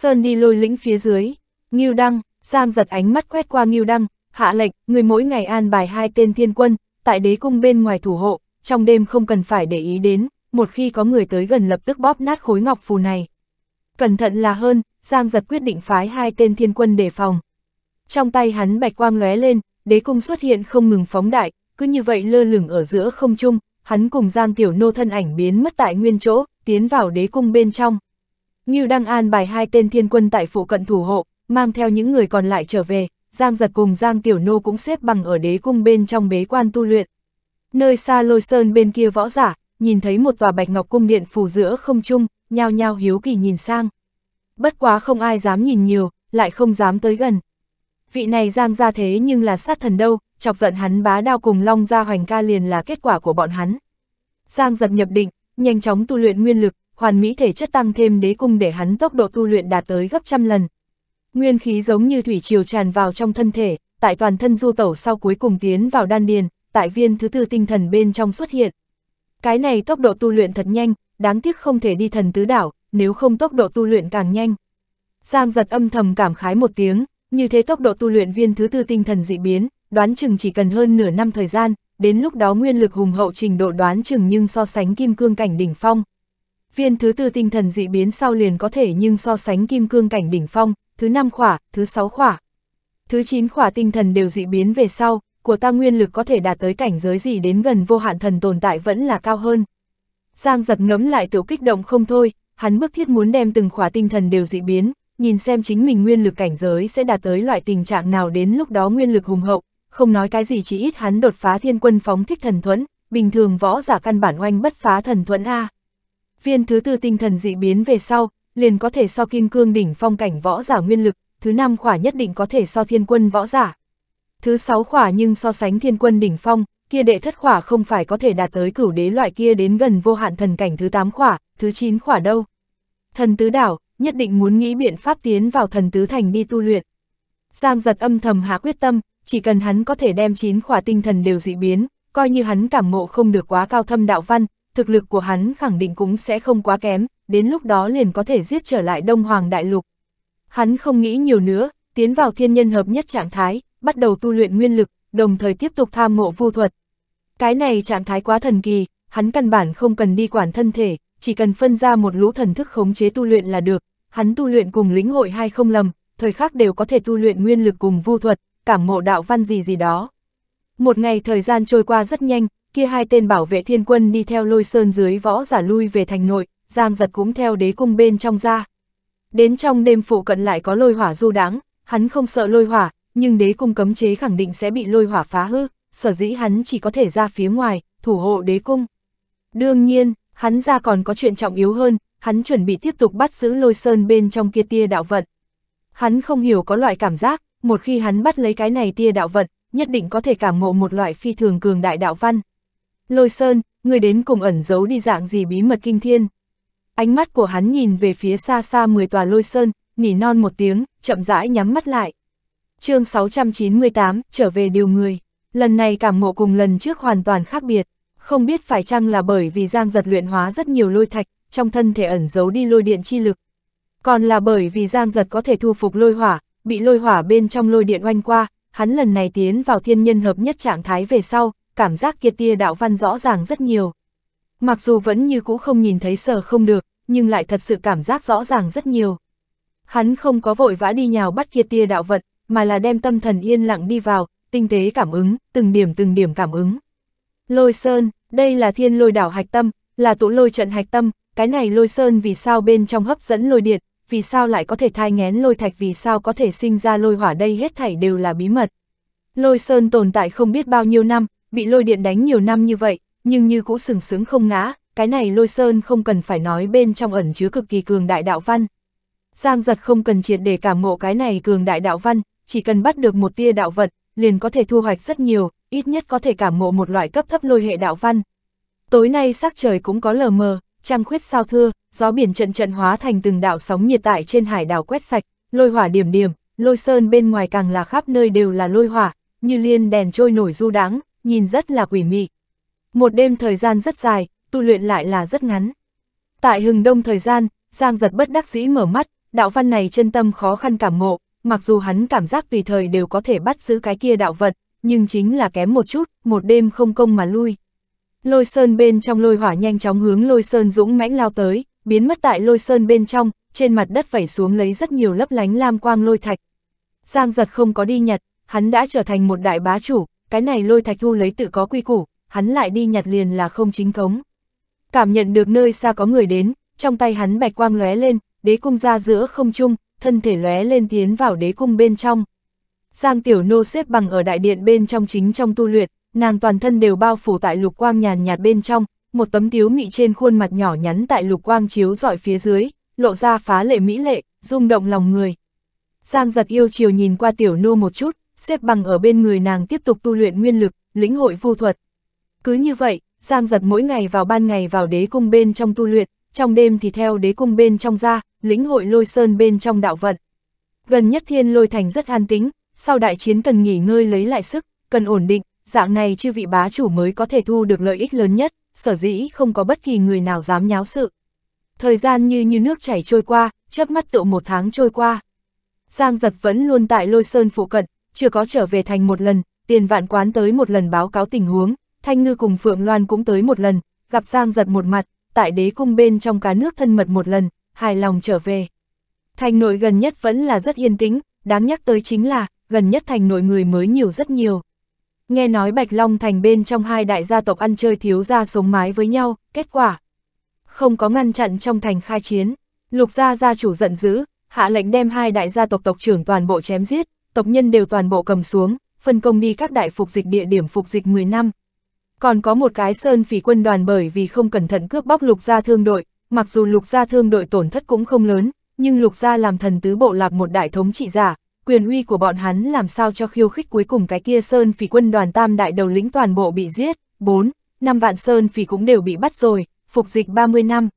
Sơn đi lôi lĩnh phía dưới, Ngưu Đăng, Giang giật ánh mắt quét qua Ngưu Đăng, hạ lệnh, người mỗi ngày an bài hai tên thiên quân, tại đế cung bên ngoài thủ hộ, trong đêm không cần phải để ý đến, một khi có người tới gần lập tức bóp nát khối ngọc phù này. Cẩn thận là hơn, Giang giật quyết định phái hai tên thiên quân đề phòng. Trong tay hắn bạch quang lóe lên, đế cung xuất hiện không ngừng phóng đại, cứ như vậy lơ lửng ở giữa không trung, hắn cùng Giang Tiểu Nô thân ảnh biến mất tại nguyên chỗ, tiến vào đế cung bên trong. Ngưu Đăng an bài hai tên thiên quân tại phụ cận thủ hộ, mang theo những người còn lại trở về, Giang Giật cùng Giang Tiểu Nô cũng xếp bằng ở đế cung bên trong bế quan tu luyện. Nơi xa lôi sơn bên kia võ giả, nhìn thấy một tòa bạch ngọc cung điện phủ giữa không trung, nhao nhao hiếu kỳ nhìn sang. Bất quá không ai dám nhìn nhiều, lại không dám tới gần. Vị này Giang ra thế nhưng là sát thần đâu, chọc giận hắn bá đao cùng long ra hoành ca liền là kết quả của bọn hắn. Giang giật nhập định, nhanh chóng tu luyện nguyên lực, hoàn mỹ thể chất tăng thêm đế cung để hắn tốc độ tu luyện đạt tới gấp trăm lần. Nguyên khí giống như thủy triều tràn vào trong thân thể, tại toàn thân du tẩu sau cuối cùng tiến vào đan điền, tại viên thứ tư tinh thần bên trong xuất hiện. Cái này tốc độ tu luyện thật nhanh, đáng tiếc không thể đi thần tứ đảo, nếu không tốc độ tu luyện càng nhanh. Giang giật âm thầm cảm khái một tiếng, như thế tốc độ tu luyện viên thứ tư tinh thần dị biến, đoán chừng chỉ cần hơn nửa năm thời gian, đến lúc đó nguyên lực hùng hậu trình độ đoán chừng nhưng so sánh kim cương cảnh đỉnh phong viên thứ tư tinh thần dị biến sau liền có thể nhưng so sánh kim cương cảnh đỉnh phong, thứ năm khỏa, thứ sáu khỏa. Thứ chín khỏa tinh thần đều dị biến về sau, của ta nguyên lực có thể đạt tới cảnh giới gì đến gần vô hạn thần tồn tại vẫn là cao hơn. Giang giật ngấm lại tiểu kích động không thôi, hắn bức thiết muốn đem từng khỏa tinh thần đều dị biến, nhìn xem chính mình nguyên lực cảnh giới sẽ đạt tới loại tình trạng nào đến lúc đó nguyên lực hùng hậu, không nói cái gì chỉ ít hắn đột phá thiên quân phóng thích thần thuẫn, bình thường võ giả căn bản oanh bất phá thần thuẫn A viên thứ tư tinh thần dị biến về sau, liền có thể so kim cương đỉnh phong cảnh võ giả nguyên lực, thứ năm khỏa nhất định có thể so thiên quân võ giả. Thứ sáu khỏa nhưng so sánh thiên quân đỉnh phong, kia đệ thất khỏa không phải có thể đạt tới cửu đế loại kia đến gần vô hạn thần cảnh thứ tám khỏa, thứ chín khỏa đâu. Thần tứ đảo, nhất định muốn nghĩ biện pháp tiến vào thần tứ thành đi tu luyện. Giang giật âm thầm hạ quyết tâm, chỉ cần hắn có thể đem chín khỏa tinh thần đều dị biến, coi như hắn cảm ngộ không được quá cao thâm đạo văn, thực lực của hắn khẳng định cũng sẽ không quá kém, đến lúc đó liền có thể giết trở lại Đông Hoàng Đại Lục. Hắn không nghĩ nhiều nữa, tiến vào thiên nhân hợp nhất trạng thái, bắt đầu tu luyện nguyên lực, đồng thời tiếp tục tham ngộ vu thuật. Cái này trạng thái quá thần kỳ, hắn căn bản không cần đi quản thân thể, chỉ cần phân ra một lũ thần thức khống chế tu luyện là được, hắn tu luyện cùng lĩnh hội hay không lầm, thời khắc đều có thể tu luyện nguyên lực cùng vu thuật, cảm ngộ đạo văn gì gì đó. Một ngày thời gian trôi qua rất nhanh, kia hai tên bảo vệ thiên quân đi theo lôi sơn dưới võ giả lui về thành nội, giang giật cũng theo đế cung bên trong ra. Đến trong đêm phụ cận lại có lôi hỏa du đáng, hắn không sợ lôi hỏa, nhưng đế cung cấm chế khẳng định sẽ bị lôi hỏa phá hư, sở dĩ hắn chỉ có thể ra phía ngoài, thủ hộ đế cung. Đương nhiên, hắn ra còn có chuyện trọng yếu hơn, hắn chuẩn bị tiếp tục bắt giữ lôi sơn bên trong kia tia đạo vận. Hắn không hiểu có loại cảm giác, một khi hắn bắt lấy cái này tia đạo vận, nhất định có thể cảm ngộ một loại phi thường cường đại đạo văn. Lôi Sơn, người đến cùng ẩn giấu đi dạng gì bí mật kinh thiên. Ánh mắt của hắn nhìn về phía xa xa 10 tòa lôi sơn, nỉ non một tiếng, chậm rãi nhắm mắt lại. chương 698, trở về điều người. Lần này cảm ngộ cùng lần trước hoàn toàn khác biệt. Không biết phải chăng là bởi vì Giang giật luyện hóa rất nhiều lôi thạch, trong thân thể ẩn giấu đi lôi điện chi lực. Còn là bởi vì Giang giật có thể thu phục lôi hỏa, bị lôi hỏa bên trong lôi điện oanh qua, hắn lần này tiến vào thiên nhân hợp nhất trạng thái về sau, cảm giác kia tia đạo văn rõ ràng rất nhiều. Mặc dù vẫn như cũ không nhìn thấy sờ không được, nhưng lại thật sự cảm giác rõ ràng rất nhiều. Hắn không có vội vã đi nhào bắt kia tia đạo vật, mà là đem tâm thần yên lặng đi vào, tinh tế cảm ứng, từng điểm từng điểm cảm ứng. Lôi sơn, đây là thiên lôi đảo hạch tâm, là tụ lôi trận hạch tâm, cái này lôi sơn vì sao bên trong hấp dẫn lôi điện, vì sao lại có thể thai ngén lôi thạch vì sao có thể sinh ra lôi hỏa đây hết thảy đều là bí mật. Lôi sơn tồn tại không biết bao nhiêu năm, bị lôi điện đánh nhiều năm như vậy, nhưng như cũ sừng sướng không ngã, cái này lôi sơn không cần phải nói bên trong ẩn chứa cực kỳ cường đại đạo văn. Giang giật không cần triệt để cảm ngộ cái này cường đại đạo văn, chỉ cần bắt được một tia đạo vật, liền có thể thu hoạch rất nhiều, ít nhất có thể cảm ngộ một loại cấp thấp lôi hệ đạo văn. Tối nay sắc trời cũng có lờ mờ, trăng khuyết sao thưa, gió biển trận trận hóa thành từng đạo sóng nhiệt tại trên hải đảo quét sạch, lôi hỏa điểm điểm, lôi sơn bên ngoài càng là khắp nơi đều là lôi hỏa, như liên đèn trôi nổi du đáng, nhìn rất là quỷ mị. Một đêm thời gian rất dài, tu luyện lại là rất ngắn. Tại hừng đông thời gian, Giang giật bất đắc dĩ mở mắt, đạo văn này chân tâm khó khăn cảm ngộ, mặc dù hắn cảm giác tùy thời đều có thể bắt giữ cái kia đạo vật, nhưng chính là kém một chút, một đêm không công mà lui. Lôi sơn bên trong lôi hỏa nhanh chóng hướng lôi sơn dũng mãnh lao tới, biến mất tại lôi sơn bên trong, trên mặt đất vẩy xuống lấy rất nhiều lấp lánh lam quang lôi thạch. Giang giật không có đi nhật hắn đã trở thành một đại bá chủ, cái này lôi thạch thu lấy tự có quy củ, hắn lại đi nhặt liền là không chính cống. Cảm nhận được nơi xa có người đến, trong tay hắn bạch quang lóe lên, đế cung ra giữa không trung, thân thể lóe lên tiến vào đế cung bên trong. Giang Tiểu Nô xếp bằng ở đại điện bên trong chính trong tu luyện, nàng toàn thân đều bao phủ tại lục quang nhàn nhạt bên trong, một tấm tiếu mị trên khuôn mặt nhỏ nhắn tại lục quang chiếu dọi phía dưới, lộ ra phá lệ mỹ lệ, rung động lòng người. Giang giật yêu chiều nhìn qua Tiểu Nô một chút, xếp bằng ở bên người nàng tiếp tục tu luyện nguyên lực, lĩnh hội vu thuật. Cứ như vậy, Giang giật mỗi ngày vào ban ngày vào đế cung bên trong tu luyện, trong đêm thì theo đế cung bên trong ra, lĩnh hội lôi sơn bên trong đạo vận. Gần nhất thiên lôi thành rất an tĩnh. sau đại chiến cần nghỉ ngơi lấy lại sức, cần ổn định, dạng này chư vị bá chủ mới có thể thu được lợi ích lớn nhất, sở dĩ không có bất kỳ người nào dám nháo sự. Thời gian như như nước chảy trôi qua, chớp mắt tựu một tháng trôi qua. Giang giật vẫn luôn tại lôi sơn phụ cận, chưa có trở về thành một lần, tiền vạn quán tới một lần báo cáo tình huống, Thanh Ngư cùng Phượng Loan cũng tới một lần, gặp Giang giật một mặt, tại đế cung bên trong cá nước thân mật một lần, hài lòng trở về. Thành nội gần nhất vẫn là rất yên tĩnh, đáng nhắc tới chính là, gần nhất thành nội người mới nhiều rất nhiều. Nghe nói Bạch Long thành bên trong hai đại gia tộc ăn chơi thiếu ra sống mái với nhau, kết quả. Không có ngăn chặn trong thành khai chiến, lục gia gia chủ giận dữ, hạ lệnh đem hai đại gia tộc tộc trưởng toàn bộ chém giết, tộc nhân đều toàn bộ cầm xuống, phân công đi các đại phục dịch địa điểm phục dịch 10 năm. Còn có một cái sơn phỉ quân đoàn bởi vì không cẩn thận cướp bóc lục gia thương đội, mặc dù lục gia thương đội tổn thất cũng không lớn, nhưng lục gia làm thần tứ bộ lạc một đại thống trị giả, quyền uy của bọn hắn làm sao cho khiêu khích cuối cùng cái kia sơn phỉ quân đoàn tam đại đầu lĩnh toàn bộ bị giết, 4, 5 vạn sơn phỉ cũng đều bị bắt rồi, phục dịch 30 năm.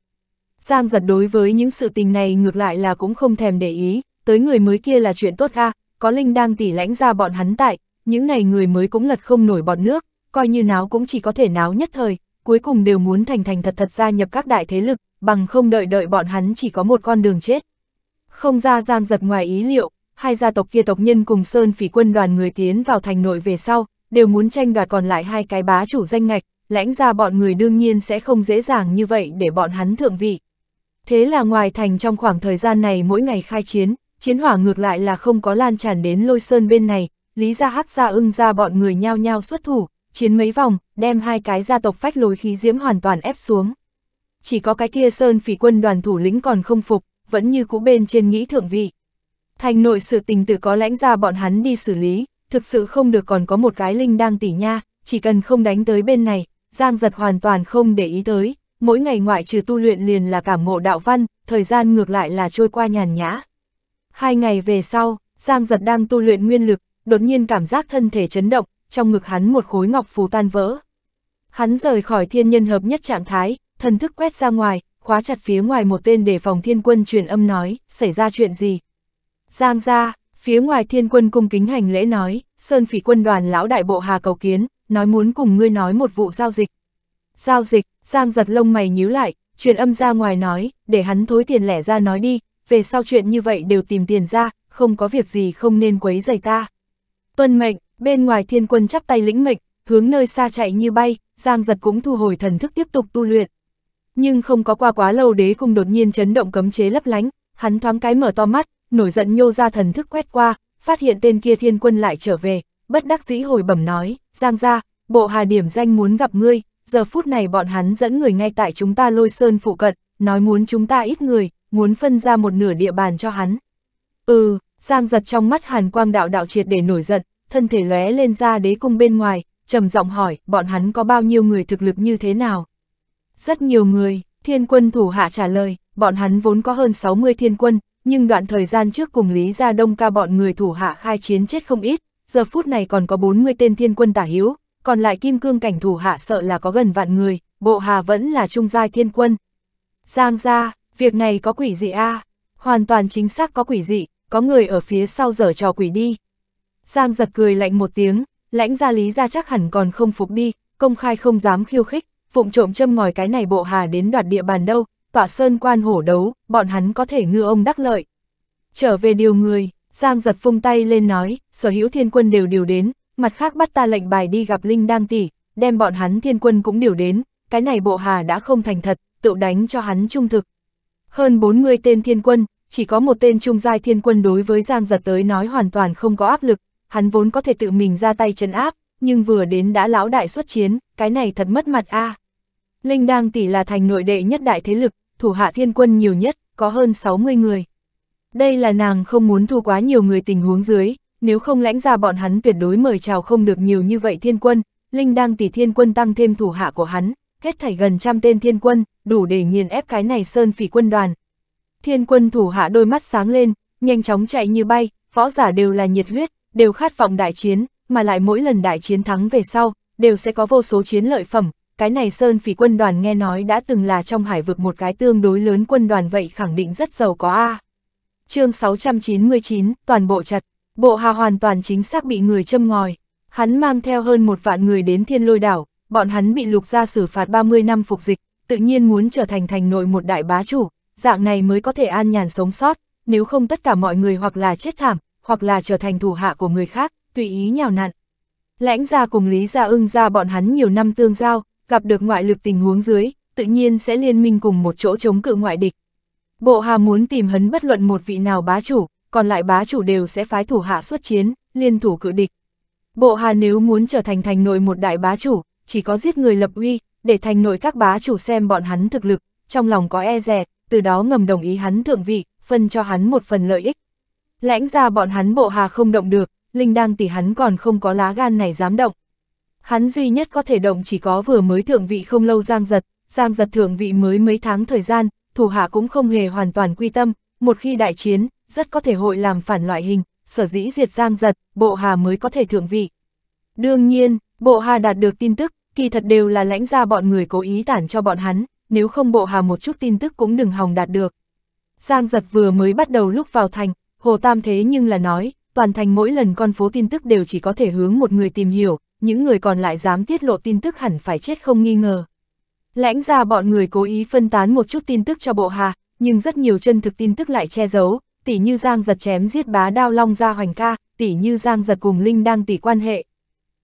Giang giật đối với những sự tình này ngược lại là cũng không thèm để ý, tới người mới kia là chuyện tốt ha, có Linh đang tỉ lãnh ra bọn hắn tại, những ngày người mới cũng lật không nổi bọt nước, coi như náo cũng chỉ có thể náo nhất thời, cuối cùng đều muốn thành thành thật thật gia nhập các đại thế lực, bằng không đợi đợi bọn hắn chỉ có một con đường chết. Không ra giang giật ngoài ý liệu, hai gia tộc kia tộc nhân cùng Sơn phỉ quân đoàn người tiến vào thành nội về sau, đều muốn tranh đoạt còn lại hai cái bá chủ danh ngạch, lãnh ra bọn người đương nhiên sẽ không dễ dàng như vậy để bọn hắn thượng vị. Thế là ngoài thành trong khoảng thời gian này mỗi ngày khai chiến, chiến hỏa ngược lại là không có lan tràn đến lôi sơn bên này, Lý Gia Hắc Gia ưng ra bọn người nhao nhao xuất thủ, chiến mấy vòng, đem hai cái gia tộc phách lối khí diễm hoàn toàn ép xuống. Chỉ có cái kia sơn phỉ quân đoàn thủ lĩnh còn không phục, vẫn như cũ bên trên nghĩ thượng vị. Thành nội sự tình tự có lãnh ra bọn hắn đi xử lý, thực sự không được còn có một cái linh đang tỉ nha, chỉ cần không đánh tới bên này, Giang giật hoàn toàn không để ý tới, mỗi ngày ngoại trừ tu luyện liền là cảm ngộ đạo văn, thời gian ngược lại là trôi qua nhàn nhã. Hai ngày về sau, Giang giật đang tu luyện nguyên lực, đột nhiên cảm giác thân thể chấn động, trong ngực hắn một khối ngọc phù tan vỡ. Hắn rời khỏi thiên nhân hợp nhất trạng thái, thần thức quét ra ngoài, khóa chặt phía ngoài một tên để phòng thiên quân truyền âm nói, xảy ra chuyện gì. Giang ra, phía ngoài thiên quân cung kính hành lễ nói, Sơn phỉ quân đoàn lão đại bộ hà cầu kiến, nói muốn cùng ngươi nói một vụ giao dịch. Giao dịch, Giang giật lông mày nhíu lại, truyền âm ra ngoài nói, để hắn thối tiền lẻ ra nói đi, về sau chuyện như vậy đều tìm tiền ra, không có việc gì không nên quấy giày ta. Tuân mệnh, bên ngoài thiên quân chắp tay lĩnh mệnh, hướng nơi xa chạy như bay, Giang giật cũng thu hồi thần thức tiếp tục tu luyện. Nhưng không có qua quá lâu đế cung đột nhiên chấn động cấm chế lấp lánh, hắn thoáng cái mở to mắt, nổi giận nhô ra thần thức quét qua, phát hiện tên kia thiên quân lại trở về, bất đắc dĩ hồi bẩm nói, Giang ra, bộ hà điểm danh muốn gặp ngươi, giờ phút này bọn hắn dẫn người ngay tại chúng ta lôi sơn phụ cận, nói muốn chúng ta ít người, muốn phân ra một nửa địa bàn cho hắn. Ừ, Giang giật trong mắt hàn quang đạo đạo triệt để nổi giận, thân thể lóe lên ra đế cung bên ngoài, trầm giọng hỏi, bọn hắn có bao nhiêu người thực lực như thế nào? Rất nhiều người, thiên quân thủ hạ trả lời, bọn hắn vốn có hơn 60 thiên quân, nhưng đoạn thời gian trước cùng Lý Gia Đông ca bọn người thủ hạ khai chiến chết không ít, giờ phút này còn có 40 tên thiên quân tả hiếu, còn lại kim cương cảnh thủ hạ sợ là có gần vạn người, bộ hà vẫn là trung giai thiên quân. Giang gia, Việc này có quỷ dị a à? Hoàn toàn chính xác có quỷ dị, có người ở phía sau dở trò quỷ đi. Giang giật cười lạnh một tiếng, lãnh gia lý ra chắc hẳn còn không phục đi, công khai không dám khiêu khích, vụng trộm châm ngòi cái này bộ hà đến đoạt địa bàn đâu, tỏa sơn quan hổ đấu, bọn hắn có thể ngư ông đắc lợi. Trở về điều người, Giang giật phung tay lên nói, sở hữu thiên quân đều điều đến, mặt khác bắt ta lệnh bài đi gặp Linh Đang Tỷ, đem bọn hắn thiên quân cũng điều đến, cái này bộ hà đã không thành thật, tự đánh cho hắn trung thực, hơn 40 tên thiên quân, chỉ có một tên trung giai thiên quân đối với Giang Giật tới nói hoàn toàn không có áp lực, hắn vốn có thể tự mình ra tay chấn áp, nhưng vừa đến đã lão đại xuất chiến, cái này thật mất mặt a. À. Linh Đang tỷ là thành nội đệ nhất đại thế lực, thủ hạ thiên quân nhiều nhất, có hơn 60 người. Đây là nàng không muốn thu quá nhiều người tình huống dưới, nếu không lãnh ra bọn hắn tuyệt đối mời chào không được nhiều như vậy thiên quân, Linh Đang tỷ thiên quân tăng thêm thủ hạ của hắn, hết thảy gần trăm tên thiên quân, đủ để nghiền ép cái này sơn phỉ quân đoàn. Thiên quân thủ hạ đôi mắt sáng lên, nhanh chóng chạy như bay, võ giả đều là nhiệt huyết, đều khát vọng đại chiến, mà lại mỗi lần đại chiến thắng về sau, đều sẽ có vô số chiến lợi phẩm. Cái này Sơn Phỉ quân đoàn nghe nói đã từng là trong hải vực một cái tương đối lớn quân đoàn vậy khẳng định rất giàu có A. À. chương 699, toàn bộ chặt, bộ hà hoàn toàn chính xác bị người châm ngòi. Hắn mang theo hơn một vạn người đến thiên lôi đảo, bọn hắn bị lục gia xử phạt 30 năm phục dịch, tự nhiên muốn trở thành thành nội một đại bá chủ, dạng này mới có thể an nhàn sống sót, nếu không tất cả mọi người hoặc là chết thảm, hoặc là trở thành thủ hạ của người khác, tùy ý nhào nặn. Lãnh gia cùng Lý gia ưng gia bọn hắn nhiều năm tương giao, gặp được ngoại lực tình huống dưới, tự nhiên sẽ liên minh cùng một chỗ chống cự ngoại địch. Bộ hà muốn tìm hấn bất luận một vị nào bá chủ, còn lại bá chủ đều sẽ phái thủ hạ xuất chiến, liên thủ cự địch. Bộ hà nếu muốn trở thành thành nội một đại bá chủ, chỉ có giết người lập uy, để thành nội các bá chủ xem bọn hắn thực lực, trong lòng có e dè, từ đó ngầm đồng ý hắn thượng vị, phân cho hắn một phần lợi ích. Lãnh ra bọn hắn bộ hà không động được, linh đang tỷ hắn còn không có lá gan này dám động. Hắn duy nhất có thể động chỉ có vừa mới thượng vị không lâu giang giật, giang giật thượng vị mới mấy tháng thời gian, thủ hạ cũng không hề hoàn toàn quy tâm, một khi đại chiến, rất có thể hội làm phản loại hình, sở dĩ diệt giang giật, bộ hà mới có thể thượng vị. Đương nhiên, Bộ Hà đạt được tin tức, kỳ thật đều là lãnh gia bọn người cố ý tản cho bọn hắn, nếu không bộ Hà một chút tin tức cũng đừng hòng đạt được. Giang giật vừa mới bắt đầu lúc vào thành, Hồ Tam thế nhưng là nói, toàn thành mỗi lần con phố tin tức đều chỉ có thể hướng một người tìm hiểu, những người còn lại dám tiết lộ tin tức hẳn phải chết không nghi ngờ. Lãnh ra bọn người cố ý phân tán một chút tin tức cho bộ Hà, nhưng rất nhiều chân thực tin tức lại che giấu, tỉ như Giang giật chém giết bá đao long ra hoành ca, tỉ như Giang giật cùng Linh đang tỉ quan hệ,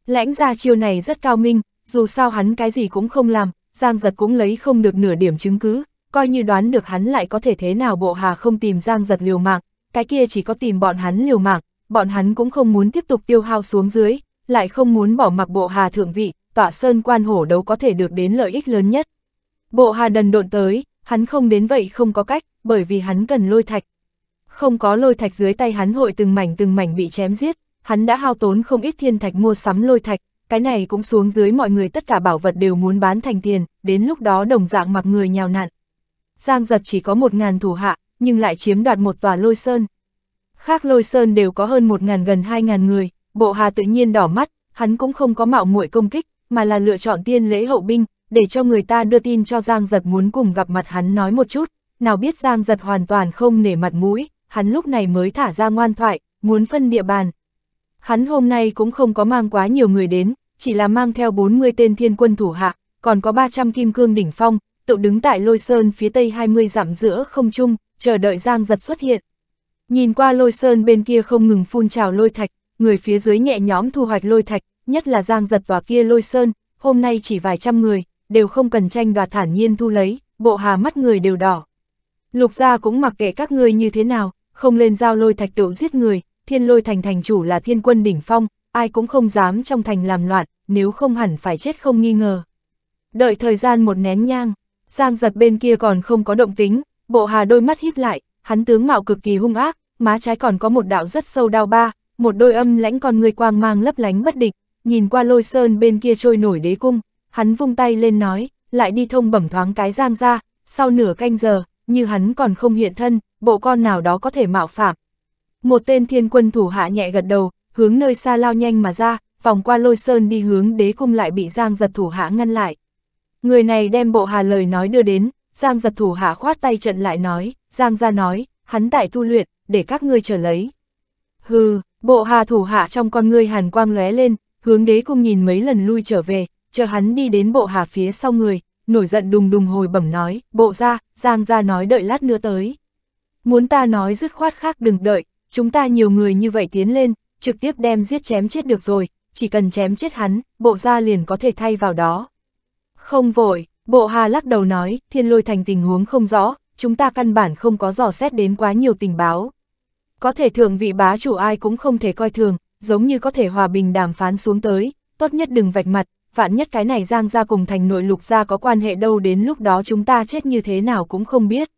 Lãnh ra chiêu này rất cao minh, dù sao hắn cái gì cũng không làm, Giang Giật cũng lấy không được nửa điểm chứng cứ, coi như đoán được hắn lại có thể thế nào bộ hà không tìm Giang Giật liều mạng, cái kia chỉ có tìm bọn hắn liều mạng, bọn hắn cũng không muốn tiếp tục tiêu hao xuống dưới, lại không muốn bỏ mặc bộ hà thượng vị, tọa sơn quan hổ đấu có thể được đến lợi ích lớn nhất. Bộ hà đần độn tới, hắn không đến vậy không có cách, bởi vì hắn cần lôi thạch. Không có lôi thạch dưới tay hắn hội từng mảnh từng mảnh bị chém giết, hắn đã hao tốn không ít thiên thạch mua sắm lôi thạch, cái này cũng xuống dưới mọi người tất cả bảo vật đều muốn bán thành tiền, đến lúc đó đồng dạng mặc người nhào nặn. Giang giật chỉ có một ngàn thủ hạ, nhưng lại chiếm đoạt một tòa lôi sơn. Khác lôi sơn đều có hơn một ngàn gần hai ngàn người, bộ hà tự nhiên đỏ mắt, hắn cũng không có mạo muội công kích, mà là lựa chọn tiên lễ hậu binh, để cho người ta đưa tin cho Giang giật muốn cùng gặp mặt hắn nói một chút, nào biết Giang giật hoàn toàn không nể mặt mũi, hắn lúc này mới thả ra ngoan thoại, muốn phân địa bàn, Hắn hôm nay cũng không có mang quá nhiều người đến, chỉ là mang theo 40 tên thiên quân thủ hạ, còn có 300 kim cương đỉnh phong, tự đứng tại lôi sơn phía tây 20 dặm giữa không trung, chờ đợi giang giật xuất hiện. Nhìn qua lôi sơn bên kia không ngừng phun trào lôi thạch, người phía dưới nhẹ nhóm thu hoạch lôi thạch, nhất là giang giật tòa kia lôi sơn, hôm nay chỉ vài trăm người, đều không cần tranh đoạt thản nhiên thu lấy, bộ hà mắt người đều đỏ. Lục gia cũng mặc kệ các ngươi như thế nào, không lên giao lôi thạch tựu giết người, thiên lôi thành thành chủ là thiên quân đỉnh phong, ai cũng không dám trong thành làm loạn, nếu không hẳn phải chết không nghi ngờ. Đợi thời gian một nén nhang, Giang giật bên kia còn không có động tính, bộ hà đôi mắt híp lại, hắn tướng mạo cực kỳ hung ác, má trái còn có một đạo rất sâu đau ba, một đôi âm lãnh con người quang mang lấp lánh bất địch, nhìn qua lôi sơn bên kia trôi nổi đế cung, hắn vung tay lên nói, lại đi thông bẩm thoáng cái Giang ra, sau nửa canh giờ, như hắn còn không hiện thân, bộ con nào đó có thể mạo phạm, một tên thiên quân thủ hạ nhẹ gật đầu, hướng nơi xa lao nhanh mà ra, vòng qua lôi sơn đi hướng đế cung lại bị Giang giật thủ hạ ngăn lại. Người này đem bộ hà lời nói đưa đến, Giang giật thủ hạ khoát tay trận lại nói, Giang ra nói, hắn tại tu luyện, để các ngươi trở lấy. Hừ, bộ hà thủ hạ trong con ngươi hàn quang lóe lên, hướng đế cung nhìn mấy lần lui trở về, chờ hắn đi đến bộ hà phía sau người, nổi giận đùng đùng hồi bẩm nói, bộ ra, Giang ra nói đợi lát nữa tới. Muốn ta nói dứt khoát khác đừng đợi, chúng ta nhiều người như vậy tiến lên, trực tiếp đem giết chém chết được rồi, chỉ cần chém chết hắn, bộ gia liền có thể thay vào đó. Không vội, bộ hà lắc đầu nói, thiên lôi thành tình huống không rõ, chúng ta căn bản không có dò xét đến quá nhiều tình báo. Có thể thượng vị bá chủ ai cũng không thể coi thường, giống như có thể hòa bình đàm phán xuống tới, tốt nhất đừng vạch mặt, vạn nhất cái này giang ra cùng thành nội lục ra có quan hệ đâu đến lúc đó chúng ta chết như thế nào cũng không biết.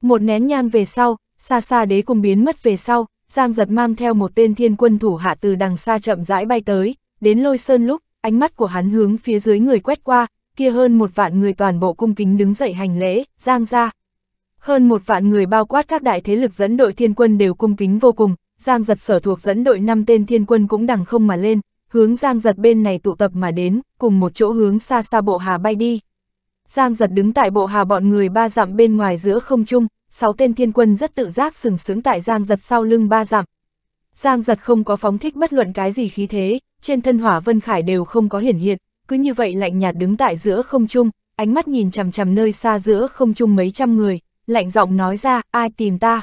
Một nén nhang về sau, xa xa đế cùng biến mất về sau, Giang giật mang theo một tên thiên quân thủ hạ từ đằng xa chậm rãi bay tới, đến lôi sơn lúc, ánh mắt của hắn hướng phía dưới người quét qua, kia hơn một vạn người toàn bộ cung kính đứng dậy hành lễ, Giang ra. Hơn một vạn người bao quát các đại thế lực dẫn đội thiên quân đều cung kính vô cùng, Giang giật sở thuộc dẫn đội năm tên thiên quân cũng đằng không mà lên, hướng Giang giật bên này tụ tập mà đến, cùng một chỗ hướng xa xa bộ hà bay đi. Giang giật đứng tại bộ hà bọn người ba dặm bên ngoài giữa không trung, sáu tên thiên quân rất tự giác sừng sướng tại Giang Giật sau lưng ba dặm. Giang Giật không có phóng thích bất luận cái gì khí thế, trên thân hỏa vân khải đều không có hiển hiện, cứ như vậy lạnh nhạt đứng tại giữa không trung, ánh mắt nhìn chằm chằm nơi xa giữa không trung mấy trăm người, lạnh giọng nói ra, ai tìm ta?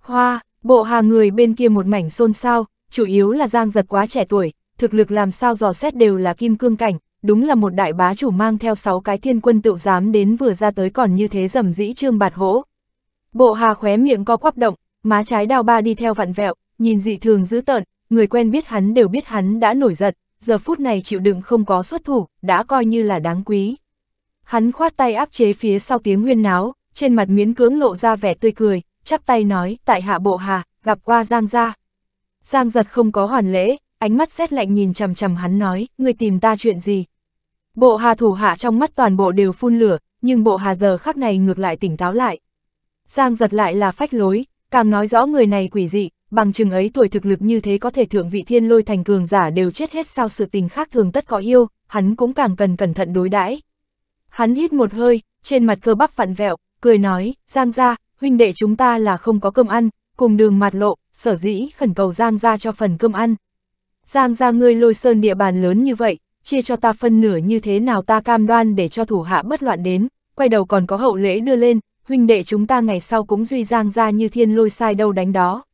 Hoa, bộ hà người bên kia một mảnh xôn xao, chủ yếu là Giang Giật quá trẻ tuổi, thực lực làm sao dò xét đều là kim cương cảnh, đúng là một đại bá chủ mang theo sáu cái thiên quân tự dám đến vừa ra tới còn như thế dầm dĩ trương bạt hỗ, Bộ hà khóe miệng co quắp động, má trái đào ba đi theo vặn vẹo, nhìn dị thường dữ tợn, người quen biết hắn đều biết hắn đã nổi giận, giờ phút này chịu đựng không có xuất thủ, đã coi như là đáng quý. Hắn khoát tay áp chế phía sau tiếng huyên náo, trên mặt miến cưỡng lộ ra vẻ tươi cười, chắp tay nói, tại hạ bộ hà, gặp qua Giang gia. Giang giật không có hoàn lễ, ánh mắt xét lạnh nhìn chầm chầm hắn nói, người tìm ta chuyện gì. Bộ hà thủ hạ trong mắt toàn bộ đều phun lửa, nhưng bộ hà giờ khắc này ngược lại tỉnh táo lại. Giang giật lại là phách lối, càng nói rõ người này quỷ dị, bằng chừng ấy tuổi thực lực như thế có thể thượng vị thiên lôi thành cường giả đều chết hết sao sự tình khác thường tất có yêu, hắn cũng càng cần cẩn thận đối đãi. Hắn hít một hơi, trên mặt cơ bắp vặn vẹo, cười nói, Giang gia, huynh đệ chúng ta là không có cơm ăn, cùng đường mặt lộ, sở dĩ khẩn cầu Giang gia cho phần cơm ăn. Giang gia ngươi lôi sơn địa bàn lớn như vậy, chia cho ta phân nửa như thế nào ta cam đoan để cho thủ hạ bất loạn đến, quay đầu còn có hậu lễ đưa lên, huynh đệ chúng ta ngày sau cũng duy giang ra như thiên lôi sai đâu đánh đó.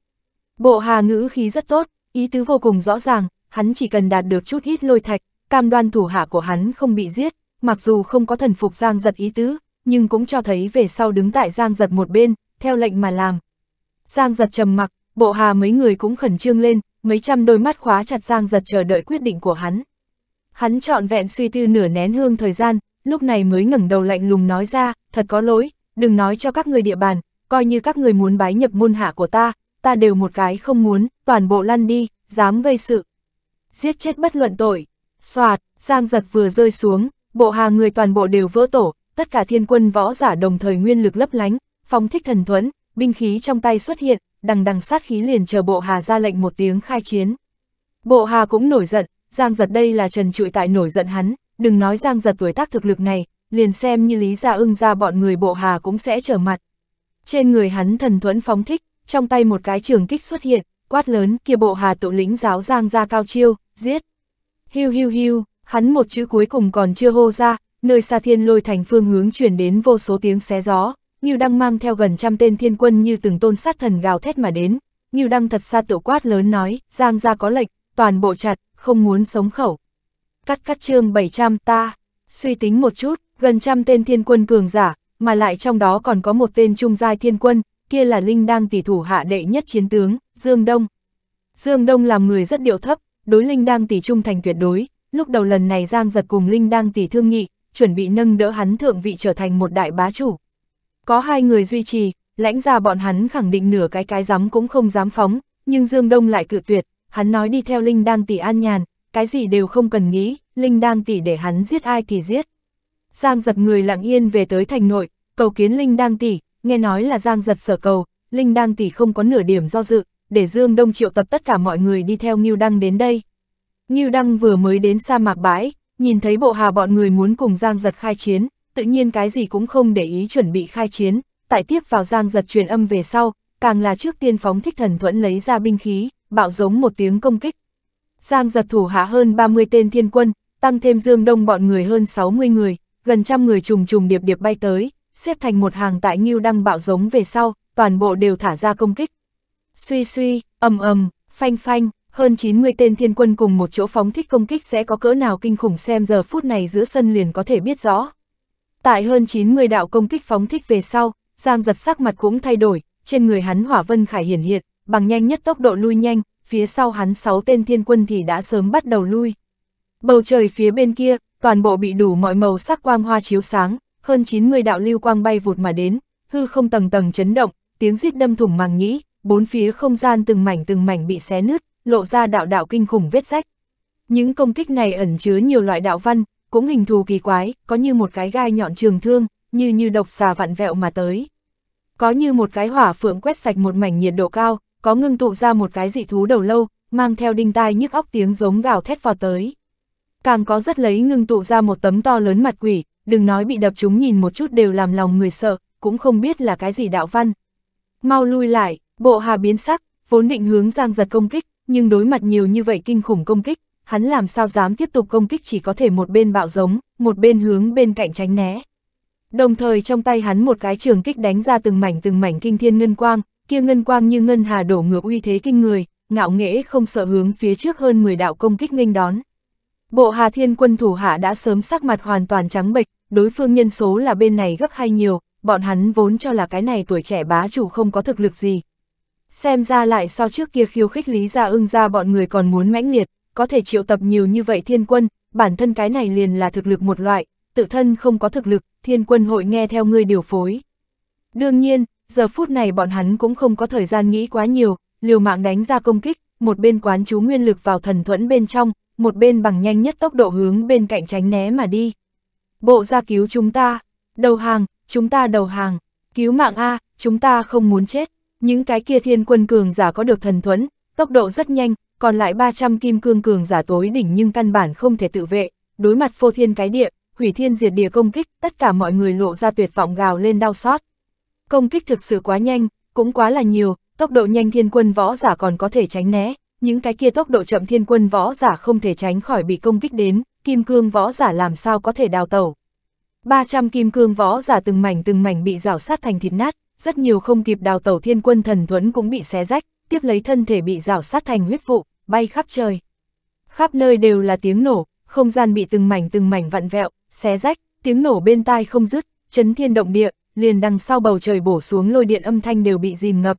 Bộ hà ngữ khí rất tốt, ý tứ vô cùng rõ ràng, hắn chỉ cần đạt được chút ít lôi thạch, cam đoan thủ hạ của hắn không bị giết, mặc dù không có thần phục giang giật ý tứ, nhưng cũng cho thấy về sau đứng tại giang giật một bên, theo lệnh mà làm. Giang giật trầm mặc, bộ hà mấy người cũng khẩn trương lên, mấy trăm đôi mắt khóa chặt giang giật chờ đợi quyết định của hắn. Hắn trọn vẹn suy tư nửa nén hương thời gian, lúc này mới ngẩng đầu lạnh lùng nói ra, thật có lỗi, đừng nói cho các người địa bàn, coi như các người muốn bái nhập môn hạ của ta, ta đều một cái không muốn, toàn bộ lăn đi, dám gây sự. Giết chết bất luận tội, soạt, giang giật vừa rơi xuống, bộ hà người toàn bộ đều vỡ tổ, tất cả thiên quân võ giả đồng thời nguyên lực lấp lánh, phong thích thần thuẫn, binh khí trong tay xuất hiện, đằng đằng sát khí liền chờ bộ hà ra lệnh một tiếng khai chiến. Bộ hà cũng nổi giận, giang giật đây là trần trụi tại nổi giận hắn, đừng nói giang giật tuổi tác thực lực này, liền xem như Lý Gia ưng ra bọn người bộ hà cũng sẽ trở mặt. Trên người hắn thần thuẫn phóng thích, trong tay một cái trường kích xuất hiện, quát lớn kia bộ hà tụ lĩnh giáo giang ra cao chiêu, giết. Hiu hiu hiu, hắn một chữ cuối cùng còn chưa hô ra, nơi xa thiên lôi thành phương hướng chuyển đến vô số tiếng xé gió, như đang mang theo gần trăm tên thiên quân như từng tôn sát thần gào thét mà đến, như đang thật xa tự quát lớn nói, giang ra có lệch toàn bộ chặt, không muốn sống khẩu. Cắt cắt chương 700 ta, suy tính một chút, gần trăm tên thiên quân cường giả, mà lại trong đó còn có một tên trung giai thiên quân, kia là Linh Đang tỷ thủ hạ đệ nhất chiến tướng, Dương Đông. Dương Đông làm người rất điệu thấp, đối Linh Đang tỷ trung thành tuyệt đối, lúc đầu lần này Giang giật cùng Linh Đang tỷ thương nghị, chuẩn bị nâng đỡ hắn thượng vị trở thành một đại bá chủ. Có hai người duy trì, lãnh ra bọn hắn khẳng định nửa cái cái dám cũng không dám phóng, nhưng Dương Đông lại cự tuyệt, hắn nói đi theo Linh Đang tỷ an nhàn, cái gì đều không cần nghĩ, Linh Đang tỷ để hắn giết ai thì giết. Giang giật người lặng yên về tới thành nội, cầu kiến Linh đăng Tỷ, nghe nói là Giang giật sở cầu, Linh đăng Tỷ không có nửa điểm do dự, để Dương Đông triệu tập tất cả mọi người đi theo Ngưu Đăng đến đây. Ngưu Đăng vừa mới đến sa mạc bãi, nhìn thấy bộ hà bọn người muốn cùng Giang giật khai chiến, tự nhiên cái gì cũng không để ý chuẩn bị khai chiến, tại tiếp vào Giang giật truyền âm về sau, càng là trước tiên phóng thích thần thuẫn lấy ra binh khí, bạo giống một tiếng công kích. Giang giật thủ hạ hơn 30 tên thiên quân, tăng thêm Dương Đông bọn người hơn 60 người, gần trăm người trùng trùng điệp điệp bay tới, xếp thành một hàng tại nghiêu đăng bạo giống về sau, toàn bộ đều thả ra công kích. Suy suy, ầm ầm, phanh phanh, hơn 90 tên thiên quân cùng một chỗ phóng thích công kích sẽ có cỡ nào kinh khủng xem giờ phút này giữa sân liền có thể biết rõ. Tại hơn 90 đạo công kích phóng thích về sau, Giang giật sắc mặt cũng thay đổi, trên người hắn hỏa vân khải hiển hiện, bằng nhanh nhất tốc độ lui nhanh, phía sau hắn 6 tên thiên quân thì đã sớm bắt đầu lui. Bầu trời phía bên kia, toàn bộ bị đủ mọi màu sắc quang hoa chiếu sáng, hơn 90 đạo lưu quang bay vụt mà đến, hư không tầng tầng chấn động, tiếng rít đâm thủng màng nhĩ, bốn phía không gian từng mảnh từng mảnh bị xé nứt, lộ ra đạo đạo kinh khủng vết rách. Những công kích này ẩn chứa nhiều loại đạo văn, cũng hình thù kỳ quái, có như một cái gai nhọn trường thương, như như độc xà vặn vẹo mà tới. Có như một cái hỏa phượng quét sạch một mảnh nhiệt độ cao, có ngưng tụ ra một cái dị thú đầu lâu, mang theo đinh tai nhức óc tiếng giống gào thét vào tới càng có rất lấy ngưng tụ ra một tấm to lớn mặt quỷ, đừng nói bị đập chúng nhìn một chút đều làm lòng người sợ, cũng không biết là cái gì đạo văn. Mau lui lại, bộ hà biến sắc, vốn định hướng giang giật công kích, nhưng đối mặt nhiều như vậy kinh khủng công kích, hắn làm sao dám tiếp tục công kích chỉ có thể một bên bạo giống, một bên hướng bên cạnh tránh né. Đồng thời trong tay hắn một cái trường kích đánh ra từng mảnh từng mảnh kinh thiên ngân quang, kia ngân quang như ngân hà đổ ngược uy thế kinh người, ngạo nghễ không sợ hướng phía trước hơn 10 đạo công kích nghênh đón. Bộ Hà Thiên quân thủ hạ đã sớm sắc mặt hoàn toàn trắng bệch, đối phương nhân số là bên này gấp hay nhiều, bọn hắn vốn cho là cái này tuổi trẻ bá chủ không có thực lực gì. Xem ra lại so trước kia khiêu khích Lý Gia ưng ra bọn người còn muốn mãnh liệt, có thể triệu tập nhiều như vậy thiên quân, bản thân cái này liền là thực lực một loại, tự thân không có thực lực, thiên quân hội nghe theo ngươi điều phối. Đương nhiên, giờ phút này bọn hắn cũng không có thời gian nghĩ quá nhiều, liều mạng đánh ra công kích, một bên quán chú nguyên lực vào thần thuẫn bên trong, một bên bằng nhanh nhất tốc độ hướng bên cạnh tránh né mà đi. Bộ ra cứu chúng ta, đầu hàng, chúng ta đầu hàng, cứu mạng A, chúng ta không muốn chết. Những cái kia thiên quân cường giả có được thần thuẫn, tốc độ rất nhanh, còn lại 300 kim cương cường giả tối đỉnh nhưng căn bản không thể tự vệ, đối mặt phô thiên cái địa, hủy thiên diệt địa công kích, tất cả mọi người lộ ra tuyệt vọng gào lên đau xót. Công kích thực sự quá nhanh, cũng quá là nhiều, tốc độ nhanh thiên quân võ giả còn có thể tránh né, những cái kia tốc độ chậm thiên quân võ giả không thể tránh khỏi bị công kích đến, kim cương võ giả làm sao có thể đào tẩu. 300 kim cương võ giả từng mảnh từng mảnh bị rào sát thành thịt nát, rất nhiều không kịp đào tẩu thiên quân thần thuẫn cũng bị xé rách, tiếp lấy thân thể bị rào sát thành huyết vụ, bay khắp trời. Khắp nơi đều là tiếng nổ, không gian bị từng mảnh từng mảnh vặn vẹo, xé rách, tiếng nổ bên tai không dứt, chấn thiên động địa, liền đằng sau bầu trời bổ xuống lôi điện âm thanh đều bị dìm ngập.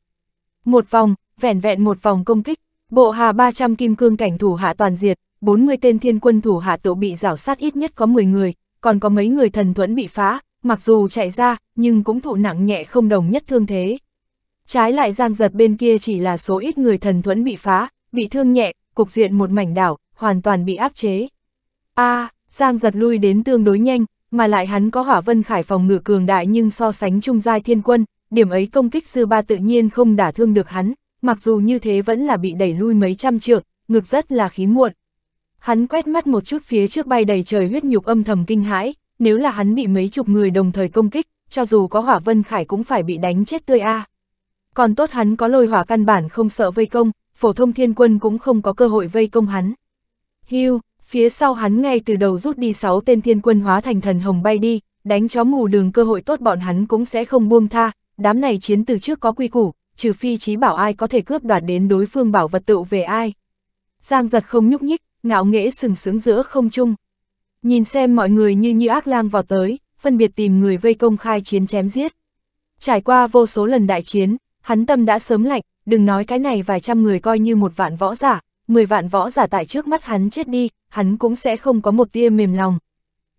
Một vòng, vẻn vẹn một vòng công kích, Bộ hạ 300 kim cương cảnh thủ hạ toàn diệt, 40 tên thiên quân thủ hạ tự bị rảo sát ít nhất có 10 người, còn có mấy người thần thuẫn bị phá, mặc dù chạy ra, nhưng cũng thụ nặng nhẹ không đồng nhất thương thế. Trái lại giang giật bên kia chỉ là số ít người thần thuẫn bị phá, bị thương nhẹ, cục diện một mảnh đảo, hoàn toàn bị áp chế. a à, giang giật lui đến tương đối nhanh, mà lại hắn có hỏa vân khải phòng ngự cường đại nhưng so sánh trung giai thiên quân, điểm ấy công kích sư ba tự nhiên không đả thương được hắn, mặc dù như thế vẫn là bị đẩy lui mấy trăm trượng, ngực rất là khí muộn. Hắn quét mắt một chút phía trước bay đầy trời huyết nhục âm thầm kinh hãi, nếu là hắn bị mấy chục người đồng thời công kích, cho dù có hỏa vân khải cũng phải bị đánh chết tươi a. À. Còn tốt hắn có lôi hỏa căn bản không sợ vây công, phổ thông thiên quân cũng không có cơ hội vây công hắn. Hưu, phía sau hắn ngay từ đầu rút đi sáu tên thiên quân hóa thành thần hồng bay đi, đánh chó mù đường cơ hội tốt bọn hắn cũng sẽ không buông tha, đám này chiến từ trước có quy củ, trừ phi trí bảo ai có thể cướp đoạt đến đối phương bảo vật tự về ai. Giang giật không nhúc nhích, ngạo nghễ sừng sững giữa không chung. Nhìn xem mọi người như như ác lang vào tới, phân biệt tìm người vây công khai chiến chém giết. Trải qua vô số lần đại chiến, hắn tâm đã sớm lạnh, đừng nói cái này vài trăm người coi như một vạn võ giả, mười vạn võ giả tại trước mắt hắn chết đi, hắn cũng sẽ không có một tia mềm lòng.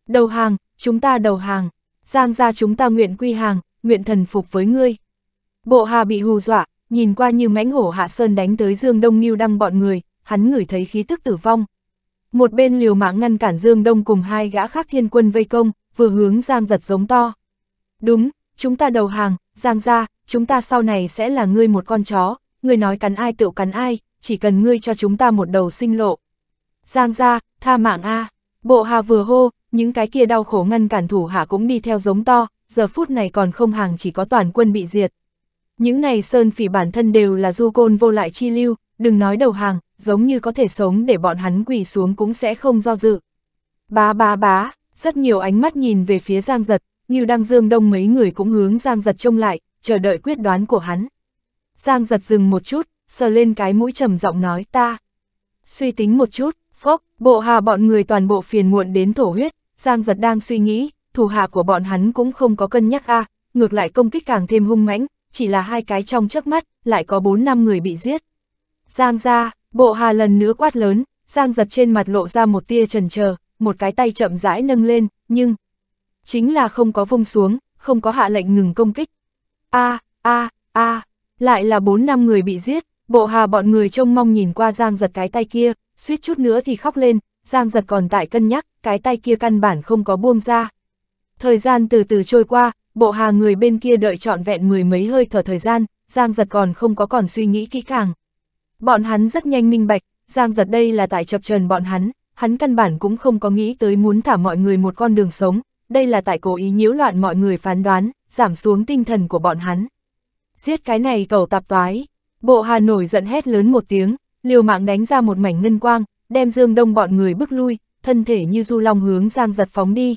Đầu hàng, chúng ta đầu hàng, Giang ra chúng ta nguyện quy hàng, nguyện thần phục với ngươi. Bộ hà bị hù dọa, nhìn qua như mãnh hổ hạ sơn đánh tới Dương Đông Nghiêu đăng bọn người, hắn ngửi thấy khí tức tử vong. Một bên liều mạng ngăn cản Dương Đông cùng hai gã khác thiên quân vây công, vừa hướng Giang giật giống to. Đúng, chúng ta đầu hàng, Giang ra, chúng ta sau này sẽ là ngươi một con chó, ngươi nói cắn ai tựu cắn ai, chỉ cần ngươi cho chúng ta một đầu sinh lộ. Giang ra, tha mạng A, bộ hà vừa hô, những cái kia đau khổ ngăn cản thủ hạ cũng đi theo giống to, giờ phút này còn không hàng chỉ có toàn quân bị diệt. Những này sơn phỉ bản thân đều là du côn vô lại chi lưu, đừng nói đầu hàng, giống như có thể sống để bọn hắn quỳ xuống cũng sẽ không do dự. Bá bá bá, rất nhiều ánh mắt nhìn về phía Giang Giật, như đang dương đông mấy người cũng hướng Giang Giật trông lại, chờ đợi quyết đoán của hắn. Giang Giật dừng một chút, sờ lên cái mũi trầm giọng nói ta. Suy tính một chút, phốc, bộ hà bọn người toàn bộ phiền muộn đến thổ huyết, Giang Giật đang suy nghĩ, thủ hạ của bọn hắn cũng không có cân nhắc a à, ngược lại công kích càng thêm hung mãnh, chỉ là hai cái trong chớp mắt, lại có bốn năm người bị giết. Giang ra, bộ hà lần nữa quát lớn, Giang giật trên mặt lộ ra một tia trần chờ một cái tay chậm rãi nâng lên, nhưng... Chính là không có vung xuống, không có hạ lệnh ngừng công kích. a a a lại là bốn năm người bị giết, bộ hà bọn người trông mong nhìn qua Giang giật cái tay kia, suýt chút nữa thì khóc lên, Giang giật còn tại cân nhắc, cái tay kia căn bản không có buông ra. Thời gian từ từ trôi qua, bộ hà người bên kia đợi trọn vẹn mười mấy hơi thở thời gian, Giang giật còn không có còn suy nghĩ kỹ càng. Bọn hắn rất nhanh minh bạch, Giang giật đây là tại chập trần bọn hắn, hắn căn bản cũng không có nghĩ tới muốn thả mọi người một con đường sống, đây là tại cố ý nhiễu loạn mọi người phán đoán, giảm xuống tinh thần của bọn hắn. Giết cái này cầu tạp toái, bộ hà nổi giận hét lớn một tiếng, liều mạng đánh ra một mảnh ngân quang, đem dương đông bọn người bước lui, thân thể như du long hướng Giang giật phóng đi,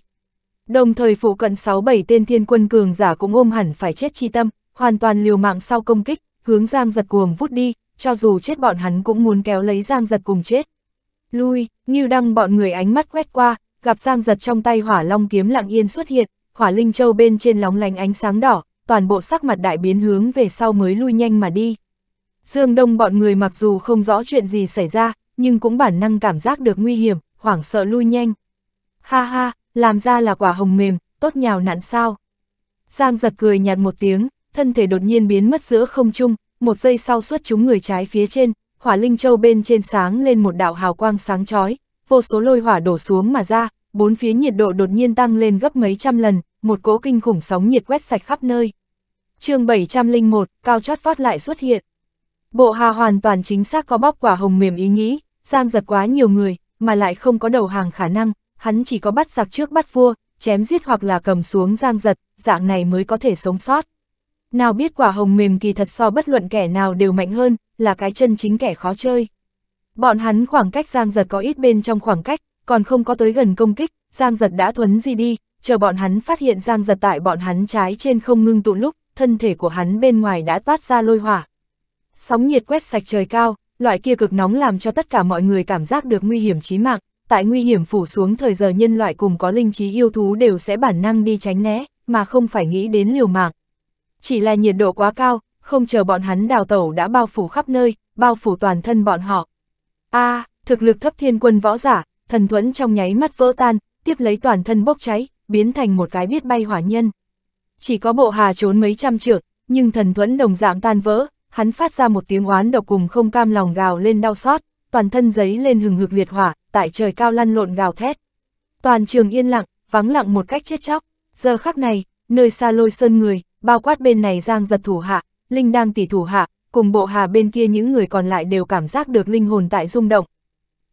Đồng thời phụ cận 6-7 tên thiên quân cường giả cũng ôm hẳn phải chết chi tâm, hoàn toàn liều mạng sau công kích, hướng Giang giật cuồng vút đi, cho dù chết bọn hắn cũng muốn kéo lấy Giang giật cùng chết. Lui, như đăng bọn người ánh mắt quét qua, gặp Giang giật trong tay hỏa long kiếm lặng yên xuất hiện, hỏa linh châu bên trên lóng lánh ánh sáng đỏ, toàn bộ sắc mặt đại biến hướng về sau mới lui nhanh mà đi. Dương Đông bọn người mặc dù không rõ chuyện gì xảy ra, nhưng cũng bản năng cảm giác được nguy hiểm, hoảng sợ lui nhanh. Ha ha, làm ra là quả hồng mềm, tốt nhào nặn sao. Giang giật cười nhạt một tiếng, thân thể đột nhiên biến mất giữa không trung, một giây sau suốt chúng người trái phía trên, hỏa linh châu bên trên sáng lên một đạo hào quang sáng chói, vô số lôi hỏa đổ xuống mà ra, bốn phía nhiệt độ đột nhiên tăng lên gấp mấy trăm lần, một cỗ kinh khủng sóng nhiệt quét sạch khắp nơi. chương 701, cao chót vót lại xuất hiện. Bộ hà hoàn toàn chính xác có bóp quả hồng mềm ý nghĩ, giang giật quá nhiều người, mà lại không có đầu hàng khả năng, hắn chỉ có bắt giặc trước bắt vua, chém giết hoặc là cầm xuống giang giật, dạng này mới có thể sống sót. Nào biết quả hồng mềm kỳ thật so bất luận kẻ nào đều mạnh hơn, là cái chân chính kẻ khó chơi. Bọn hắn khoảng cách giang giật có ít bên trong khoảng cách, còn không có tới gần công kích, giang giật đã thuấn gì đi, chờ bọn hắn phát hiện giang giật tại bọn hắn trái trên không ngưng tụ lúc, thân thể của hắn bên ngoài đã toát ra lôi hỏa. Sóng nhiệt quét sạch trời cao, loại kia cực nóng làm cho tất cả mọi người cảm giác được nguy hiểm chí mạng tại nguy hiểm phủ xuống thời giờ nhân loại cùng có linh trí yêu thú đều sẽ bản năng đi tránh né, mà không phải nghĩ đến liều mạng. Chỉ là nhiệt độ quá cao, không chờ bọn hắn đào tẩu đã bao phủ khắp nơi, bao phủ toàn thân bọn họ. a à, thực lực thấp thiên quân võ giả, thần thuẫn trong nháy mắt vỡ tan, tiếp lấy toàn thân bốc cháy, biến thành một cái biết bay hỏa nhân. Chỉ có bộ hà trốn mấy trăm trượng, nhưng thần thuẫn đồng dạng tan vỡ, hắn phát ra một tiếng oán độc cùng không cam lòng gào lên đau xót toàn thân giấy lên hừng hực liệt hỏa, tại trời cao lăn lộn gào thét. Toàn trường yên lặng, vắng lặng một cách chết chóc. Giờ khắc này, nơi xa lôi sơn người, bao quát bên này giang giật thủ hạ, linh đang tỉ thủ hạ, cùng bộ hà bên kia những người còn lại đều cảm giác được linh hồn tại rung động.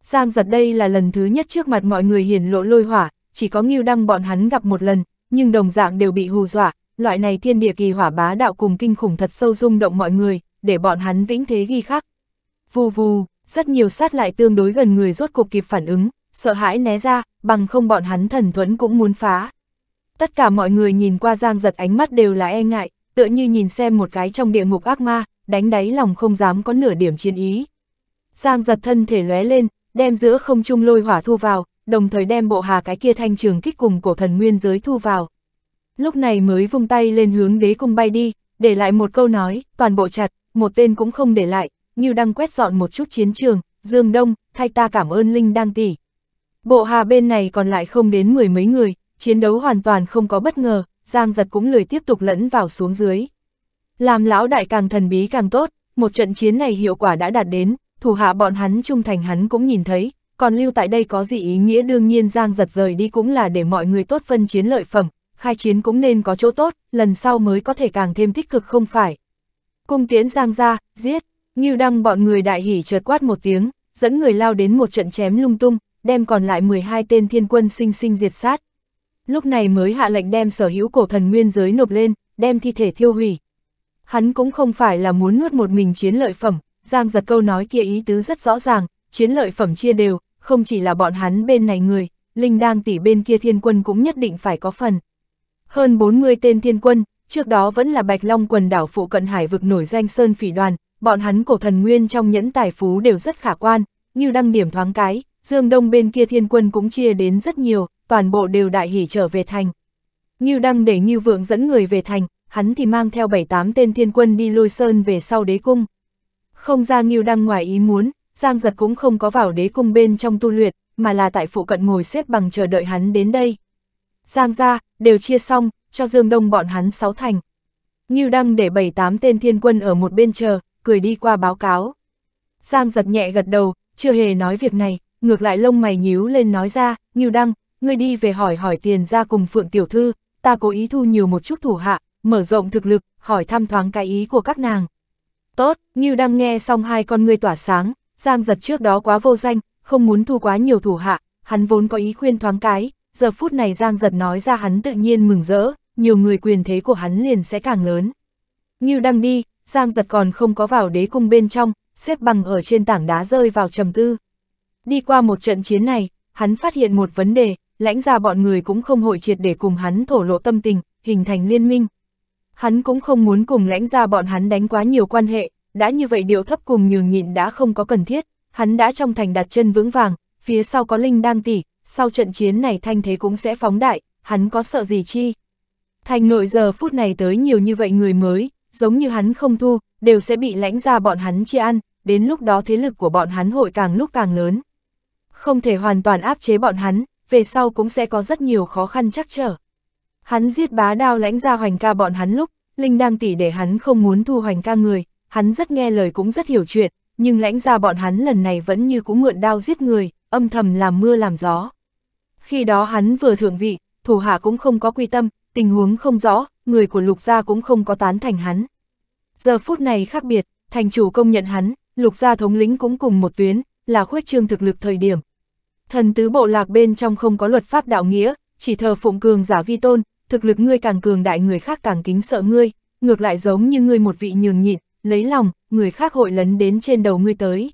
Giang giật đây là lần thứ nhất trước mặt mọi người hiển lộ lôi hỏa, chỉ có nghiêu đăng bọn hắn gặp một lần, nhưng đồng dạng đều bị hù dọa, loại này thiên địa kỳ hỏa bá đạo cùng kinh khủng thật sâu rung động mọi người, để bọn hắn vĩnh thế ghi khắc. Vù vù rất nhiều sát lại tương đối gần người rốt cuộc kịp phản ứng, sợ hãi né ra, bằng không bọn hắn thần thuẫn cũng muốn phá. Tất cả mọi người nhìn qua Giang giật ánh mắt đều là e ngại, tựa như nhìn xem một cái trong địa ngục ác ma, đánh đáy lòng không dám có nửa điểm chiến ý. Giang giật thân thể lóe lên, đem giữa không trung lôi hỏa thu vào, đồng thời đem bộ hà cái kia thanh trường kích cùng cổ thần nguyên giới thu vào. Lúc này mới vung tay lên hướng đế cung bay đi, để lại một câu nói, toàn bộ chặt, một tên cũng không để lại, như Đăng quét dọn một chút chiến trường, Dương Đông, thay ta cảm ơn Linh Đan tỷ. Bộ hà bên này còn lại không đến mười mấy người, chiến đấu hoàn toàn không có bất ngờ, Giang giật cũng lười tiếp tục lẫn vào xuống dưới. Làm lão đại càng thần bí càng tốt, một trận chiến này hiệu quả đã đạt đến, thủ hạ bọn hắn trung thành hắn cũng nhìn thấy, còn lưu tại đây có gì ý nghĩa đương nhiên Giang giật rời đi cũng là để mọi người tốt phân chiến lợi phẩm, khai chiến cũng nên có chỗ tốt, lần sau mới có thể càng thêm tích cực không phải. Cung Tiễn Giang ra, giết, Ngưu Đăng bọn người đại hỉ chợt quát một tiếng, dẫn người lao đến một trận chém lung tung, đem còn lại 12 tên thiên quân sinh sinh diệt sát. Lúc này mới hạ lệnh đem sở hữu cổ thần nguyên giới nộp lên, đem thi thể thiêu hủy. Hắn cũng không phải là muốn nuốt một mình chiến lợi phẩm, Giang giật câu nói kia ý tứ rất rõ ràng, chiến lợi phẩm chia đều, không chỉ là bọn hắn bên này người, Linh đang tỷ bên kia thiên quân cũng nhất định phải có phần. Hơn 40 tên thiên quân, trước đó vẫn là Bạch Long quần đảo phụ cận hải vực nổi danh Sơn Phỉ Đoàn, bọn hắn cổ thần nguyên trong nhẫn tài phú đều rất khả quan, như đăng điểm thoáng cái, Dương Đông bên kia thiên quân cũng chia đến rất nhiều, toàn bộ đều đại hỉ trở về thành. Như đăng để Như Vượng dẫn người về thành, hắn thì mang theo 7-8 tên thiên quân đi lôi sơn về sau đế cung. Không ra như đăng ngoài ý muốn, Giang Giật cũng không có vào đế cung bên trong tu luyện, mà là tại phụ cận ngồi xếp bằng chờ đợi hắn đến đây. Giang ra, đều chia xong, cho Dương Đông bọn hắn sáu thành. như đăng để 7-8 tên thiên quân ở một bên chờ, cười đi qua báo cáo. Giang giật nhẹ gật đầu, chưa hề nói việc này, ngược lại lông mày nhíu lên nói ra, như Đăng, ngươi đi về hỏi hỏi tiền ra cùng Phượng Tiểu Thư, ta cố ý thu nhiều một chút thủ hạ, mở rộng thực lực, hỏi thăm thoáng cái ý của các nàng. Tốt, như Đăng nghe xong hai con ngươi tỏa sáng, Giang giật trước đó quá vô danh, không muốn thu quá nhiều thủ hạ, hắn vốn có ý khuyên thoáng cái, giờ phút này Giang giật nói ra hắn tự nhiên mừng rỡ, nhiều người quyền thế của hắn liền sẽ càng lớn. như Đăng đi, Giang giật còn không có vào đế cung bên trong, xếp bằng ở trên tảng đá rơi vào trầm tư. Đi qua một trận chiến này, hắn phát hiện một vấn đề, lãnh ra bọn người cũng không hội triệt để cùng hắn thổ lộ tâm tình, hình thành liên minh. Hắn cũng không muốn cùng lãnh ra bọn hắn đánh quá nhiều quan hệ, đã như vậy điệu thấp cùng nhường nhịn đã không có cần thiết, hắn đã trong thành đặt chân vững vàng, phía sau có linh đang tỉ, sau trận chiến này thanh thế cũng sẽ phóng đại, hắn có sợ gì chi. Thành nội giờ phút này tới nhiều như vậy người mới, giống như hắn không thu, đều sẽ bị lãnh ra bọn hắn chia ăn, đến lúc đó thế lực của bọn hắn hội càng lúc càng lớn. Không thể hoàn toàn áp chế bọn hắn, về sau cũng sẽ có rất nhiều khó khăn chắc trở. Hắn giết bá đao lãnh ra hoành ca bọn hắn lúc, Linh đang tỉ để hắn không muốn thu hoành ca người, hắn rất nghe lời cũng rất hiểu chuyện, nhưng lãnh ra bọn hắn lần này vẫn như cũng mượn đao giết người, âm thầm làm mưa làm gió. Khi đó hắn vừa thượng vị, thủ hạ cũng không có quy tâm, tình huống không rõ, người của lục gia cũng không có tán thành hắn. Giờ phút này khác biệt, thành chủ công nhận hắn, lục gia thống lĩnh cũng cùng một tuyến, là khuếch trương thực lực thời điểm. Thần tứ bộ lạc bên trong không có luật pháp đạo nghĩa, chỉ thờ phụng cường giả vi tôn, thực lực ngươi càng cường đại người khác càng kính sợ ngươi, ngược lại giống như ngươi một vị nhường nhịn, lấy lòng, người khác hội lấn đến trên đầu ngươi tới.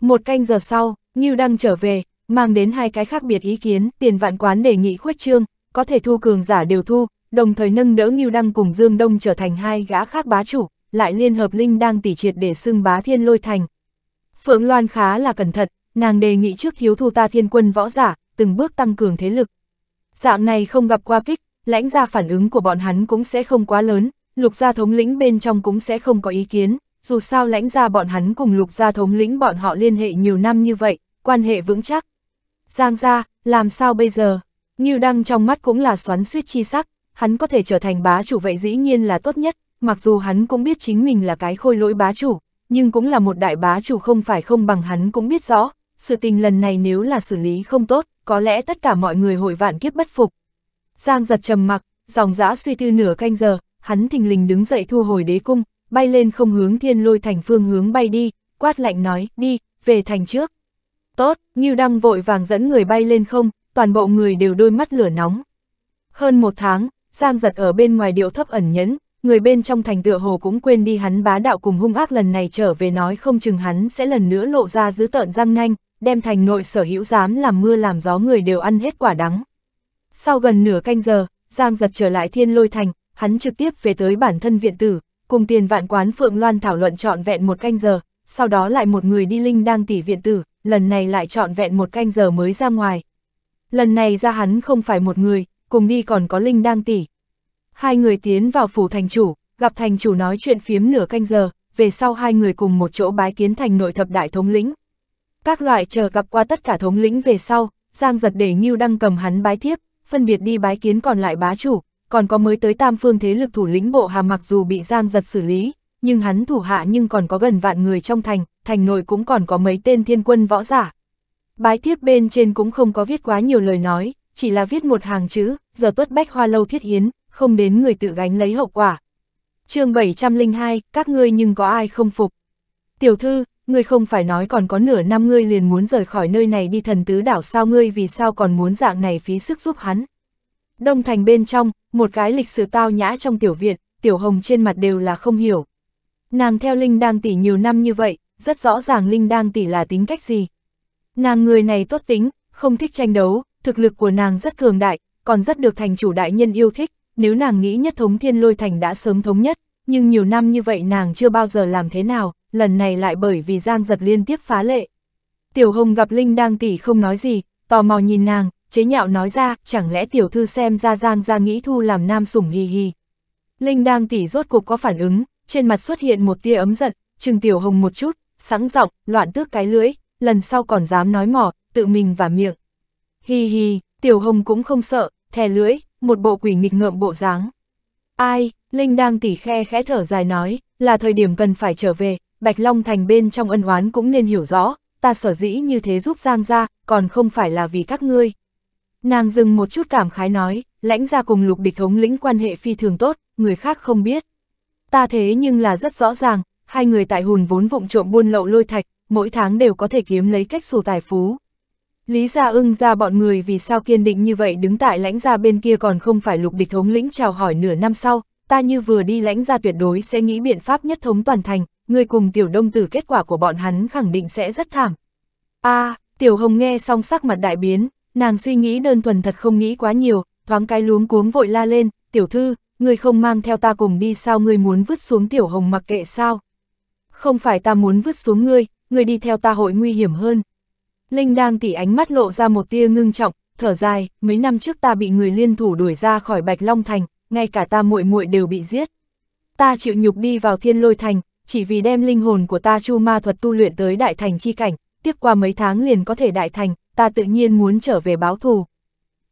Một canh giờ sau, Nhiêu Đăng trở về, mang đến hai cái khác biệt ý kiến, tiền vạn quán đề nghị khuếch trương, có thể thu cường giả đều thu, đồng thời nâng đỡ Ngưu Đăng cùng Dương Đông trở thành hai gã khác bá chủ, lại liên hợp linh đăng tỉ triệt để xưng bá thiên lôi thành. Phượng Loan khá là cẩn thận, nàng đề nghị trước hiếu thu ta thiên quân võ giả, từng bước tăng cường thế lực. Dạng này không gặp qua kích, lãnh ra phản ứng của bọn hắn cũng sẽ không quá lớn, lục gia thống lĩnh bên trong cũng sẽ không có ý kiến, dù sao lãnh ra bọn hắn cùng lục gia thống lĩnh bọn họ liên hệ nhiều năm như vậy, quan hệ vững chắc. Giang ra, làm sao bây giờ? Ngưu Đăng trong mắt cũng là xoắn suýt chi sắc, hắn có thể trở thành bá chủ vậy dĩ nhiên là tốt nhất, mặc dù hắn cũng biết chính mình là cái khôi lỗi bá chủ, nhưng cũng là một đại bá chủ không phải không bằng hắn cũng biết rõ, sự tình lần này nếu là xử lý không tốt, có lẽ tất cả mọi người hội vạn kiếp bất phục. Giang giật trầm mặc, dòng dã suy tư nửa canh giờ, hắn thình lình đứng dậy thu hồi đế cung, bay lên không hướng thiên lôi thành phương hướng bay đi, quát lạnh nói, đi, về thành trước. Tốt, Ngưu Đăng vội vàng dẫn người bay lên không, toàn bộ người đều đôi mắt lửa nóng. Hơn một tháng, Giang giật ở bên ngoài điệu thấp ẩn nhẫn, người bên trong thành tựa hồ cũng quên đi hắn bá đạo cùng hung ác lần này trở về nói không chừng hắn sẽ lần nữa lộ ra giữ tợn răng nanh, đem thành nội sở hữu dám làm mưa làm gió người đều ăn hết quả đắng. Sau gần nửa canh giờ, Giang giật trở lại thiên lôi thành, hắn trực tiếp về tới bản thân viện tử, cùng tiền vạn quán Phượng Loan thảo luận trọn vẹn một canh giờ, sau đó lại một người đi linh đang tỉ viện tử, lần này lại trọn vẹn một canh giờ mới ra ngoài, Lần này ra hắn không phải một người, cùng đi còn có Linh đăng tỷ. Hai người tiến vào phủ thành chủ, gặp thành chủ nói chuyện phiếm nửa canh giờ, về sau hai người cùng một chỗ bái kiến thành nội thập đại thống lĩnh. Các loại chờ gặp qua tất cả thống lĩnh về sau, Giang giật để Ngưu Đăng cầm hắn bái tiếp, phân biệt đi bái kiến còn lại bá chủ, còn có mới tới tam phương thế lực thủ lĩnh bộ hà mặc dù bị Giang giật xử lý, nhưng hắn thủ hạ nhưng còn có gần vạn người trong thành, thành nội cũng còn có mấy tên thiên quân võ giả, Bái thiếp bên trên cũng không có viết quá nhiều lời nói, chỉ là viết một hàng chữ, giờ tuất bách hoa lâu thiết hiến, không đến người tự gánh lấy hậu quả. chương 702, các ngươi nhưng có ai không phục. Tiểu thư, ngươi không phải nói còn có nửa năm ngươi liền muốn rời khỏi nơi này đi thần tứ đảo sao ngươi vì sao còn muốn dạng này phí sức giúp hắn. Đông thành bên trong, một cái lịch sử tao nhã trong tiểu viện, tiểu hồng trên mặt đều là không hiểu. Nàng theo Linh Đang Tỷ nhiều năm như vậy, rất rõ ràng Linh Đang Tỷ là tính cách gì, Nàng người này tốt tính, không thích tranh đấu, thực lực của nàng rất cường đại, còn rất được thành chủ đại nhân yêu thích, nếu nàng nghĩ nhất thống thiên lôi thành đã sớm thống nhất, nhưng nhiều năm như vậy nàng chưa bao giờ làm thế nào, lần này lại bởi vì Giang giật liên tiếp phá lệ. Tiểu Hồng gặp Linh đang tỉ không nói gì, tò mò nhìn nàng, chế nhạo nói ra, chẳng lẽ tiểu thư xem ra Giang ra nghĩ thu làm nam sủng hì hì. Linh đang tỉ rốt cuộc có phản ứng, trên mặt xuất hiện một tia ấm giận, chừng Tiểu Hồng một chút, sẵn giọng, loạn tước cái lưỡi, lần sau còn dám nói mỏ, tự mình và miệng. Hi hi, Tiểu Hồng cũng không sợ, thè lưỡi, một bộ quỷ nghịch ngợm bộ dáng. Ai, Linh đang tỉ khe khẽ thở dài nói, là thời điểm cần phải trở về, Bạch Long Thành bên trong ân oán cũng nên hiểu rõ, ta sở dĩ như thế giúp Giang ra, còn không phải là vì các ngươi. Nàng dừng một chút cảm khái nói, lãnh ra cùng lục địch thống lĩnh quan hệ phi thường tốt, người khác không biết. Ta thế nhưng là rất rõ ràng, hai người tại hùn vốn vụng trộm buôn lậu lôi thạch, mỗi tháng đều có thể kiếm lấy cách sổ tài phú. Lý Gia ưng ra bọn người vì sao kiên định như vậy đứng tại lãnh gia bên kia còn không phải lục địch thống lĩnh chào hỏi nửa năm sau, ta như vừa đi lãnh gia tuyệt đối sẽ nghĩ biện pháp nhất thống toàn thành, người cùng tiểu đông tử kết quả của bọn hắn khẳng định sẽ rất thảm. a à, tiểu hồng nghe xong sắc mặt đại biến, nàng suy nghĩ đơn thuần thật không nghĩ quá nhiều, thoáng cái luống cuống vội la lên, tiểu thư, người không mang theo ta cùng đi sao người muốn vứt xuống tiểu hồng mặc kệ sao? Không phải ta muốn vứt xuống ngươi, người đi theo ta hội nguy hiểm hơn. Linh đang tỉ ánh mắt lộ ra một tia ngưng trọng, thở dài, mấy năm trước ta bị người liên thủ đuổi ra khỏi Bạch Long Thành, ngay cả ta muội muội đều bị giết. Ta chịu nhục đi vào Thiên Lôi Thành, chỉ vì đem linh hồn của ta chu ma thuật tu luyện tới đại thành chi cảnh, tiếp qua mấy tháng liền có thể đại thành, ta tự nhiên muốn trở về báo thù.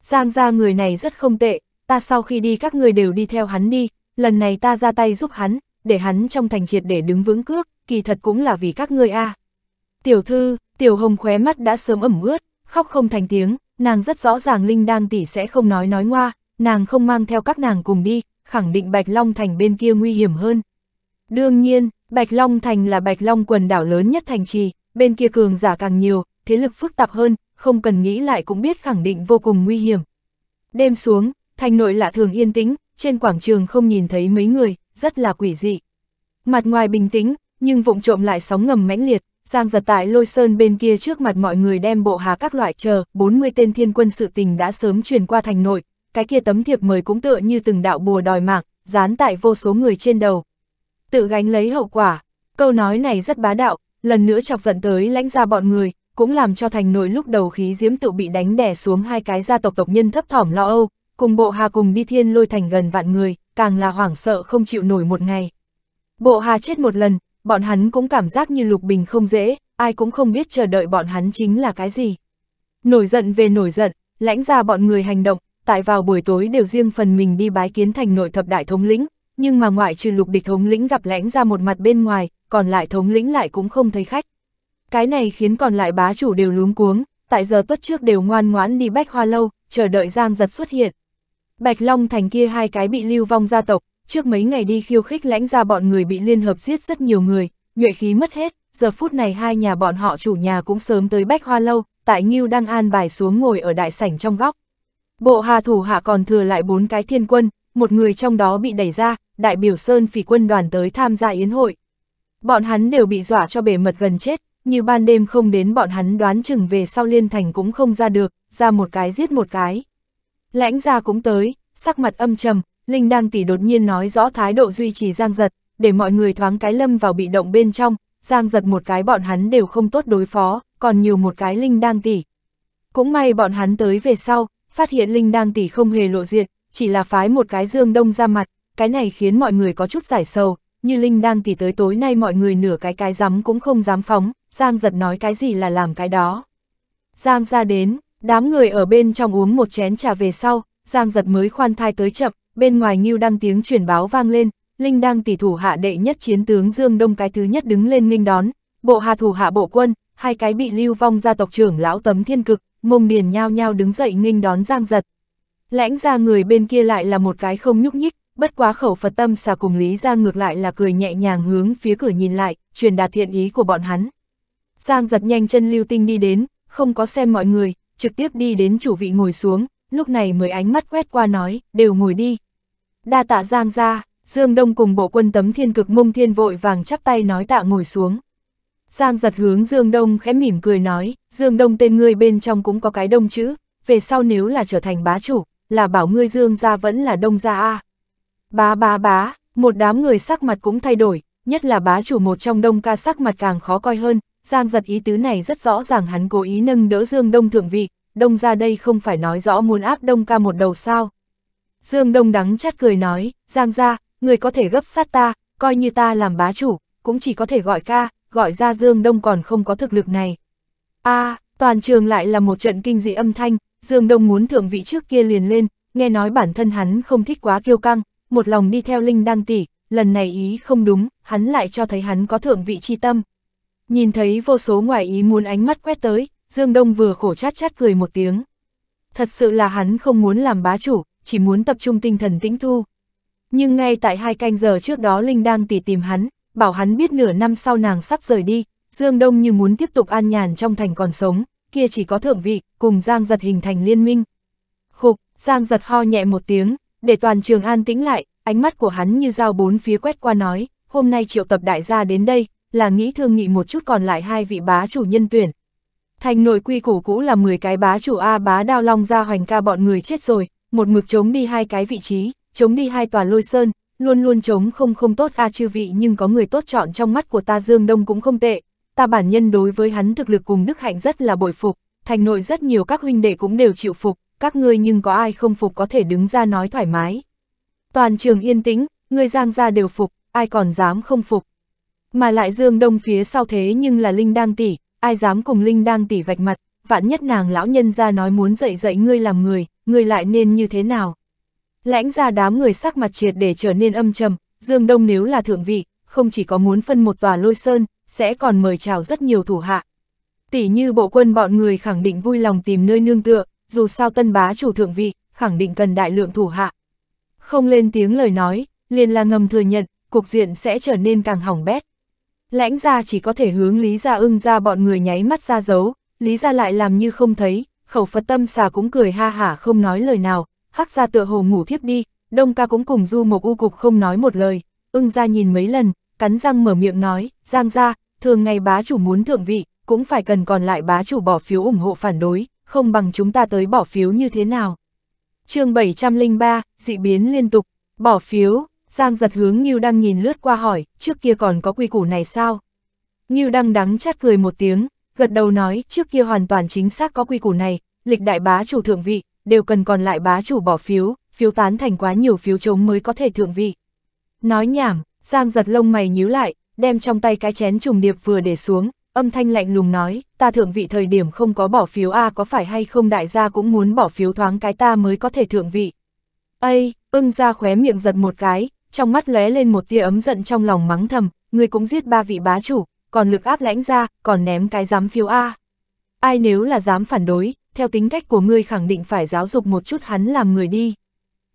Giang gia người này rất không tệ, ta sau khi đi các người đều đi theo hắn đi, lần này ta ra tay giúp hắn, để hắn trong thành triệt để đứng vững cước, kỳ thật cũng là vì các ngươi a. À. Tiểu thư, tiểu hồng khóe mắt đã sớm ẩm ướt, khóc không thành tiếng, nàng rất rõ ràng Linh Đan tỷ sẽ không nói nói ngoa, nàng không mang theo các nàng cùng đi, khẳng định Bạch Long Thành bên kia nguy hiểm hơn. Đương nhiên, Bạch Long Thành là Bạch Long quần đảo lớn nhất thành trì, bên kia cường giả càng nhiều, thế lực phức tạp hơn, không cần nghĩ lại cũng biết khẳng định vô cùng nguy hiểm. Đêm xuống, thành nội lạ thường yên tĩnh, trên quảng trường không nhìn thấy mấy người, rất là quỷ dị. Mặt ngoài bình tĩnh, nhưng vụng trộm lại sóng ngầm mãnh liệt, Giang giật tại lôi sơn bên kia trước mặt mọi người đem bộ hà các loại chờ, 40 tên thiên quân sự tình đã sớm truyền qua thành nội, cái kia tấm thiệp mời cũng tựa như từng đạo bùa đòi mạng, dán tại vô số người trên đầu. Tự gánh lấy hậu quả, câu nói này rất bá đạo, lần nữa chọc giận tới lãnh ra bọn người, cũng làm cho thành nội lúc đầu khí diễm tự bị đánh đè xuống hai cái gia tộc tộc nhân thấp thỏm lo âu, cùng bộ hà cùng đi thiên lôi thành gần vạn người, càng là hoảng sợ không chịu nổi một ngày. Bộ hà chết một lần, bọn hắn cũng cảm giác như Lục Bình không dễ, ai cũng không biết chờ đợi bọn hắn chính là cái gì. Nổi giận về nổi giận, lãnh ra bọn người hành động, tại vào buổi tối đều riêng phần mình đi bái kiến thành nội thập đại thống lĩnh, nhưng mà ngoại trừ lục địch thống lĩnh gặp lãnh ra một mặt bên ngoài, còn lại thống lĩnh lại cũng không thấy khách. Cái này khiến còn lại bá chủ đều luống cuống, tại giờ tuất trước đều ngoan ngoãn đi bách hoa lâu, chờ đợi Giang giật xuất hiện. Bạch Long thành kia hai cái bị lưu vong gia tộc, trước mấy ngày đi khiêu khích lãnh ra bọn người bị liên hợp giết rất nhiều người, nhuệ khí mất hết, giờ phút này hai nhà bọn họ chủ nhà cũng sớm tới Bách Hoa Lâu, tại nghiêu đang an bài xuống ngồi ở đại sảnh trong góc. Bộ hà thủ hạ còn thừa lại bốn cái thiên quân, một người trong đó bị đẩy ra, đại biểu Sơn phỉ quân đoàn tới tham gia yến hội. Bọn hắn đều bị dọa cho bề mật gần chết, như ban đêm không đến bọn hắn đoán chừng về sau liên thành cũng không ra được, ra một cái giết một cái. Lãnh gia cũng tới, sắc mặt âm trầm, Linh Đăng Tỷ đột nhiên nói rõ thái độ duy trì Giang Giật, để mọi người thoáng cái lâm vào bị động bên trong, Giang Giật một cái bọn hắn đều không tốt đối phó, còn nhiều một cái Linh Đăng Tỷ. Cũng may bọn hắn tới về sau, phát hiện Linh Đăng Tỷ không hề lộ diện, chỉ là phái một cái Dương Đông ra mặt, cái này khiến mọi người có chút giải sầu, như Linh Đăng Tỷ tới tối nay mọi người nửa cái cái dám cũng không dám phóng, Giang Giật nói cái gì là làm cái đó. Giang ra đến, đám người ở bên trong uống một chén trà về sau, Giang giật mới khoan thai tới chậm, bên ngoài Ngưu đang tiếng truyền báo vang lên, Linh đang tỷ thủ hạ đệ nhất chiến tướng Dương Đông cái thứ nhất đứng lên nghênh đón, bộ hạ thủ hạ bộ quân, hai cái bị lưu vong gia tộc trưởng lão tấm thiên cực, mông điền nhao nhao đứng dậy nghênh đón Giang giật. Lãnh ra người bên kia lại là một cái không nhúc nhích, bất quá khẩu Phật tâm xà cùng Lý ra ngược lại là cười nhẹ nhàng hướng phía cửa nhìn lại, truyền đạt thiện ý của bọn hắn. Giang giật nhanh chân lưu tinh đi đến, không có xem mọi người, trực tiếp đi đến chủ vị ngồi xuống, lúc này mới ánh mắt quét qua nói, đều ngồi đi. Đa tạ giang ra, Dương Đông cùng bộ quân tấm thiên cực mông thiên vội vàng chắp tay nói tạ ngồi xuống. Giang giật hướng Dương Đông khẽ mỉm cười nói, Dương Đông tên ngươi bên trong cũng có cái đông chữ, về sau nếu là trở thành bá chủ, là bảo ngươi Dương ra vẫn là đông ra a Bá bá bá, một đám người sắc mặt cũng thay đổi, nhất là bá chủ một trong đông ca sắc mặt càng khó coi hơn, Giang giật ý tứ này rất rõ ràng hắn cố ý nâng đỡ Dương Đông thượng vị, đông ra đây không phải nói rõ muốn áp đông ca một đầu sao. Dương Đông đắng chát cười nói, Giang ra, người có thể gấp sát ta, coi như ta làm bá chủ, cũng chỉ có thể gọi ca, gọi ra Dương Đông còn không có thực lực này. a à, toàn trường lại là một trận kinh dị âm thanh, Dương Đông muốn thượng vị trước kia liền lên, nghe nói bản thân hắn không thích quá kiêu căng, một lòng đi theo Linh Đăng Tỷ, lần này ý không đúng, hắn lại cho thấy hắn có thượng vị chi tâm. Nhìn thấy vô số ngoài ý muốn ánh mắt quét tới, Dương Đông vừa khổ chát chát cười một tiếng. Thật sự là hắn không muốn làm bá chủ, chỉ muốn tập trung tinh thần tĩnh thu. Nhưng ngay tại hai canh giờ trước đó Linh đang tỉ tìm hắn, bảo hắn biết nửa năm sau nàng sắp rời đi, Dương Đông như muốn tiếp tục an nhàn trong thành còn sống, kia chỉ có thượng vị, cùng Giang Giật hình thành liên minh. Khục, Giang Giật ho nhẹ một tiếng, để toàn trường an tĩnh lại, ánh mắt của hắn như dao bốn phía quét qua nói, hôm nay triệu tập đại gia đến đây, là nghĩ thương nghị một chút còn lại hai vị bá chủ nhân tuyển, Thành nội quy củ cũ là 10 cái bá chủ A bá đao long ra hoành ca bọn người chết rồi, một mực chống đi hai cái vị trí, chống đi hai tòa lôi sơn, luôn luôn chống không không tốt A chư vị nhưng có người tốt chọn trong mắt của ta Dương Đông cũng không tệ. Ta bản nhân đối với hắn thực lực cùng đức hạnh rất là bội phục, thành nội rất nhiều các huynh đệ cũng đều chịu phục, các ngươi nhưng có ai không phục có thể đứng ra nói thoải mái. Toàn trường yên tĩnh, người giang ra đều phục, ai còn dám không phục. Mà lại Dương Đông phía sau thế nhưng là Linh Đang tỷ, ai dám cùng Linh đang tỉ vạch mặt, vạn nhất nàng lão nhân ra nói muốn dạy dạy ngươi làm người, ngươi lại nên như thế nào. Lãnh ra đám người sắc mặt triệt để trở nên âm trầm, Dương Đông nếu là thượng vị, không chỉ có muốn phân một tòa lôi sơn, sẽ còn mời chào rất nhiều thủ hạ. Tỉ như bộ quân bọn người khẳng định vui lòng tìm nơi nương tựa, dù sao tân bá chủ thượng vị, khẳng định cần đại lượng thủ hạ. Không lên tiếng lời nói, liền là ngầm thừa nhận, cục diện sẽ trở nên càng hỏng bét. Lãnh ra chỉ có thể hướng Lý gia ưng ra bọn người nháy mắt ra giấu, Lý gia lại làm như không thấy, khẩu Phật tâm xà cũng cười ha hả không nói lời nào, hắc gia tựa hồ ngủ thiếp đi, đông ca cũng cùng du một u cục không nói một lời, ưng gia nhìn mấy lần, cắn răng mở miệng nói, giang gia thường ngày bá chủ muốn thượng vị, cũng phải cần còn lại bá chủ bỏ phiếu ủng hộ phản đối, không bằng chúng ta tới bỏ phiếu như thế nào. chương 703, dị biến liên tục, bỏ phiếu, Giang giật hướng Ngưu Đăng nhìn lướt qua hỏi, trước kia còn có quy củ này sao? Ngưu Đăng đắng chát cười một tiếng, gật đầu nói, trước kia hoàn toàn chính xác có quy củ này, lịch đại bá chủ thượng vị, đều cần còn lại bá chủ bỏ phiếu, phiếu tán thành quá nhiều phiếu chống mới có thể thượng vị. Nói nhảm, Giang giật lông mày nhíu lại, đem trong tay cái chén trùng điệp vừa để xuống, âm thanh lạnh lùng nói, ta thượng vị thời điểm không có bỏ phiếu A có phải hay không đại gia cũng muốn bỏ phiếu thoáng cái ta mới có thể thượng vị. Ây, ưng ra khóe miệng giật một cái, trong mắt lóe lên một tia ấm giận trong lòng mắng thầm, người cũng giết ba vị bá chủ, còn lực áp lãnh ra, còn ném cái dám phiếu A. Ai nếu là dám phản đối, theo tính cách của ngươi khẳng định phải giáo dục một chút hắn làm người đi.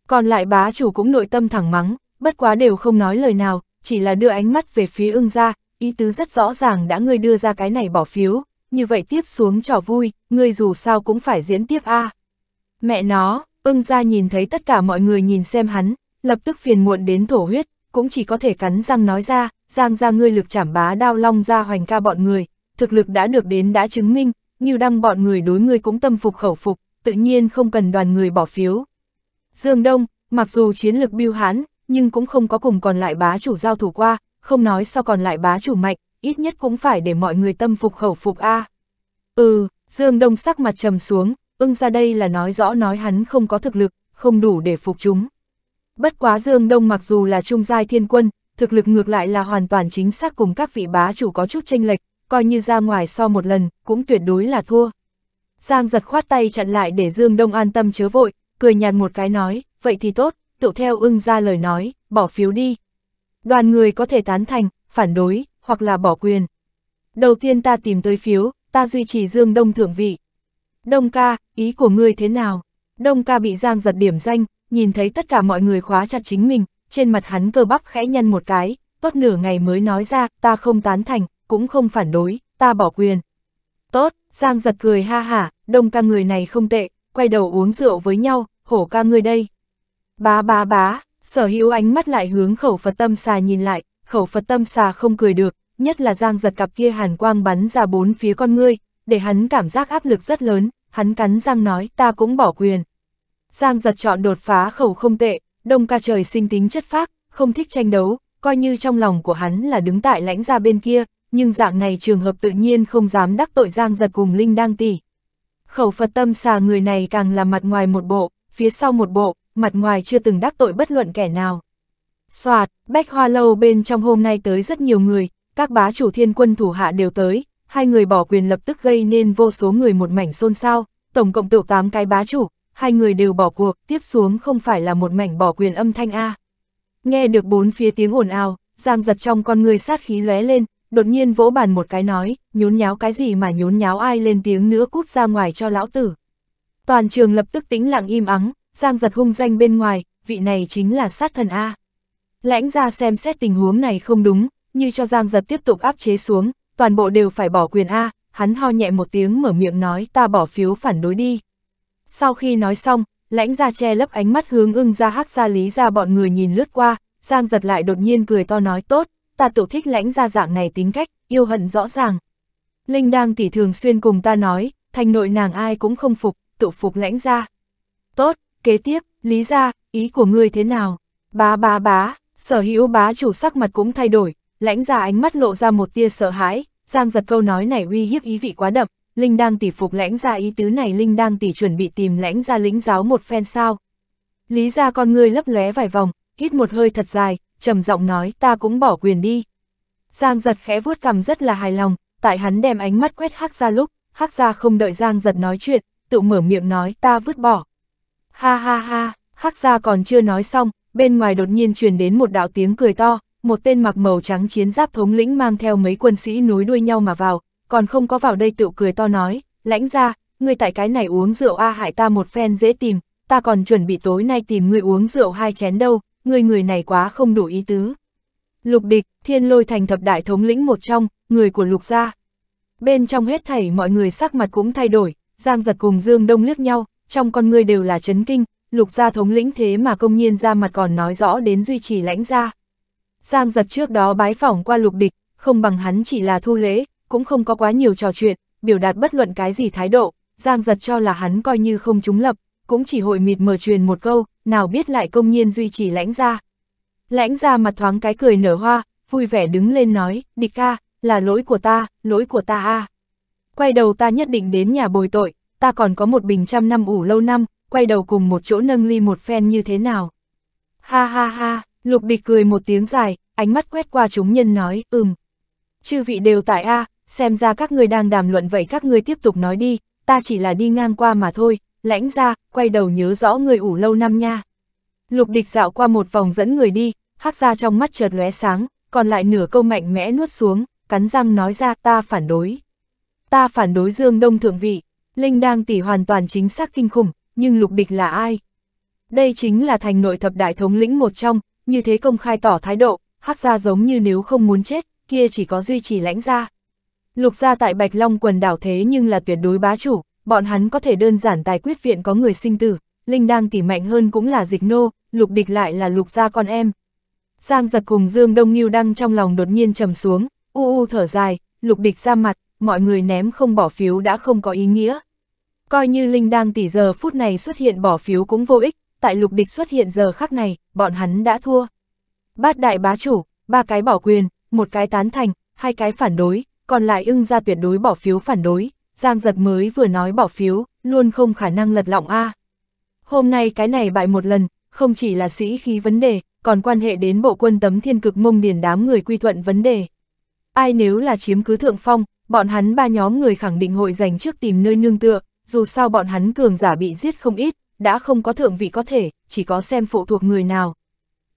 Còn lại bá chủ cũng nội tâm thẳng mắng, bất quá đều không nói lời nào, chỉ là đưa ánh mắt về phía ưng ra, ý tứ rất rõ ràng đã ngươi đưa ra cái này bỏ phiếu, như vậy tiếp xuống trò vui, ngươi dù sao cũng phải diễn tiếp a. Mẹ nó, ưng ra nhìn thấy tất cả mọi người nhìn xem hắn, lập tức phiền muộn đến thổ huyết, cũng chỉ có thể cắn răng nói ra, giang ra ngươi lực chảm bá đao long ra hoành ca bọn người, thực lực đã được đến đã chứng minh, như đăng bọn người đối ngươi cũng tâm phục khẩu phục, tự nhiên không cần đoàn người bỏ phiếu. Dương Đông, mặc dù chiến lực biêu hán, nhưng cũng không có cùng còn lại bá chủ giao thủ qua, không nói sao còn lại bá chủ mạnh, ít nhất cũng phải để mọi người tâm phục khẩu phục a. Ừ, Dương Đông sắc mặt trầm xuống, ưng ra đây là nói rõ nói hắn không có thực lực, không đủ để phục chúng. Bất quá Dương Đông mặc dù là trung giai thiên quân, thực lực ngược lại là hoàn toàn chính xác cùng các vị bá chủ có chút tranh lệch, coi như ra ngoài so một lần, cũng tuyệt đối là thua. Giang giật khoát tay chặn lại để Dương Đông an tâm chớ vội, cười nhạt một cái nói, vậy thì tốt, tự theo ưng ra lời nói, bỏ phiếu đi. Đoàn người có thể tán thành, phản đối, hoặc là bỏ quyền. Đầu tiên ta tìm tới phiếu, ta duy trì Dương Đông thượng vị. Đông ca, ý của ngươi thế nào? Đông ca bị Giang giật điểm danh, nhìn thấy tất cả mọi người khóa chặt chính mình, trên mặt hắn cơ bắp khẽ nhân một cái, tốt nửa ngày mới nói ra, ta không tán thành, cũng không phản đối, ta bỏ quyền. Tốt, Giang giật cười ha hả, đông ca người này không tệ, quay đầu uống rượu với nhau, hổ ca người đây. Bá bá bá, sở hữu ánh mắt lại hướng khẩu Phật tâm xà nhìn lại, khẩu Phật tâm xà không cười được, nhất là Giang giật cặp kia hàn quang bắn ra bốn phía con ngươi, để hắn cảm giác áp lực rất lớn, hắn cắn răng nói ta cũng bỏ quyền. Giang giật chọn đột phá khẩu không tệ, đông ca trời sinh tính chất phác, không thích tranh đấu, coi như trong lòng của hắn là đứng tại lãnh gia bên kia, nhưng dạng này trường hợp tự nhiên không dám đắc tội giang giật cùng Linh đang tỷ. Khẩu Phật tâm xà người này càng là mặt ngoài một bộ, phía sau một bộ, mặt ngoài chưa từng đắc tội bất luận kẻ nào. Xoạt, bách hoa lâu bên trong hôm nay tới rất nhiều người, các bá chủ thiên quân thủ hạ đều tới, hai người bỏ quyền lập tức gây nên vô số người một mảnh xôn xao, tổng cộng tựu 8 cái bá chủ, hai người đều bỏ cuộc, tiếp xuống không phải là một mảnh bỏ quyền âm thanh A. Nghe được bốn phía tiếng ồn ào, Giang giật trong con người sát khí lóe lên, đột nhiên vỗ bàn một cái nói, nhốn nháo cái gì mà nhốn nháo ai lên tiếng nữa cút ra ngoài cho lão tử. Toàn trường lập tức tĩnh lặng im ắng, Giang giật hung danh bên ngoài, vị này chính là sát thần A. Lãnh ra xem xét tình huống này không đúng, như cho Giang giật tiếp tục áp chế xuống, toàn bộ đều phải bỏ quyền A, hắn ho nhẹ một tiếng mở miệng nói ta bỏ phiếu phản đối đi. Sau khi nói xong, lãnh gia che lấp ánh mắt hướng ưng ra hát ra lý ra bọn người nhìn lướt qua, Giang giật lại đột nhiên cười to nói tốt, ta tự thích lãnh gia dạng này tính cách, yêu hận rõ ràng. Linh đang tỉ thường xuyên cùng ta nói, thành nội nàng ai cũng không phục, tự phục lãnh gia. Tốt, kế tiếp, lý gia, ý của ngươi thế nào? Bá bá bá, sở hữu bá chủ sắc mặt cũng thay đổi, lãnh gia ánh mắt lộ ra một tia sợ hãi, Giang giật câu nói này uy hiếp ý vị quá đậm, Linh Đang Tỷ phục lãnh ra ý tứ này Linh Đang Tỷ chuẩn bị tìm lãnh ra lĩnh giáo một phen sao. Lý ra con người lấp lóe vài vòng, hít một hơi thật dài, trầm giọng nói ta cũng bỏ quyền đi. Giang giật khẽ vuốt cằm rất là hài lòng, tại hắn đem ánh mắt quét hắc ra lúc, hắc ra không đợi Giang giật nói chuyện, tự mở miệng nói ta vứt bỏ. Ha ha ha, hắc ra còn chưa nói xong, bên ngoài đột nhiên truyền đến một đạo tiếng cười to, một tên mặc màu trắng chiến giáp thống lĩnh mang theo mấy quân sĩ nối đuôi nhau mà vào, còn không có vào đây tựu cười to nói, lãnh ra, ngươi tại cái này uống rượu a à hại ta một phen dễ tìm, ta còn chuẩn bị tối nay tìm ngươi uống rượu hai chén đâu, ngươi người này quá không đủ ý tứ. Lục địch, thiên lôi thành thập đại thống lĩnh một trong, người của lục gia. Bên trong hết thảy mọi người sắc mặt cũng thay đổi, Giang giật cùng Dương Đông liếc nhau, trong con ngươi đều là chấn kinh, lục gia thống lĩnh thế mà công nhiên ra mặt còn nói rõ đến duy trì lãnh gia. Giang giật trước đó bái phỏng qua lục địch, không bằng hắn chỉ là thu lễ, cũng không có quá nhiều trò chuyện, biểu đạt bất luận cái gì thái độ, Giang giật cho là hắn coi như không trúng lập, cũng chỉ hội mịt mờ truyền một câu, nào biết lại công nhiên duy trì lãnh ra. Lãnh ra mặt thoáng cái cười nở hoa, vui vẻ đứng lên nói, địch ca, là lỗi của ta, lỗi của ta a. Quay đầu ta nhất định đến nhà bồi tội, ta còn có một bình trăm năm ủ lâu năm, quay đầu cùng một chỗ nâng ly một phen như thế nào. Ha ha ha, lục địch cười một tiếng dài, ánh mắt quét qua chúng nhân nói, ừm. Chư vị đều tại a, à, xem ra các người đang đàm luận vậy các người tiếp tục nói đi, ta chỉ là đi ngang qua mà thôi, lãnh ra, quay đầu nhớ rõ người ủ lâu năm nha. Lục địch dạo qua một vòng dẫn người đi, hắc ra trong mắt chợt lóe sáng, còn lại nửa câu mạnh mẽ nuốt xuống, cắn răng nói ra ta phản đối. Ta phản đối Dương Đông Thượng Vị, Linh đang tỷ hoàn toàn chính xác kinh khủng, nhưng lục địch là ai? Đây chính là thành nội thập đại thống lĩnh một trong, như thế công khai tỏ thái độ, hắc ra giống như nếu không muốn chết, kia chỉ có duy trì lãnh ra. Lục gia tại Bạch Long quần đảo thế nhưng là tuyệt đối bá chủ, bọn hắn có thể đơn giản tài quyết viện có người sinh tử, Linh đang tỉ mạnh hơn cũng là dịch nô, lục địch lại là lục gia con em. Giang giật cùng Dương Đông Nghiêu đang trong lòng đột nhiên trầm xuống, u u thở dài, lục địch ra mặt, mọi người ném không bỏ phiếu đã không có ý nghĩa. Coi như Linh đang tỉ giờ phút này xuất hiện bỏ phiếu cũng vô ích, tại lục địch xuất hiện giờ khắc này, bọn hắn đã thua. Bát đại bá chủ, ba cái bỏ quyền, một cái tán thành, hai cái phản đối, còn lại ưng ra tuyệt đối bỏ phiếu phản đối, Giang Giật mới vừa nói bỏ phiếu, luôn không khả năng lật lọng A. Hôm nay cái này bại một lần, không chỉ là sĩ khí vấn đề, còn quan hệ đến bộ quân tấm thiên cực mông điền đám người quy thuận vấn đề. Ai nếu là chiếm cứ thượng phong, bọn hắn ba nhóm người khẳng định hội dành trước tìm nơi nương tựa, dù sao bọn hắn cường giả bị giết không ít, đã không có thượng vị có thể, chỉ có xem phụ thuộc người nào.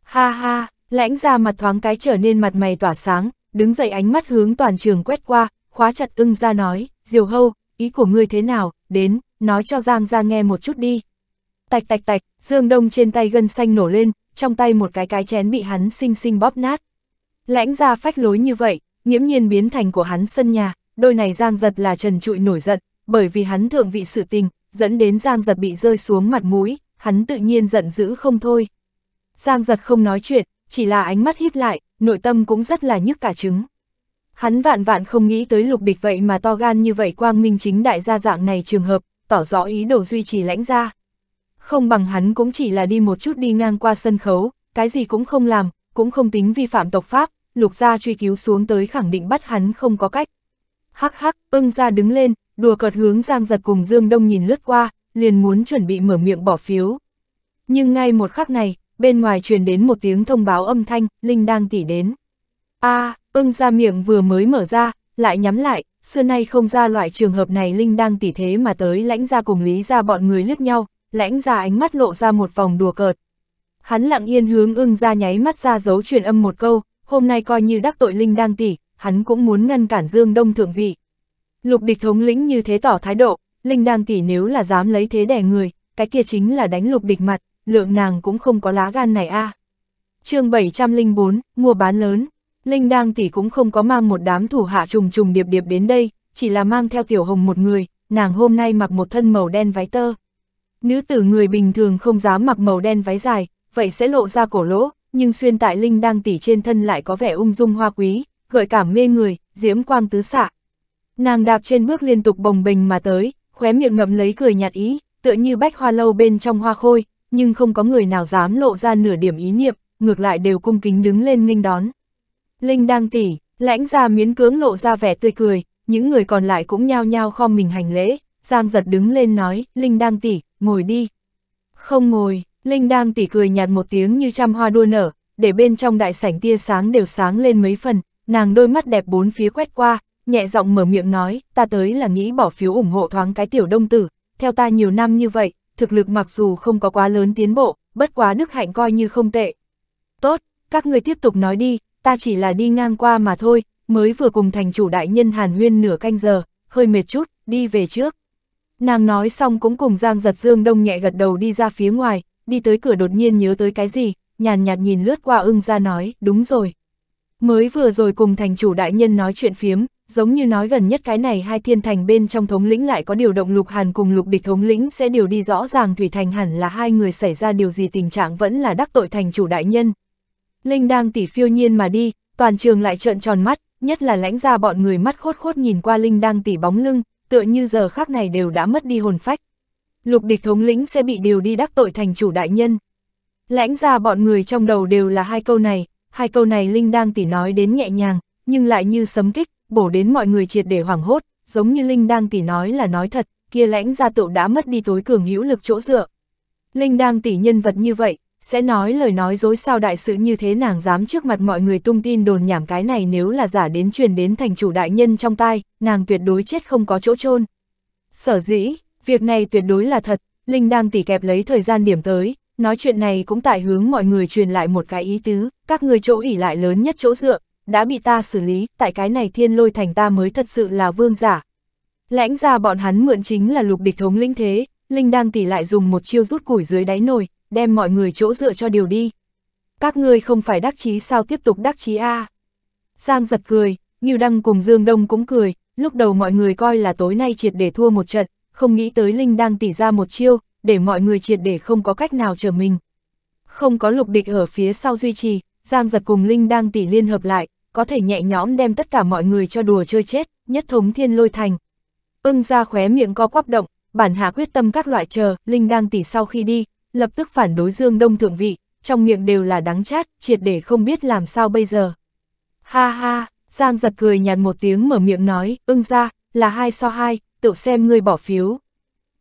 Ha ha, lãnh ra mặt thoáng cái trở nên mặt mày tỏa sáng, đứng dậy ánh mắt hướng toàn trường quét qua, khóa chặt ưng ra nói, diều hâu, ý của ngươi thế nào, đến, nói cho Giang ra nghe một chút đi. Tạch tạch tạch, Dương Đông trên tay gân xanh nổ lên, trong tay một cái cái chén bị hắn xinh xinh bóp nát. Lãnh ra phách lối như vậy, nghiễm nhiên biến thành của hắn sân nhà, đôi này Giang giật là trần trụi nổi giận, bởi vì hắn thượng vị sự tình, dẫn đến Giang giật bị rơi xuống mặt mũi, hắn tự nhiên giận dữ không thôi. Giang giật không nói chuyện, chỉ là ánh mắt híp lại, nội tâm cũng rất là nhức cả trứng. Hắn vạn vạn không nghĩ tới lục địch vậy mà to gan như vậy quang minh chính đại gia dạng này trường hợp, tỏ rõ ý đồ duy trì lãnh gia. Không bằng hắn cũng chỉ là đi một chút đi ngang qua sân khấu, cái gì cũng không làm, cũng không tính vi phạm tộc pháp, lục gia truy cứu xuống tới khẳng định bắt hắn không có cách. Hắc hắc, ưng ra đứng lên, đùa cợt hướng Giang Giật cùng Dương Đông nhìn lướt qua, liền muốn chuẩn bị mở miệng bỏ phiếu. Nhưng ngay một khắc này, bên ngoài truyền đến một tiếng thông báo âm thanh, Linh đang tỉ đến. a à, ưng ra miệng vừa mới mở ra, lại nhắm lại, xưa nay không ra loại trường hợp này Linh đang tỉ thế mà tới lãnh ra cùng lý ra bọn người liếc nhau, lãnh ra ánh mắt lộ ra một vòng đùa cợt. Hắn lặng yên hướng ưng ra nháy mắt ra giấu truyền âm một câu, hôm nay coi như đắc tội Linh đang tỉ, hắn cũng muốn ngăn cản Dương Đông Thượng Vị. Lục địch thống lĩnh như thế tỏ thái độ, Linh đang tỉ nếu là dám lấy thế đẻ người, cái kia chính là đánh lục địch mặt, lượng nàng cũng không có lá gan này a. À. chương 704, mua bán lớn, Linh Đang tỷ cũng không có mang một đám thủ hạ trùng trùng điệp điệp đến đây, chỉ là mang theo Tiểu Hồng một người, nàng hôm nay mặc một thân màu đen váy tơ. Nữ tử người bình thường không dám mặc màu đen váy dài, vậy sẽ lộ ra cổ lỗ, nhưng xuyên tại Linh Đang tỷ trên thân lại có vẻ ung dung hoa quý, gợi cảm mê người, diễm quang tứ xạ. Nàng đạp trên bước liên tục bồng bềnh mà tới, khóe miệng ngậm lấy cười nhạt ý, tựa như bách hoa lâu bên trong hoa khôi, nhưng không có người nào dám lộ ra nửa điểm ý niệm, ngược lại đều cung kính đứng lên nghênh đón. Linh đang tỉ, lãnh ra miến cưỡng lộ ra vẻ tươi cười, những người còn lại cũng nhao nhao khom mình hành lễ, Giang giật đứng lên nói, Linh đang tỉ, ngồi đi. Không ngồi, Linh đang tỉ cười nhạt một tiếng như trăm hoa đua nở, để bên trong đại sảnh tia sáng đều sáng lên mấy phần, nàng đôi mắt đẹp bốn phía quét qua, nhẹ giọng mở miệng nói, ta tới là nghĩ bỏ phiếu ủng hộ thoáng cái tiểu đông tử, theo ta nhiều năm như vậy, thực lực mặc dù không có quá lớn tiến bộ, bất quá Đức Hạnh coi như không tệ. Tốt, các người tiếp tục nói đi, ta chỉ là đi ngang qua mà thôi, mới vừa cùng thành chủ đại nhân Hàn Huyên nửa canh giờ, hơi mệt chút, đi về trước. Nàng nói xong cũng cùng Giang giật dương đông nhẹ gật đầu đi ra phía ngoài, đi tới cửa đột nhiên nhớ tới cái gì, nhàn nhạt nhìn lướt qua ưng ra nói, đúng rồi. Mới vừa rồi cùng thành chủ đại nhân nói chuyện phiếm, giống như nói gần nhất cái này hai thiên thành bên trong thống lĩnh lại có điều động lục hàn cùng lục địch thống lĩnh sẽ điều đi rõ ràng thủy thành hẳn là hai người xảy ra điều gì tình trạng vẫn là đắc tội thành chủ đại nhân. Linh đang tỉ phiêu nhiên mà đi, toàn trường lại trợn tròn mắt, nhất là lãnh ra bọn người mắt khốt khốt nhìn qua Linh đang tỉ bóng lưng, tựa như giờ khác này đều đã mất đi hồn phách. Lục địch thống lĩnh sẽ bị điều đi đắc tội thành chủ đại nhân. Lãnh ra bọn người trong đầu đều là hai câu này, hai câu này Linh đang tỉ nói đến nhẹ nhàng, nhưng lại như sấm kích, bổ đến mọi người triệt để hoảng hốt, giống như Linh Đang tỷ nói là nói thật, kia lãnh gia tựu đã mất đi tối cường hữu lực chỗ dựa. Linh Đang tỷ nhân vật như vậy, sẽ nói lời nói dối sao đại sự như thế nàng dám trước mặt mọi người tung tin đồn nhảm cái này nếu là giả đến truyền đến thành chủ đại nhân trong tai, nàng tuyệt đối chết không có chỗ chôn. Sở dĩ, việc này tuyệt đối là thật, Linh đang tỷ kẹp lấy thời gian điểm tới, nói chuyện này cũng tại hướng mọi người truyền lại một cái ý tứ, các người chỗ ỉ lại lớn nhất chỗ dựa, đã bị ta xử lý, tại cái này thiên lôi thành ta mới thật sự là vương giả. Lãnh ra bọn hắn mượn chính là lục địch thống linh thế, linh đang tỷ lại dùng một chiêu rút củi dưới đáy nồi, đem mọi người chỗ dựa cho điều đi. Các ngươi không phải đắc chí sao tiếp tục đắc chí a Giang giật cười, Ngưu Đăng cùng Dương Đông cũng cười, lúc đầu mọi người coi là tối nay triệt để thua một trận, không nghĩ tới Linh đang tỉ ra một chiêu, để mọi người triệt để không có cách nào trở mình. Không có lục địch ở phía sau duy trì, Giang giật cùng Linh đang tỉ liên hợp lại, có thể nhẹ nhõm đem tất cả mọi người cho đùa chơi chết, nhất thống thiên lôi thành. Ưng ra khóe miệng co quắp động, bản hạ quyết tâm các loại chờ, Linh đang tỉ sau khi đi, lập tức phản đối Dương Đông Thượng Vị, trong miệng đều là đắng chát, triệt để không biết làm sao bây giờ. Ha ha, Giang giật cười nhạt một tiếng mở miệng nói, ưng ra, là hai so hai, tự xem ngươi bỏ phiếu.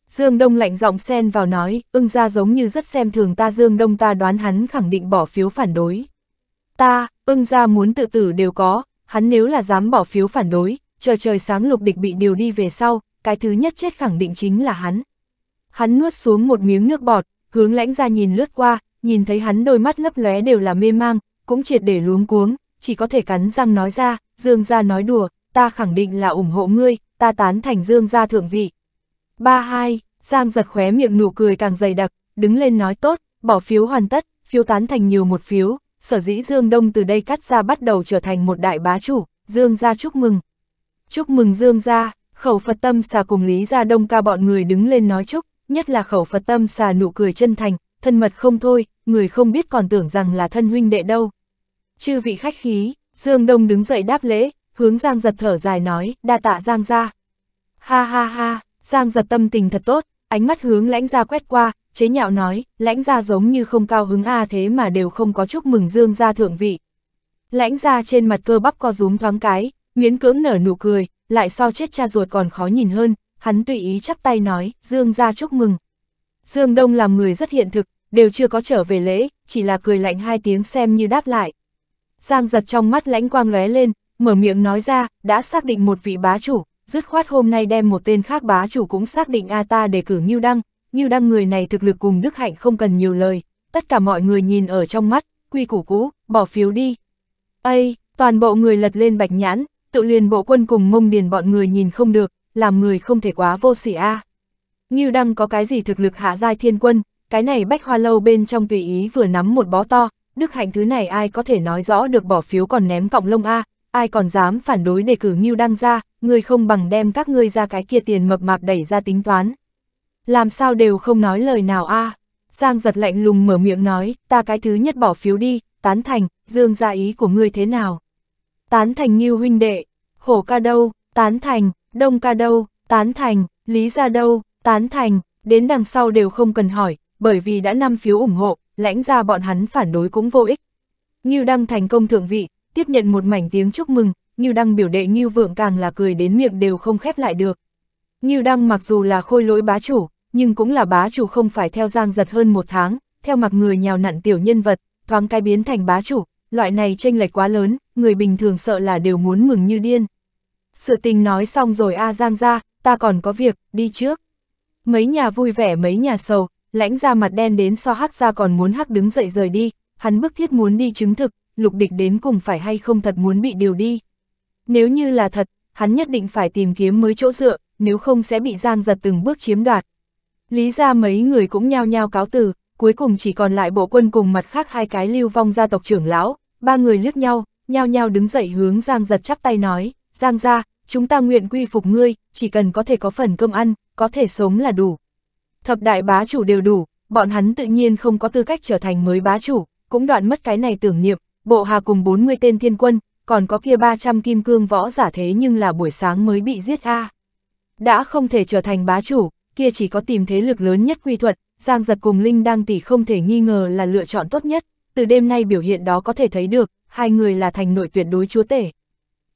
Dương Đông lạnh giọng xen vào nói, ưng ra giống như rất xem thường ta Dương Đông ta đoán hắn khẳng định bỏ phiếu phản đối ta, ưng ra muốn tự tử đều có, hắn nếu là dám bỏ phiếu phản đối, chờ trời sáng lục địch bị điều đi về sau, cái thứ nhất chết khẳng định chính là hắn. Hắn nuốt xuống một miếng nước bọt, hướng lãnh ra nhìn lướt qua, nhìn thấy hắn đôi mắt lấp lóe đều là mê mang, cũng triệt để luống cuống, chỉ có thể cắn răng nói ra, Dương gia nói đùa, ta khẳng định là ủng hộ ngươi, ta tán thành Dương gia thượng vị. ba hai Giang giật khóe miệng nụ cười càng dày đặc, đứng lên nói tốt, bỏ phiếu hoàn tất, phiếu tán thành nhiều một phiếu, sở dĩ Dương Đông từ đây cắt ra bắt đầu trở thành một đại bá chủ, Dương gia chúc mừng. Chúc mừng Dương gia, khẩu Phật tâm xà cùng Lý gia Đông ca bọn người đứng lên nói chúc, nhất là khẩu Phật tâm xà nụ cười chân thành, thân mật không thôi, người không biết còn tưởng rằng là thân huynh đệ đâu. Chư vị khách khí, Dương Đông đứng dậy đáp lễ, hướng Giang giật thở dài nói, đa tạ Giang gia. Ha ha ha, Giang giật tâm tình thật tốt, ánh mắt hướng lãnh gia quét qua, chế nhạo nói, lãnh gia giống như không cao hứng a à thế mà đều không có chúc mừng Dương gia thượng vị. Lãnh gia trên mặt cơ bắp co rúm thoáng cái, miễn cưỡng nở nụ cười, lại so chết cha ruột còn khó nhìn hơn, hắn tùy ý chắp tay nói, Dương gia chúc mừng. Dương Đông làm người rất hiện thực, đều chưa có trở về lễ, chỉ là cười lạnh hai tiếng xem như đáp lại. Giang giật trong mắt lãnh quang lóe lên, mở miệng nói ra, đã xác định một vị bá chủ, dứt khoát hôm nay đem một tên khác bá chủ cũng xác định A ta để cử Ngưu Đăng, Ngưu Đăng người này thực lực cùng Đức Hạnh không cần nhiều lời, tất cả mọi người nhìn ở trong mắt, quy củ cũ, bỏ phiếu đi. Ây, toàn bộ người lật lên bạch nhãn, tự liền bộ quân cùng mông điền bọn người nhìn không được, làm người không thể quá vô sỉ a. À. Đăng có cái gì thực lực hạ giai thiên quân, cái này bách hoa lâu bên trong tùy ý vừa nắm một bó to, Đức Hạnh thứ này ai có thể nói rõ được bỏ phiếu còn ném cọng lông a, ai còn dám phản đối đề cử Ngưu Đăng ra, người không bằng đem các ngươi ra cái kia tiền mập mạp đẩy ra tính toán làm sao đều không nói lời nào a Giang giật lạnh lùng mở miệng nói, ta cái thứ nhất bỏ phiếu đi, tán thành, dương ra ý của ngươi thế nào? Tán thành như huynh đệ, hổ ca đâu, tán thành, đông ca đâu, tán thành, lý ra đâu, tán thành, đến đằng sau đều không cần hỏi, bởi vì đã năm phiếu ủng hộ, lãnh ra bọn hắn phản đối cũng vô ích. Như đăng thành công thượng vị, tiếp nhận một mảnh tiếng chúc mừng, như đăng biểu đệ như vượng càng là cười đến miệng đều không khép lại được. Như đăng mặc dù là khôi lỗi bá chủ, nhưng cũng là bá chủ không phải theo giang giật hơn một tháng, theo mặc người nhào nặn tiểu nhân vật, thoáng cái biến thành bá chủ, loại này tranh lệch quá lớn, người bình thường sợ là đều muốn mừng như điên. Sự tình nói xong rồi A Giang ra, ta còn có việc, đi trước. Mấy nhà vui vẻ mấy nhà sầu, lãnh ra mặt đen đến so hắc ra còn muốn hắc đứng dậy rời đi, hắn bức thiết muốn đi chứng thực, lục địch đến cùng phải hay không thật muốn bị điều đi. Nếu như là thật, hắn nhất định phải tìm kiếm mới chỗ dựa, nếu không sẽ bị Giang giật từng bước chiếm đoạt. Lý ra mấy người cũng nhao nhao cáo từ, cuối cùng chỉ còn lại bộ quân cùng mặt khác hai cái lưu vong gia tộc trưởng lão, ba người liếc nhau, nhao nhao đứng dậy hướng Giang giật chắp tay nói, Giang ra, chúng ta nguyện quy phục ngươi, chỉ cần có thể có phần cơm ăn, có thể sống là đủ. Thập đại bá chủ đều đủ, bọn hắn tự nhiên không có tư cách trở thành mới bá chủ, cũng đoạn mất cái này tưởng niệm, bộ hà cùng 40 tên thiên quân, còn có kia 300 kim cương võ giả thế nhưng là buổi sáng mới bị giết a Đã không thể trở thành bá chủ, kia chỉ có tìm thế lực lớn nhất quy thuận Giang Giật cùng Linh Đăng Tỷ không thể nghi ngờ là lựa chọn tốt nhất, từ đêm nay biểu hiện đó có thể thấy được, hai người là thành nội tuyệt đối chúa tể.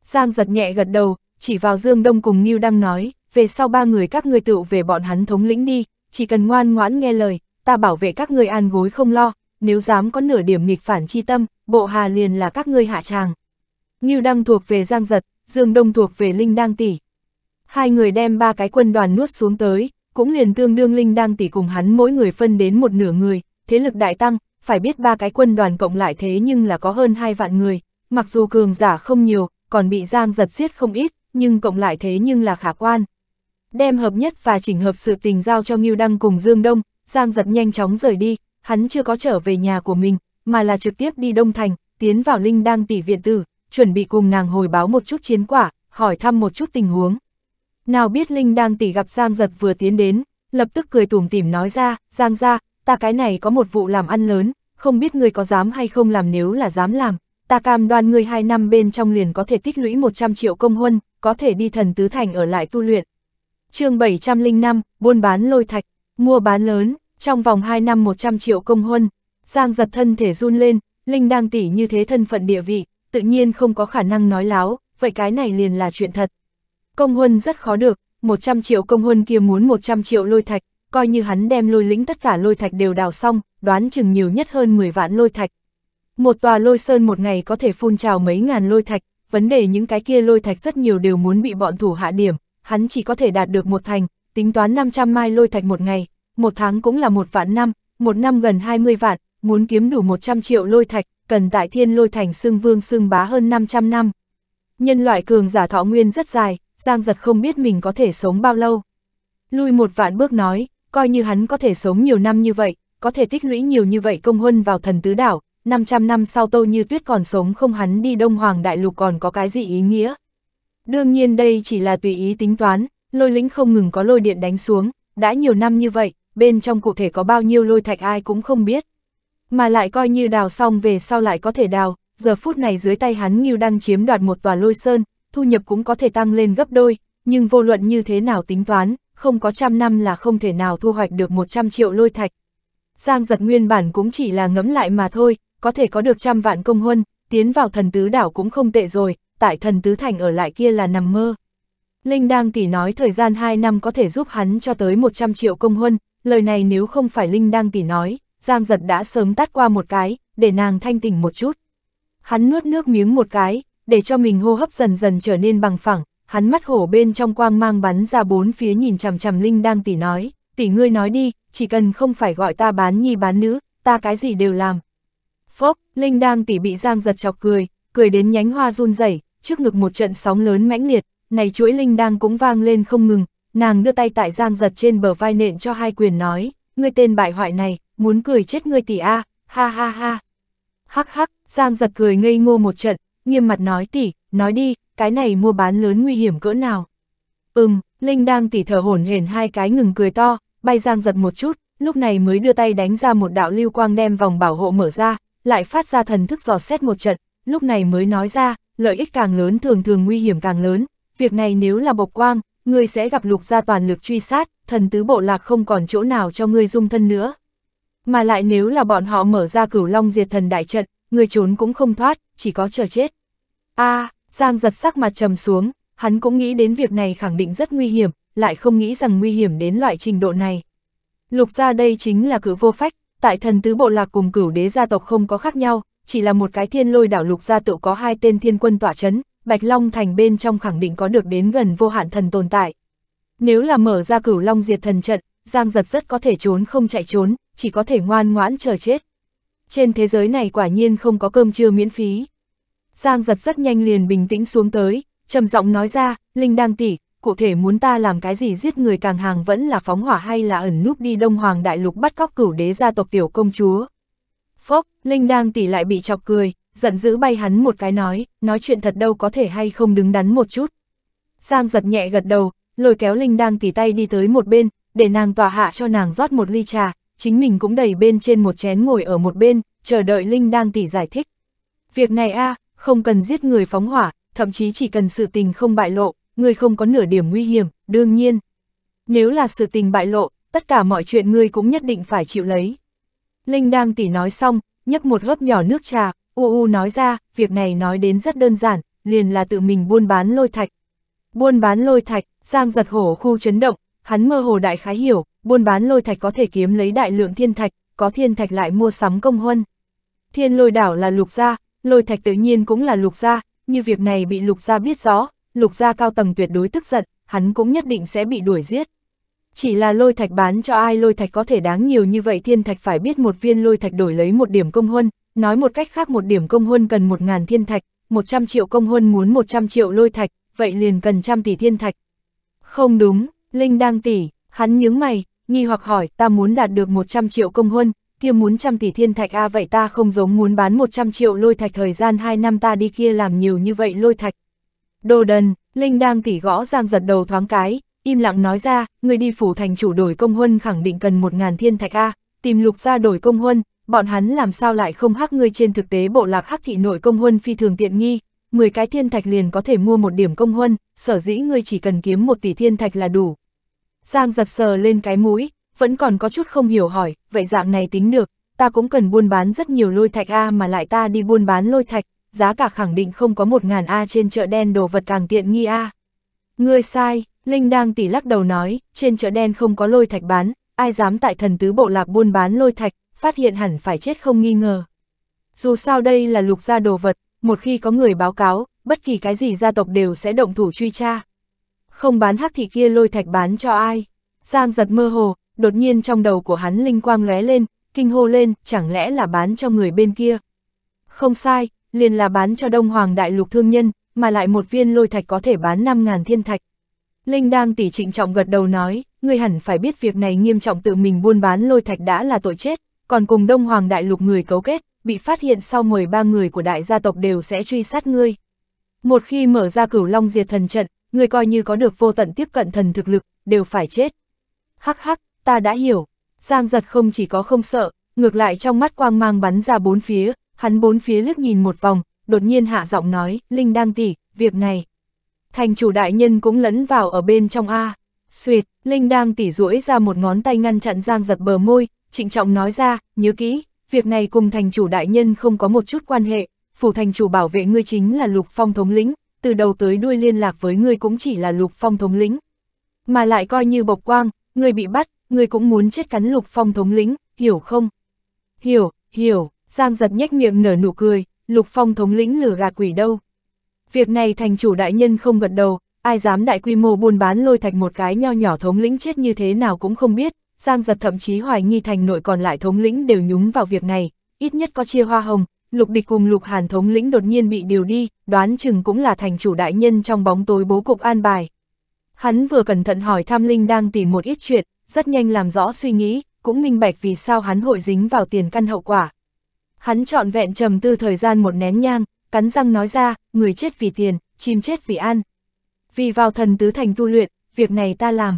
Giang Giật nhẹ gật đầu, chỉ vào Dương Đông cùng Ngưu Đăng nói, về sau ba người các ngươi tự về bọn hắn thống lĩnh đi, chỉ cần ngoan ngoãn nghe lời, ta bảo vệ các ngươi an gối không lo, nếu dám có nửa điểm nghịch phản chi tâm, bộ hà liền là các ngươi hạ tràng. Ngưu Đăng thuộc về Giang Giật, Dương Đông thuộc về Linh Đăng Tỷ. Hai người đem ba cái quân đoàn nuốt xuống tới, cũng liền tương đương linh đang tỷ cùng hắn mỗi người phân đến một nửa người, thế lực đại tăng, phải biết ba cái quân đoàn cộng lại thế nhưng là có hơn hai vạn người, mặc dù cường giả không nhiều, còn bị giang giật giết không ít, nhưng cộng lại thế nhưng là khả quan. Đem hợp nhất và chỉnh hợp sự tình giao cho Ngưu Đăng cùng Dương Đông, Giang giật nhanh chóng rời đi, hắn chưa có trở về nhà của mình, mà là trực tiếp đi Đông Thành, tiến vào Linh đang tỷ viện tử, chuẩn bị cùng nàng hồi báo một chút chiến quả, hỏi thăm một chút tình huống. Nào biết Linh đang tỉ gặp Giang giật vừa tiến đến, lập tức cười tủm tỉm nói ra, Giang ra, ta cái này có một vụ làm ăn lớn, không biết người có dám hay không làm nếu là dám làm, ta cam đoan người hai năm bên trong liền có thể tích lũy 100 triệu công huân, có thể đi thần tứ thành ở lại tu luyện. chương 705, buôn bán lôi thạch, mua bán lớn, trong vòng 2 năm 100 triệu công huân, Giang giật thân thể run lên, Linh đang tỉ như thế thân phận địa vị, tự nhiên không có khả năng nói láo, vậy cái này liền là chuyện thật, Công huân rất khó được, 100 triệu công huân kia muốn 100 triệu lôi thạch, coi như hắn đem lôi lĩnh tất cả lôi thạch đều đào xong, đoán chừng nhiều nhất hơn 10 vạn lôi thạch. Một tòa lôi sơn một ngày có thể phun trào mấy ngàn lôi thạch, vấn đề những cái kia lôi thạch rất nhiều đều muốn bị bọn thủ hạ điểm, hắn chỉ có thể đạt được một thành, tính toán 500 mai lôi thạch một ngày, một tháng cũng là một vạn năm, một năm gần 20 vạn, muốn kiếm đủ 100 triệu lôi thạch, cần tại thiên lôi thành xương vương xương bá hơn 500 năm. Nhân loại cường giả thọ nguyên rất dài, Giang giật không biết mình có thể sống bao lâu. Lui một vạn bước nói, coi như hắn có thể sống nhiều năm như vậy, có thể tích lũy nhiều như vậy công huân vào thần tứ đảo, 500 năm sau tô như tuyết còn sống không hắn đi Đông Hoàng Đại Lục còn có cái gì ý nghĩa. Đương nhiên đây chỉ là tùy ý tính toán, lôi lĩnh không ngừng có lôi điện đánh xuống, đã nhiều năm như vậy, bên trong cụ thể có bao nhiêu lôi thạch ai cũng không biết. Mà lại coi như đào xong về sau lại có thể đào, giờ phút này dưới tay hắn như đang chiếm đoạt một tòa lôi sơn, thu nhập cũng có thể tăng lên gấp đôi, nhưng vô luận như thế nào tính toán, không có trăm năm là không thể nào thu hoạch được 100 triệu lôi thạch. Giang giật nguyên bản cũng chỉ là ngẫm lại mà thôi, có thể có được trăm vạn công huân, tiến vào thần tứ đảo cũng không tệ rồi, tại thần tứ thành ở lại kia là nằm mơ. Linh Đang tỷ nói thời gian 2 năm có thể giúp hắn cho tới 100 triệu công huân, lời này nếu không phải Linh Đang tỷ nói, Giang giật đã sớm tắt qua một cái, để nàng thanh tỉnh một chút. Hắn nuốt nước miếng một cái, để cho mình hô hấp dần dần trở nên bằng phẳng, hắn mắt hổ bên trong quang mang bắn ra bốn phía nhìn chằm chằm Linh đang tỉ nói, tỉ ngươi nói đi, chỉ cần không phải gọi ta bán nhi bán nữ, ta cái gì đều làm. Phốc, Linh đang tỉ bị Giang giật chọc cười, cười đến nhánh hoa run rẩy, trước ngực một trận sóng lớn mãnh liệt, này chuỗi Linh đang cũng vang lên không ngừng, nàng đưa tay tại Giang giật trên bờ vai nện cho hai quyền nói, ngươi tên bại hoại này, muốn cười chết ngươi tỉ a, ha ha ha. Hắc hắc, Giang giật cười ngây ngô một trận, nghiêm mặt nói tỷ, nói đi, cái này mua bán lớn nguy hiểm cỡ nào. Ừm, Linh đang tỉ thở hổn hển hai cái ngừng cười to, bay giang giật một chút, lúc này mới đưa tay đánh ra một đạo lưu quang đem vòng bảo hộ mở ra, lại phát ra thần thức dò xét một trận, lúc này mới nói ra, lợi ích càng lớn thường thường nguy hiểm càng lớn, việc này nếu là bộc quang, ngươi sẽ gặp lục gia toàn lực truy sát, thần tứ bộ lạc không còn chỗ nào cho ngươi dung thân nữa. Mà lại nếu là bọn họ mở ra cửu long diệt thần đại trận, ngươi trốn cũng không thoát, chỉ có chờ chết a à, Giang giật sắc mặt trầm xuống, hắn cũng nghĩ đến việc này khẳng định rất nguy hiểm, lại không nghĩ rằng nguy hiểm đến loại trình độ này. Lục gia đây chính là cử vô phách, tại thần tứ bộ lạc cùng cửu đế gia tộc không có khác nhau, chỉ là một cái thiên lôi đảo lục gia tự có hai tên thiên quân tỏa chấn, Bạch Long thành bên trong khẳng định có được đến gần vô hạn thần tồn tại. Nếu là mở ra cửu long diệt thần trận, Giang giật rất có thể trốn không chạy trốn, chỉ có thể ngoan ngoãn chờ chết. Trên thế giới này quả nhiên không có cơm trưa miễn phí. Giang giật rất nhanh liền bình tĩnh xuống tới, trầm giọng nói ra, Linh đang tỷ, cụ thể muốn ta làm cái gì giết người càng hàng vẫn là phóng hỏa hay là ẩn núp đi Đông Hoàng Đại Lục bắt cóc cửu đế gia tộc tiểu công chúa. Phốc, Linh đang tỷ lại bị chọc cười, giận dữ bay hắn một cái nói, nói chuyện thật đâu có thể hay không đứng đắn một chút. Giang giật nhẹ gật đầu, lôi kéo Linh đang tỉ tay đi tới một bên, để nàng tòa hạ cho nàng rót một ly trà, chính mình cũng đầy bên trên một chén ngồi ở một bên, chờ đợi Linh đang tỉ giải thích. Việc này a à, không cần giết người phóng hỏa, thậm chí chỉ cần sự tình không bại lộ, người không có nửa điểm nguy hiểm, đương nhiên. Nếu là sự tình bại lộ, tất cả mọi chuyện ngươi cũng nhất định phải chịu lấy. Linh đang tỉ nói xong, nhấp một hớp nhỏ nước trà, u u nói ra, việc này nói đến rất đơn giản, liền là tự mình buôn bán lôi thạch. Buôn bán lôi thạch, Giang giật hổ khu chấn động, hắn mơ hồ đại khái hiểu, buôn bán lôi thạch có thể kiếm lấy đại lượng thiên thạch, có thiên thạch lại mua sắm công huân. Thiên lôi đảo là lục gia, lôi thạch tự nhiên cũng là lục gia, như việc này bị lục gia biết rõ, lục gia cao tầng tuyệt đối tức giận, hắn cũng nhất định sẽ bị đuổi giết. Chỉ là lôi thạch bán cho ai lôi thạch có thể đáng nhiều như vậy thiên thạch phải biết một viên lôi thạch đổi lấy một điểm công huân, nói một cách khác một điểm công huân cần một ngàn thiên thạch, một trăm triệu công huân muốn một trăm triệu lôi thạch, vậy liền cần trăm tỷ thiên thạch. Không đúng, Linh đang tỷ, hắn nhướng mày, nghi hoặc hỏi ta muốn đạt được một trăm triệu công huân, kia muốn trăm tỷ thiên thạch a à vậy ta không giống muốn bán 100 triệu lôi thạch thời gian 2 năm ta đi kia làm nhiều như vậy lôi thạch. Đồ đần, Linh đang tỉ gõ giang giật đầu thoáng cái, im lặng nói ra, người đi phủ thành chủ đổi công huân khẳng định cần 1.000 thiên thạch a à, tìm lục ra đổi công huân, bọn hắn làm sao lại không hắc ngươi trên thực tế bộ lạc hắc thị nội công huân phi thường tiện nghi, 10 cái thiên thạch liền có thể mua một điểm công huân, sở dĩ ngươi chỉ cần kiếm 1 tỷ thiên thạch là đủ. Giang giật sờ lên cái mũi, vẫn còn có chút không hiểu hỏi, vậy dạng này tính được, ta cũng cần buôn bán rất nhiều lôi thạch A mà lại ta đi buôn bán lôi thạch, giá cả khẳng định không có 1.000 A trên chợ đen đồ vật càng tiện nghi A. Ngươi sai, Linh đang tỉ lắc đầu nói, trên chợ đen không có lôi thạch bán, ai dám tại thần tứ bộ lạc buôn bán lôi thạch, phát hiện hẳn phải chết không nghi ngờ. Dù sao đây là lục gia đồ vật, một khi có người báo cáo, bất kỳ cái gì gia tộc đều sẽ động thủ truy tra. Không bán hắc thì kia lôi thạch bán cho ai. Giang giật mơ hồ, đột nhiên trong đầu của hắn linh quang lóe lên, kinh hô lên, chẳng lẽ là bán cho người bên kia. Không sai, liền là bán cho Đông Hoàng Đại Lục Thương Nhân, mà lại một viên lôi thạch có thể bán 5.000 thiên thạch. Linh đang tỉ trịnh trọng gật đầu nói, người hẳn phải biết việc này nghiêm trọng tự mình buôn bán lôi thạch đã là tội chết, còn cùng Đông Hoàng Đại Lục người cấu kết, bị phát hiện sau 13 người của đại gia tộc đều sẽ truy sát ngươi. Một khi mở ra cửu long diệt thần trận, người coi như có được vô tận tiếp cận thần thực lực, đều phải chết. Hắc hắc, ta đã hiểu. Giang giật không chỉ có không sợ, ngược lại trong mắt quang mang bắn ra bốn phía, hắn bốn phía liếc nhìn một vòng, đột nhiên hạ giọng nói, Linh đang tỉ, việc này. Thành chủ đại nhân cũng lẫn vào ở bên trong A. Xuyệt, Linh đang tỉ duỗi ra một ngón tay ngăn chặn Giang giật bờ môi, trịnh trọng nói ra, nhớ kỹ, việc này cùng thành chủ đại nhân không có một chút quan hệ, phủ thành chủ bảo vệ ngươi chính là lục phong thống lĩnh, từ đầu tới đuôi liên lạc với ngươi cũng chỉ là lục phong thống lĩnh. Mà lại coi như bộc quang, ngươi bị bắt, người cũng muốn chết cắn lục phong thống lĩnh, hiểu không? Hiểu, hiểu, Giang giật nhếch miệng nở nụ cười, lục phong thống lĩnh lừa gạt quỷ đâu. Việc này thành chủ đại nhân không gật đầu, ai dám đại quy mô buôn bán lôi thạch một cái nho nhỏ thống lĩnh chết như thế nào cũng không biết, Giang giật thậm chí hoài nghi thành nội còn lại thống lĩnh đều nhúng vào việc này, ít nhất có chia hoa hồng, lục địch cùng lục hàn thống lĩnh đột nhiên bị điều đi, đoán chừng cũng là thành chủ đại nhân trong bóng tối bố cục an bài. Hắn vừa cẩn thận hỏi tham linh đang tìm một ít chuyện, rất nhanh làm rõ suy nghĩ, cũng minh bạch vì sao hắn hội dính vào tiền căn hậu quả. Hắn trọn vẹn trầm tư thời gian một nén nhang, cắn răng nói ra, người chết vì tiền, chim chết vì ăn. Vì vào thần tứ thành tu luyện, việc này ta làm.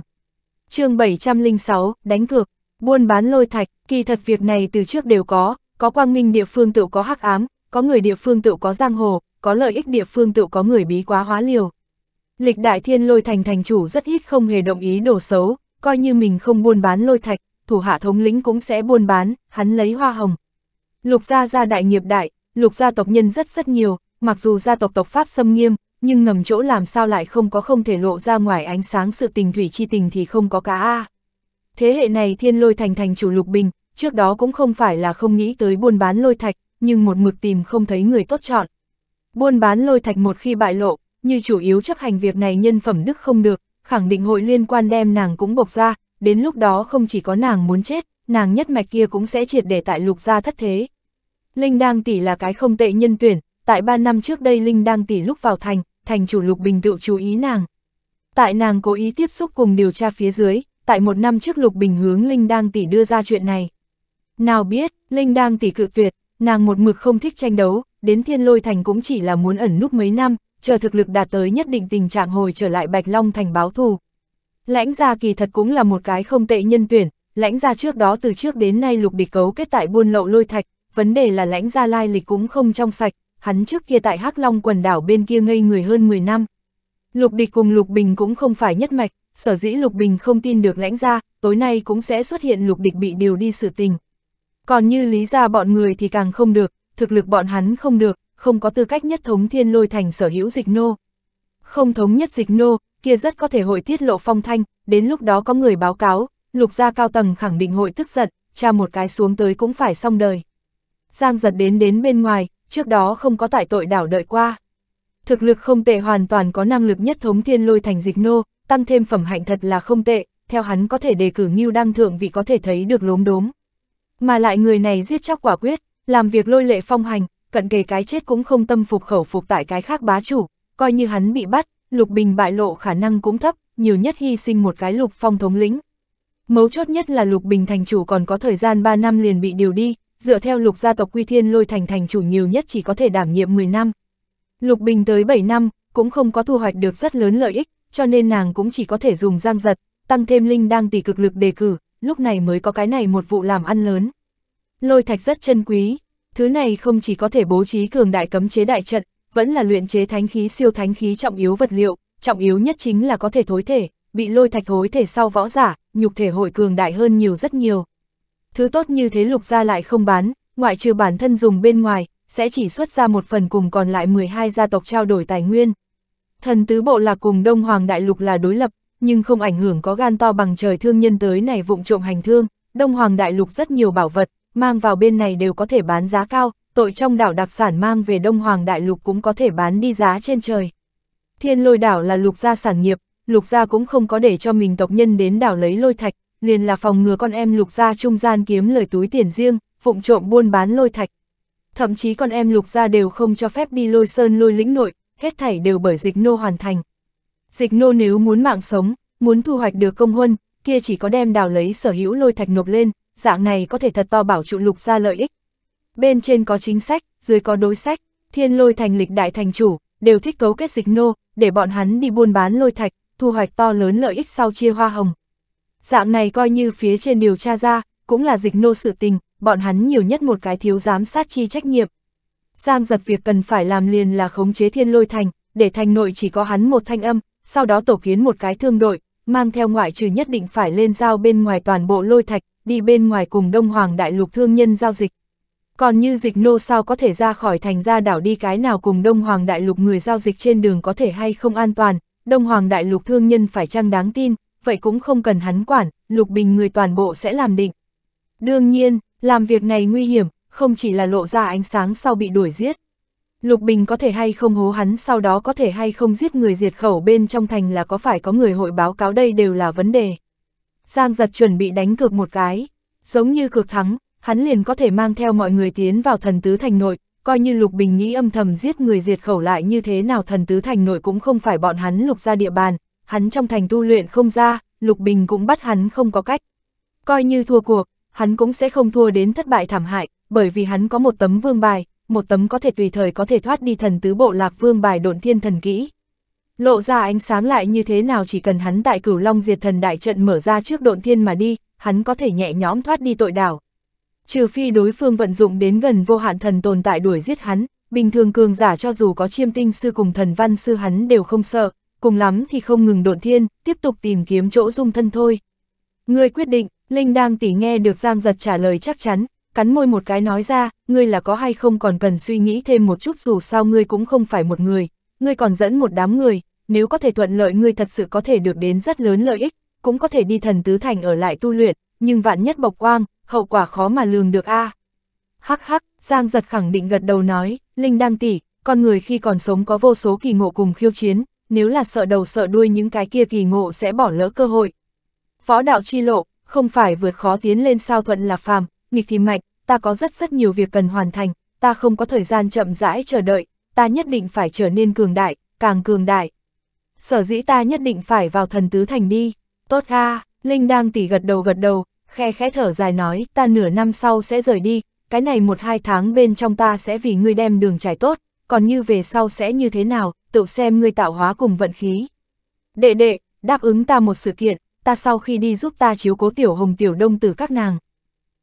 chương 706, đánh cược, buôn bán lôi thạch, kỳ thật việc này từ trước đều có, có quang minh địa phương tự có hắc ám, có người địa phương tự có giang hồ, có lợi ích địa phương tự có người bí quá hóa liều. Lịch đại thiên lôi thành thành chủ rất ít không hề động ý đồ xấu, coi như mình không buôn bán lôi thạch, thủ hạ thống lĩnh cũng sẽ buôn bán, hắn lấy hoa hồng. Lục gia gia đại nghiệp đại, lục gia tộc nhân rất rất nhiều, mặc dù gia tộc tộc Pháp xâm nghiêm, nhưng ngầm chỗ làm sao lại không có không thể lộ ra ngoài ánh sáng sự tình thủy chi tình thì không có cả a. Thế hệ này thiên lôi thành thành chủ lục bình, trước đó cũng không phải là không nghĩ tới buôn bán lôi thạch, nhưng một mực tìm không thấy người tốt chọn. Buôn bán lôi thạch một khi bại lộ, như chủ yếu chấp hành việc này nhân phẩm đức không được, khẳng định hội liên quan đem nàng cũng bộc ra, đến lúc đó không chỉ có nàng muốn chết, nàng nhất mạch kia cũng sẽ triệt để tại lục gia thất thế. Linh Đang Tỷ là cái không tệ nhân tuyển, tại 3 năm trước đây Linh Đang Tỷ lúc vào thành, thành chủ Lục Bình tự chú ý nàng. Tại nàng cố ý tiếp xúc cùng điều tra phía dưới, tại một năm trước Lục Bình hướng Linh Đang Tỷ đưa ra chuyện này. Nào biết, Linh Đang Tỷ cự tuyệt, nàng một mực không thích tranh đấu, đến thiên lôi thành cũng chỉ là muốn ẩn núp mấy năm, chờ thực lực đạt tới nhất định tình trạng hồi trở lại Bạch Long thành báo thù. Lãnh gia kỳ thật cũng là một cái không tệ nhân tuyển, lãnh gia trước đó từ trước đến nay lục địch cấu kết tại buôn lậu lôi thạch, vấn đề là lãnh gia lai lịch cũng không trong sạch, hắn trước kia tại Hắc Long quần đảo bên kia ngây người hơn 10 năm. Lục địch cùng Lục Bình cũng không phải nhất mạch, sở dĩ Lục Bình không tin được lãnh gia, tối nay cũng sẽ xuất hiện Lục địch bị điều đi sự tình. Còn như lý gia bọn người thì càng không được, thực lực bọn hắn không được, không có tư cách nhất thống thiên lôi thành sở hữu dịch nô. Không thống nhất dịch nô, kia rất có thể hội tiết lộ phong thanh, đến lúc đó có người báo cáo, lục gia cao tầng khẳng định hội tức giận, cha một cái xuống tới cũng phải xong đời. Giang giật đến đến bên ngoài, trước đó không có tại tội đảo đợi qua. Thực lực không tệ hoàn toàn có năng lực nhất thống thiên lôi thành dịch nô, tăng thêm phẩm hạnh thật là không tệ, theo hắn có thể đề cử nghiêu đăng thượng vì có thể thấy được lốm đốm. Mà lại người này giết chóc quả quyết, làm việc lôi lệ phong hành, cận kề cái chết cũng không tâm phục khẩu phục tại cái khác bá chủ, coi như hắn bị bắt, Lục Bình bại lộ khả năng cũng thấp, nhiều nhất hy sinh một cái Lục Phong thống lĩnh. Mấu chốt nhất là Lục Bình thành chủ còn có thời gian 3 năm liền bị điều đi, dựa theo Lục gia tộc Quy Thiên lôi thành thành chủ nhiều nhất chỉ có thể đảm nhiệm 10 năm. Lục Bình tới 7 năm, cũng không có thu hoạch được rất lớn lợi ích, cho nên nàng cũng chỉ có thể dùng giang giật, tăng thêm linh đang tỷ cực lực đề cử, lúc này mới có cái này một vụ làm ăn lớn. Lôi thạch rất chân quý, Thứ này không chỉ có thể bố trí cường đại cấm chế đại trận, vẫn là luyện chế thánh khí siêu thánh khí trọng yếu vật liệu, trọng yếu nhất chính là có thể thối thể, bị lôi thạch thối thể sau võ giả, nhục thể hội cường đại hơn nhiều rất nhiều. Thứ tốt như thế lục gia lại không bán, ngoại trừ bản thân dùng bên ngoài, sẽ chỉ xuất ra một phần cùng còn lại 12 gia tộc trao đổi tài nguyên. Thần tứ bộ là cùng Đông Hoàng Đại Lục là đối lập, nhưng không ảnh hưởng có gan to bằng trời thương nhân tới này vụng trộm hành thương, Đông Hoàng Đại Lục rất nhiều bảo vật, mang vào bên này đều có thể bán giá cao, tội trong đảo đặc sản mang về Đông Hoàng Đại Lục cũng có thể bán đi giá trên trời. Thiên lôi đảo là lục gia sản nghiệp, lục gia cũng không có để cho mình tộc nhân đến đảo lấy lôi thạch, liền là phòng ngừa con em lục gia trung gian kiếm lời túi tiền riêng, phụng trộm buôn bán lôi thạch. Thậm chí con em lục gia đều không cho phép đi lôi sơn lôi lĩnh nội, hết thảy đều bởi dịch nô hoàn thành. Dịch nô nếu muốn mạng sống, muốn thu hoạch được công huân, kia chỉ có đem đảo lấy sở hữu lôi thạch nộp lên, dạng này có thể thật to bảo trụ lục ra lợi ích. Bên trên có chính sách, dưới có đối sách, thiên lôi thành lịch đại thành chủ, đều thích cấu kết dịch nô, để bọn hắn đi buôn bán lôi thạch, thu hoạch to lớn lợi ích sau chia hoa hồng. Dạng này coi như phía trên điều tra ra, cũng là dịch nô sự tình, bọn hắn nhiều nhất một cái thiếu giám sát chi trách nhiệm. Giang giật việc cần phải làm liền là khống chế thiên lôi thành, để thành nội chỉ có hắn một thanh âm, sau đó tổ kiến một cái thương đội, mang theo ngoại trừ nhất định phải lên giao bên ngoài toàn bộ lôi thạch, đi bên ngoài cùng Đông Hoàng Đại Lục thương nhân giao dịch. Còn như dịch nô sao có thể ra khỏi thành ra đảo đi cái nào cùng Đông Hoàng Đại Lục người giao dịch trên đường có thể hay không an toàn, Đông Hoàng Đại Lục thương nhân phải chăng đáng tin, vậy cũng không cần hắn quản, Lục Bình người toàn bộ sẽ làm định. Đương nhiên, làm việc này nguy hiểm, không chỉ là lộ ra ánh sáng sau bị đuổi giết. Lục Bình có thể hay không hố hắn sau đó có thể hay không giết người diệt khẩu bên trong thành là có phải có người hội báo cáo đây đều là vấn đề. Giang giật chuẩn bị đánh cược một cái. Giống như cược thắng, hắn liền có thể mang theo mọi người tiến vào thần tứ thành nội, coi như Lục Bình nghĩ âm thầm giết người diệt khẩu lại như thế nào thần tứ thành nội cũng không phải bọn hắn lục ra địa bàn, hắn trong thành tu luyện không ra, Lục Bình cũng bắt hắn không có cách. Coi như thua cuộc, hắn cũng sẽ không thua đến thất bại thảm hại, bởi vì hắn có một tấm vương bài, một tấm có thể tùy thời có thể thoát đi thần tứ bộ lạc vương bài độn thiên thần kỹ. Lộ ra ánh sáng lại như thế nào chỉ cần hắn tại cửu long diệt thần đại trận mở ra trước độn thiên mà đi, hắn có thể nhẹ nhõm thoát đi tội đảo. Trừ phi đối phương vận dụng đến gần vô hạn thần tồn tại đuổi giết hắn, bình thường cường giả cho dù có chiêm tinh sư cùng thần văn sư hắn đều không sợ, cùng lắm thì không ngừng độn thiên, tiếp tục tìm kiếm chỗ dung thân thôi. Ngươi quyết định, Linh đang tỉ nghe được Giang giật trả lời chắc chắn, cắn môi một cái nói ra, ngươi là có hay không còn cần suy nghĩ thêm một chút dù sao ngươi cũng không phải một người, ngươi còn dẫn một đám người, nếu có thể thuận lợi ngươi thật sự có thể được đến rất lớn lợi ích, cũng có thể đi thần tứ thành ở lại tu luyện, nhưng vạn nhất bộc quang, hậu quả khó mà lường được a. À. Hắc hắc, Giang giật khẳng định gật đầu nói, Linh Đăng tỷ, con người khi còn sống có vô số kỳ ngộ cùng khiêu chiến, nếu là sợ đầu sợ đuôi những cái kia kỳ ngộ sẽ bỏ lỡ cơ hội. Võ đạo chi lộ, không phải vượt khó tiến lên sao thuận là phàm, nghịch thì mạnh, ta có rất rất nhiều việc cần hoàn thành, ta không có thời gian chậm rãi chờ đợi, ta nhất định phải trở nên cường đại, càng cường đại, sở dĩ ta nhất định phải vào thần tứ thành đi, tốt a Linh đang tỉ gật đầu gật đầu, khe khẽ thở dài nói, ta nửa năm sau sẽ rời đi, cái này một hai tháng bên trong ta sẽ vì ngươi đem đường trải tốt, còn như về sau sẽ như thế nào, tự xem ngươi tạo hóa cùng vận khí. Đệ đệ, đáp ứng ta một sự kiện, ta sau khi đi giúp ta chiếu cố tiểu hồng tiểu đông từ các nàng.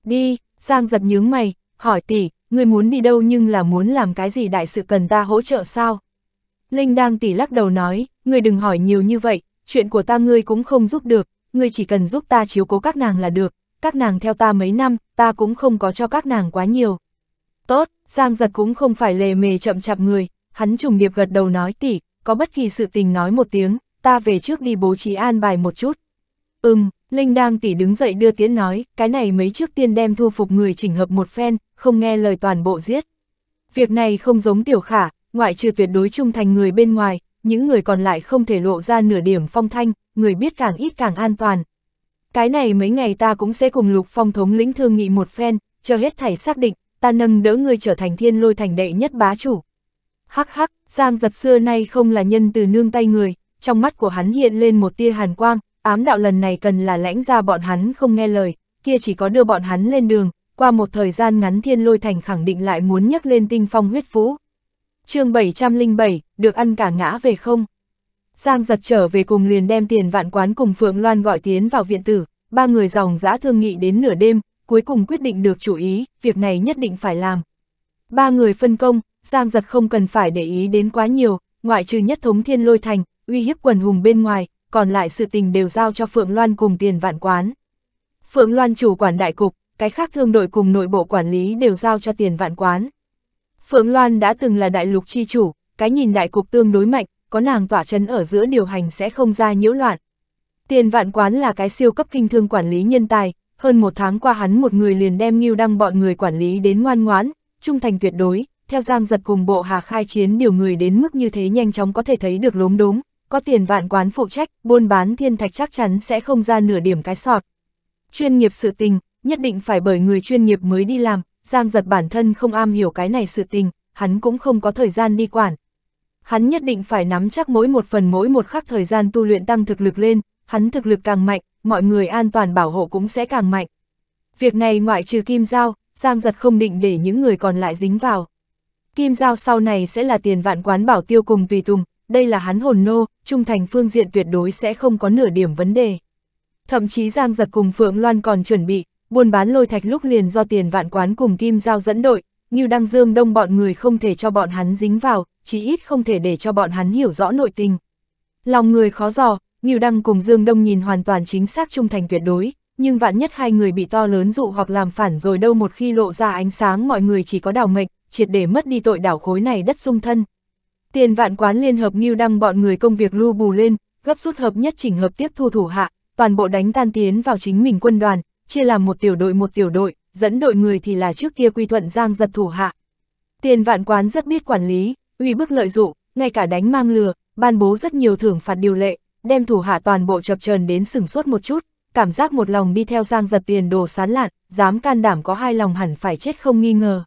Đi, Giang giật nhướng mày, hỏi tỷ, ngươi muốn đi đâu nhưng là muốn làm cái gì đại sự cần ta hỗ trợ sao? Linh đang tỉ lắc đầu nói, ngươi đừng hỏi nhiều như vậy, chuyện của ta ngươi cũng không giúp được, ngươi chỉ cần giúp ta chiếu cố các nàng là được, các nàng theo ta mấy năm, ta cũng không có cho các nàng quá nhiều. Tốt, Giang giật cũng không phải lề mề chậm chạp người, hắn trùng điệp gật đầu nói tỉ, có bất kỳ sự tình nói một tiếng, ta về trước đi bố trí an bài một chút. Ừm, Linh đang tỉ đứng dậy đưa tiễn nói, cái này mấy trước tiên đem thu phục người chỉnh hợp một phen, không nghe lời toàn bộ giết. Việc này không giống tiểu khả, ngoại trừ tuyệt đối trung thành người bên ngoài, những người còn lại không thể lộ ra nửa điểm phong thanh, người biết càng ít càng an toàn. Cái này mấy ngày ta cũng sẽ cùng Lục Phong thống lĩnh thương nghị một phen, chờ hết thảy xác định, ta nâng đỡ ngươi trở thành thiên lôi thành đệ nhất bá chủ. Hắc hắc, Giang giật xưa nay không là nhân từ nương tay người, trong mắt của hắn hiện lên một tia hàn quang, ám đạo lần này cần là lãnh ra bọn hắn không nghe lời, kia chỉ có đưa bọn hắn lên đường, qua một thời gian ngắn thiên lôi thành khẳng định lại muốn nhắc lên tinh phong huyết phú chương 707, được ăn cả ngã về không. Giang giật trở về cùng liền đem tiền vạn quán cùng Phượng Loan gọi tiến vào viện tử, ba người dòng dã thương nghị đến nửa đêm, cuối cùng quyết định được chủ ý, việc này nhất định phải làm. Ba người phân công, Giang giật không cần phải để ý đến quá nhiều, ngoại trừ nhất thống thiên lôi thành, uy hiếp quần hùng bên ngoài, còn lại sự tình đều giao cho Phượng Loan cùng tiền vạn quán. Phượng Loan chủ quản đại cục, cái khác thương đội cùng nội bộ quản lý đều giao cho tiền vạn quán. Phượng Loan đã từng là đại lục chi chủ, cái nhìn đại cục tương đối mạnh, có nàng tỏa chân ở giữa điều hành sẽ không ra nhiễu loạn. Tiền vạn quán là cái siêu cấp kinh thương quản lý nhân tài, hơn một tháng qua hắn một người liền đem nghiêu đăng bọn người quản lý đến ngoan ngoãn, trung thành tuyệt đối, theo giang giật cùng bộ hà khai chiến điều người đến mức như thế nhanh chóng có thể thấy được lốm đốm, có tiền vạn quán phụ trách, buôn bán thiên thạch chắc chắn sẽ không ra nửa điểm cái sọt. Chuyên nghiệp sự tình, nhất định phải bởi người chuyên nghiệp mới đi làm, Giang giật bản thân không am hiểu cái này sự tình, hắn cũng không có thời gian đi quản. Hắn nhất định phải nắm chắc mỗi một phần mỗi một khắc thời gian tu luyện tăng thực lực lên, hắn thực lực càng mạnh, mọi người an toàn bảo hộ cũng sẽ càng mạnh. Việc này ngoại trừ Kim Giao, Giang giật không định để những người còn lại dính vào. Kim Giao sau này sẽ là tiền vạn quán bảo tiêu cùng tùy tùng, đây là hắn hồn nô, trung thành phương diện tuyệt đối sẽ không có nửa điểm vấn đề. Thậm chí Giang giật cùng Phượng Loan còn chuẩn bị, buôn bán lôi thạch lúc liền do tiền vạn quán cùng kim giao dẫn đội, như Đăng Dương Đông bọn người không thể cho bọn hắn dính vào, chí ít không thể để cho bọn hắn hiểu rõ nội tình. Lòng người khó dò, Như Đăng cùng Dương Đông nhìn hoàn toàn chính xác trung thành tuyệt đối, nhưng vạn nhất hai người bị to lớn dụ hoặc làm phản rồi đâu một khi lộ ra ánh sáng mọi người chỉ có đảo mệnh, triệt để mất đi tội đảo khối này đất sung thân. Tiền vạn quán liên hợp như Đăng bọn người công việc lưu bù lên, gấp rút hợp nhất chỉnh hợp tiếp thu thủ hạ, toàn bộ đánh tan tiến vào chính mình quân đoàn, chia làm một tiểu đội một tiểu đội, dẫn đội người thì là trước kia quy thuận giang giật thủ hạ. Tiền vạn quán rất biết quản lý, uy bức lợi dụng, ngay cả đánh mang lừa, ban bố rất nhiều thưởng phạt điều lệ, đem thủ hạ toàn bộ chập chờn đến sừng sốt một chút, cảm giác một lòng đi theo giang giật tiền đồ sán lạn, dám can đảm có hai lòng hẳn phải chết không nghi ngờ.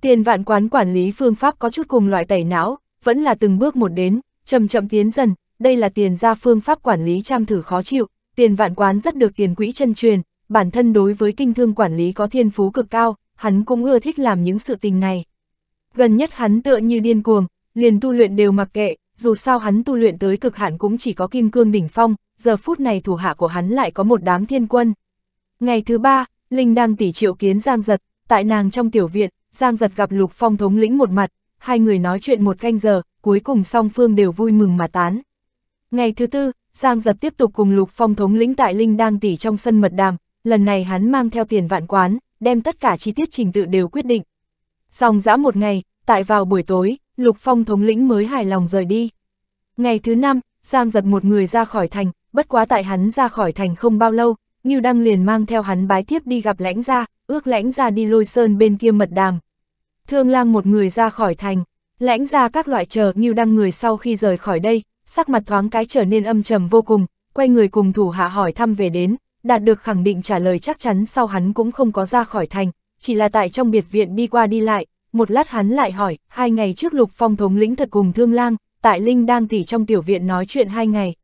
Tiền vạn quán quản lý phương pháp có chút cùng loại tẩy não, vẫn là từng bước một đến, chậm chậm tiến dần, đây là tiền ra phương pháp quản lý chăm thử khó chịu, tiền vạn quán rất được tiền quỹ chân truyền, bản thân đối với kinh thương quản lý có thiên phú cực cao, hắn cũng ưa thích làm những sự tình này. Gần nhất hắn tựa như điên cuồng, liền tu luyện đều mặc kệ, dù sao hắn tu luyện tới cực hạn cũng chỉ có kim cương đỉnh phong, giờ phút này thủ hạ của hắn lại có một đám thiên quân. Ngày thứ ba, Linh đang tỉ triệu kiến Giang Giật, tại nàng trong tiểu viện, Giang Giật gặp Lục Phong thống lĩnh một mặt, hai người nói chuyện một canh giờ, cuối cùng song phương đều vui mừng mà tán. Ngày thứ tư, Giang Giật tiếp tục cùng Lục Phong thống lĩnh tại Linh đang tỉ trong sân mật đàm, lần này hắn mang theo tiền vạn quán, đem tất cả chi tiết trình tự đều quyết định. Xong dã một ngày, tại vào buổi tối, Lục Phong thống lĩnh mới hài lòng rời đi. Ngày thứ năm, Giang giật một người ra khỏi thành, bất quá tại hắn ra khỏi thành không bao lâu, Ngưu Đăng liền mang theo hắn bái tiếp đi gặp lãnh gia, ước lãnh gia đi lôi sơn bên kia mật đàm. Thương lang một người ra khỏi thành, lãnh gia các loại chờ Ngưu Đăng người sau khi rời khỏi đây, sắc mặt thoáng cái trở nên âm trầm vô cùng, quay người cùng thủ hạ hỏi thăm về đến, đạt được khẳng định trả lời chắc chắn sau hắn cũng không có ra khỏi thành, chỉ là tại trong biệt viện đi qua đi lại, một lát hắn lại hỏi, hai ngày trước Lục Phong thống lĩnh thật cùng Thương Lang, tại Linh đang tỉ trong tiểu viện nói chuyện hai ngày.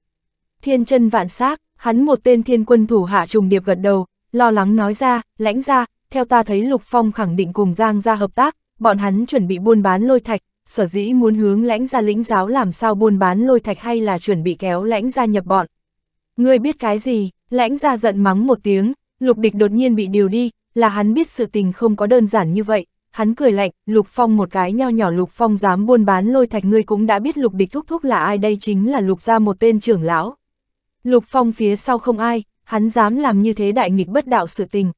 Thiên chân vạn xác hắn một tên thiên quân thủ hạ trùng điệp gật đầu, lo lắng nói ra, lãnh ra, theo ta thấy Lục Phong khẳng định cùng Giang ra hợp tác, bọn hắn chuẩn bị buôn bán lôi thạch, sở dĩ muốn hướng lãnh ra lĩnh giáo làm sao buôn bán lôi thạch hay là chuẩn bị kéo lãnh ra nhập bọn, Ngươi biết cái gì, lãnh ra giận mắng một tiếng, lục địch đột nhiên bị điều đi, là hắn biết sự tình không có đơn giản như vậy. Hắn cười lạnh, Lục Phong một cái nho nhỏ Lục Phong dám buôn bán lôi thạch ngươi cũng đã biết Lục Địch Thúc Thúc là ai đây chính là Lục gia một tên trưởng lão. Lục Phong phía sau không ai, hắn dám làm như thế đại nghịch bất đạo sự tình.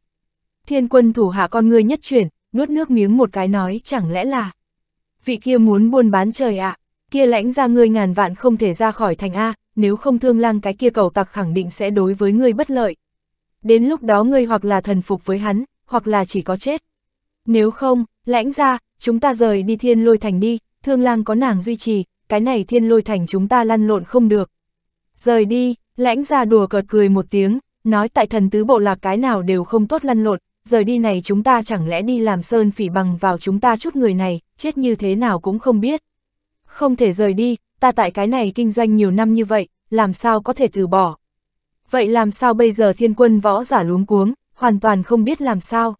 Thiên quân thủ hạ con ngươi nhất chuyển, nuốt nước miếng một cái nói chẳng lẽ là vị kia muốn buôn bán trời ạ, à? kia lãnh ra ngươi ngàn vạn không thể ra khỏi thành A, nếu không thương lang cái kia cầu tặc khẳng định sẽ đối với ngươi bất lợi. Đến lúc đó ngươi hoặc là thần phục với hắn, hoặc là chỉ có chết. Nếu không, lãnh ra, chúng ta rời đi thiên lôi thành đi, thương lang có nàng duy trì, cái này thiên lôi thành chúng ta lăn lộn không được. Rời đi, lãnh ra đùa cợt cười một tiếng, nói tại thần tứ bộ là cái nào đều không tốt lăn lộn, rời đi này chúng ta chẳng lẽ đi làm sơn phỉ bằng vào chúng ta chút người này, chết như thế nào cũng không biết. Không thể rời đi, ta tại cái này kinh doanh nhiều năm như vậy, làm sao có thể từ bỏ. Vậy làm sao bây giờ thiên quân võ giả luống cuống, hoàn toàn không biết làm sao.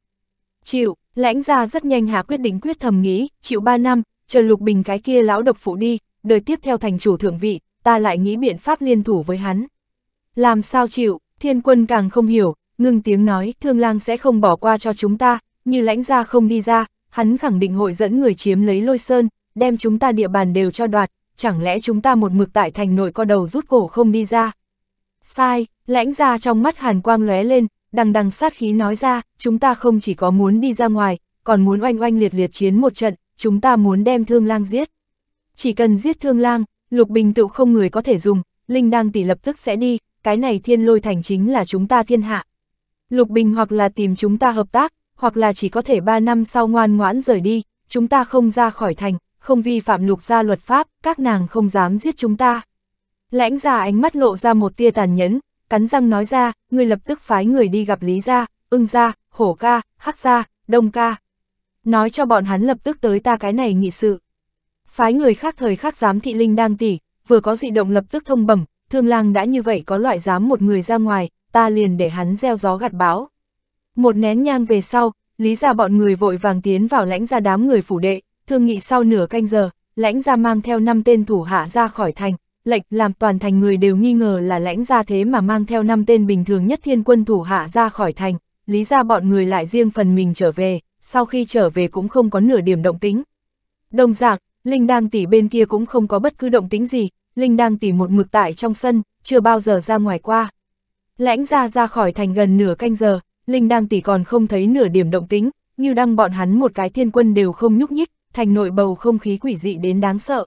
Chịu, lãnh gia rất nhanh hạ quyết định quyết thầm nghĩ, chịu 3 năm, chờ lục bình cái kia lão độc phụ đi, đời tiếp theo thành chủ thượng vị, ta lại nghĩ biện pháp liên thủ với hắn. Làm sao chịu, thiên quân càng không hiểu, ngưng tiếng nói, thương lang sẽ không bỏ qua cho chúng ta, như lãnh gia không đi ra, hắn khẳng định hội dẫn người chiếm lấy lôi sơn, đem chúng ta địa bàn đều cho đoạt, chẳng lẽ chúng ta một mực tại thành nội co đầu rút cổ không đi ra? Sai, lãnh ra trong mắt hàn quang lóe lên, đằng đằng sát khí nói ra, chúng ta không chỉ có muốn đi ra ngoài, còn muốn oanh oanh liệt liệt chiến một trận, chúng ta muốn đem thương lang giết. Chỉ cần giết thương lang, lục bình tự không người có thể dùng, linh đang tỷ lập tức sẽ đi, cái này thiên lôi thành chính là chúng ta thiên hạ. Lục bình hoặc là tìm chúng ta hợp tác, hoặc là chỉ có thể 3 năm sau ngoan ngoãn rời đi, chúng ta không ra khỏi thành, không vi phạm lục gia luật pháp, các nàng không dám giết chúng ta. Lãnh ra ánh mắt lộ ra một tia tàn nhẫn, cắn răng nói ra, ngươi lập tức phái người đi gặp Lý gia, ưng gia, hổ ca, hắc gia, đông ca. Nói cho bọn hắn lập tức tới ta cái này nghị sự. Phái người khác thời khắc giám thị linh đang tỉ, vừa có dị động lập tức thông bẩm, thương lang đã như vậy có loại dám một người ra ngoài, ta liền để hắn gieo gió gặt báo. Một nén nhang về sau, Lý gia bọn người vội vàng tiến vào lãnh gia đám người phủ đệ, thương nghị sau nửa canh giờ, lãnh gia mang theo 5 tên thủ hạ ra khỏi thành, lệnh làm toàn thành người đều nghi ngờ là lãnh gia thế mà mang theo 5 tên bình thường nhất thiên quân thủ hạ ra khỏi thành, lý ra bọn người lại riêng phần mình trở về, sau khi trở về cũng không có nửa điểm động tính. Đồng dạng, Linh Đang tỷ bên kia cũng không có bất cứ động tính gì, Linh Đang tỷ một mực tại trong sân, chưa bao giờ ra ngoài qua. Lãnh gia ra khỏi thành gần nửa canh giờ, Linh Đang tỷ còn không thấy nửa điểm động tính, như đăng bọn hắn một cái thiên quân đều không nhúc nhích, thành nội bầu không khí quỷ dị đến đáng sợ.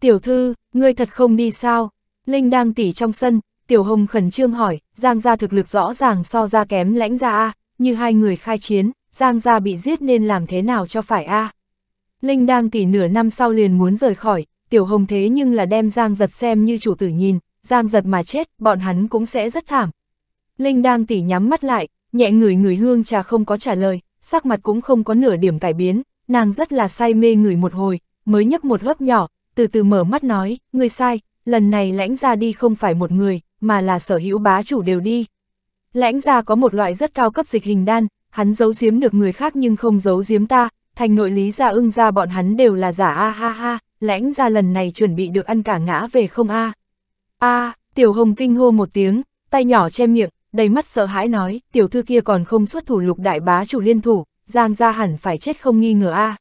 Tiểu thư, ngươi thật không đi sao? Linh đang tỉ trong sân, Tiểu Hồng khẩn trương hỏi, Giang gia thực lực rõ ràng so ra kém lãnh gia A, như hai người khai chiến, Giang gia bị giết nên làm thế nào cho phải A. Linh đang tỉ nửa năm sau liền muốn rời khỏi, Tiểu Hồng thế nhưng là đem Giang giật xem như chủ tử nhìn, Giang giật mà chết, bọn hắn cũng sẽ rất thảm. Linh đang tỉ nhắm mắt lại, nhẹ người người hương trà không có trả lời, sắc mặt cũng không có nửa điểm cải biến, nàng rất là say mê ngửi một hồi, mới nhấp một hớp nhỏ, từ từ mở mắt nói, ngươi sai, lần này lãnh gia đi không phải một người, mà là sở hữu bá chủ đều đi. Lãnh gia có một loại rất cao cấp dịch hình đan, hắn giấu giếm được người khác nhưng không giấu giếm ta, thành nội lý gia ưng gia bọn hắn đều là giả a ha ha, lãnh gia lần này chuẩn bị được ăn cả ngã về không a. A, tiểu hồng kinh hô một tiếng, tay nhỏ che miệng, đầy mắt sợ hãi nói, tiểu thư kia còn không xuất thủ lục đại bá chủ liên thủ, Giang gia hẳn phải chết không nghi ngờ a.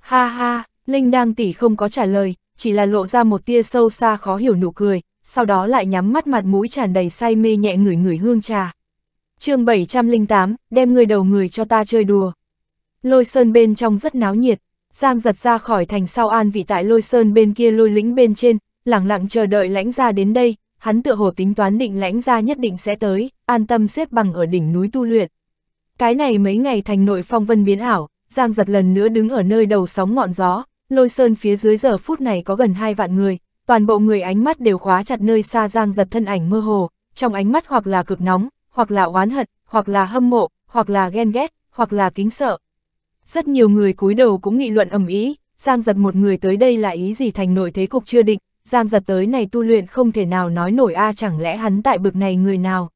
Ha ha, Linh đang tỷ không có trả lời, chỉ là lộ ra một tia sâu xa khó hiểu nụ cười, sau đó lại nhắm mắt mặt mũi tràn đầy say mê nhẹ người người hương trà. chương 708, đem người đầu người cho ta chơi đùa. Lôi sơn bên trong rất náo nhiệt, Giang giật ra khỏi thành sau an vị tại lôi sơn bên kia lôi lĩnh bên trên, lặng lặng chờ đợi lãnh gia đến đây, hắn tựa hồ tính toán định lãnh gia nhất định sẽ tới, an tâm xếp bằng ở đỉnh núi tu luyện. Cái này mấy ngày thành nội phong vân biến ảo, Giang giật lần nữa đứng ở nơi đầu sóng ngọn gió, lôi sơn phía dưới giờ phút này có gần hai vạn người, toàn bộ người ánh mắt đều khóa chặt nơi xa Giang giật thân ảnh mơ hồ, trong ánh mắt hoặc là cực nóng, hoặc là oán hận, hoặc là hâm mộ, hoặc là ghen ghét, hoặc là kính sợ. Rất nhiều người cúi đầu cũng nghị luận ầm ý, Giang giật một người tới đây là ý gì thành nội thế cục chưa định, Giang giật tới này tu luyện không thể nào nói nổi a chẳng lẽ hắn tại bực này người nào.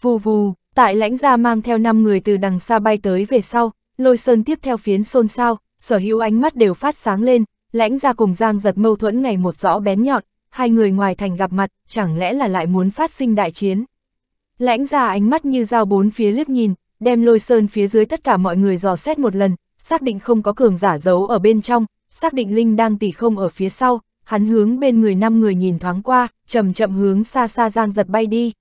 Vù vù, Tại lãnh gia mang theo 5 người từ đằng xa bay tới về sau, lôi sơn tiếp theo phiến xôn xao, sở hữu ánh mắt đều phát sáng lên, lãnh gia cùng giang giật mâu thuẫn ngày một rõ bén nhọn, hai người ngoài thành gặp mặt, chẳng lẽ là lại muốn phát sinh đại chiến. Lãnh gia ánh mắt như dao bốn phía liếc nhìn, đem lôi sơn phía dưới tất cả mọi người dò xét một lần, xác định không có cường giả giấu ở bên trong, xác định Linh đang tỷ không ở phía sau, hắn hướng bên người năm người nhìn thoáng qua, chậm chậm hướng xa xa Giang giật bay đi.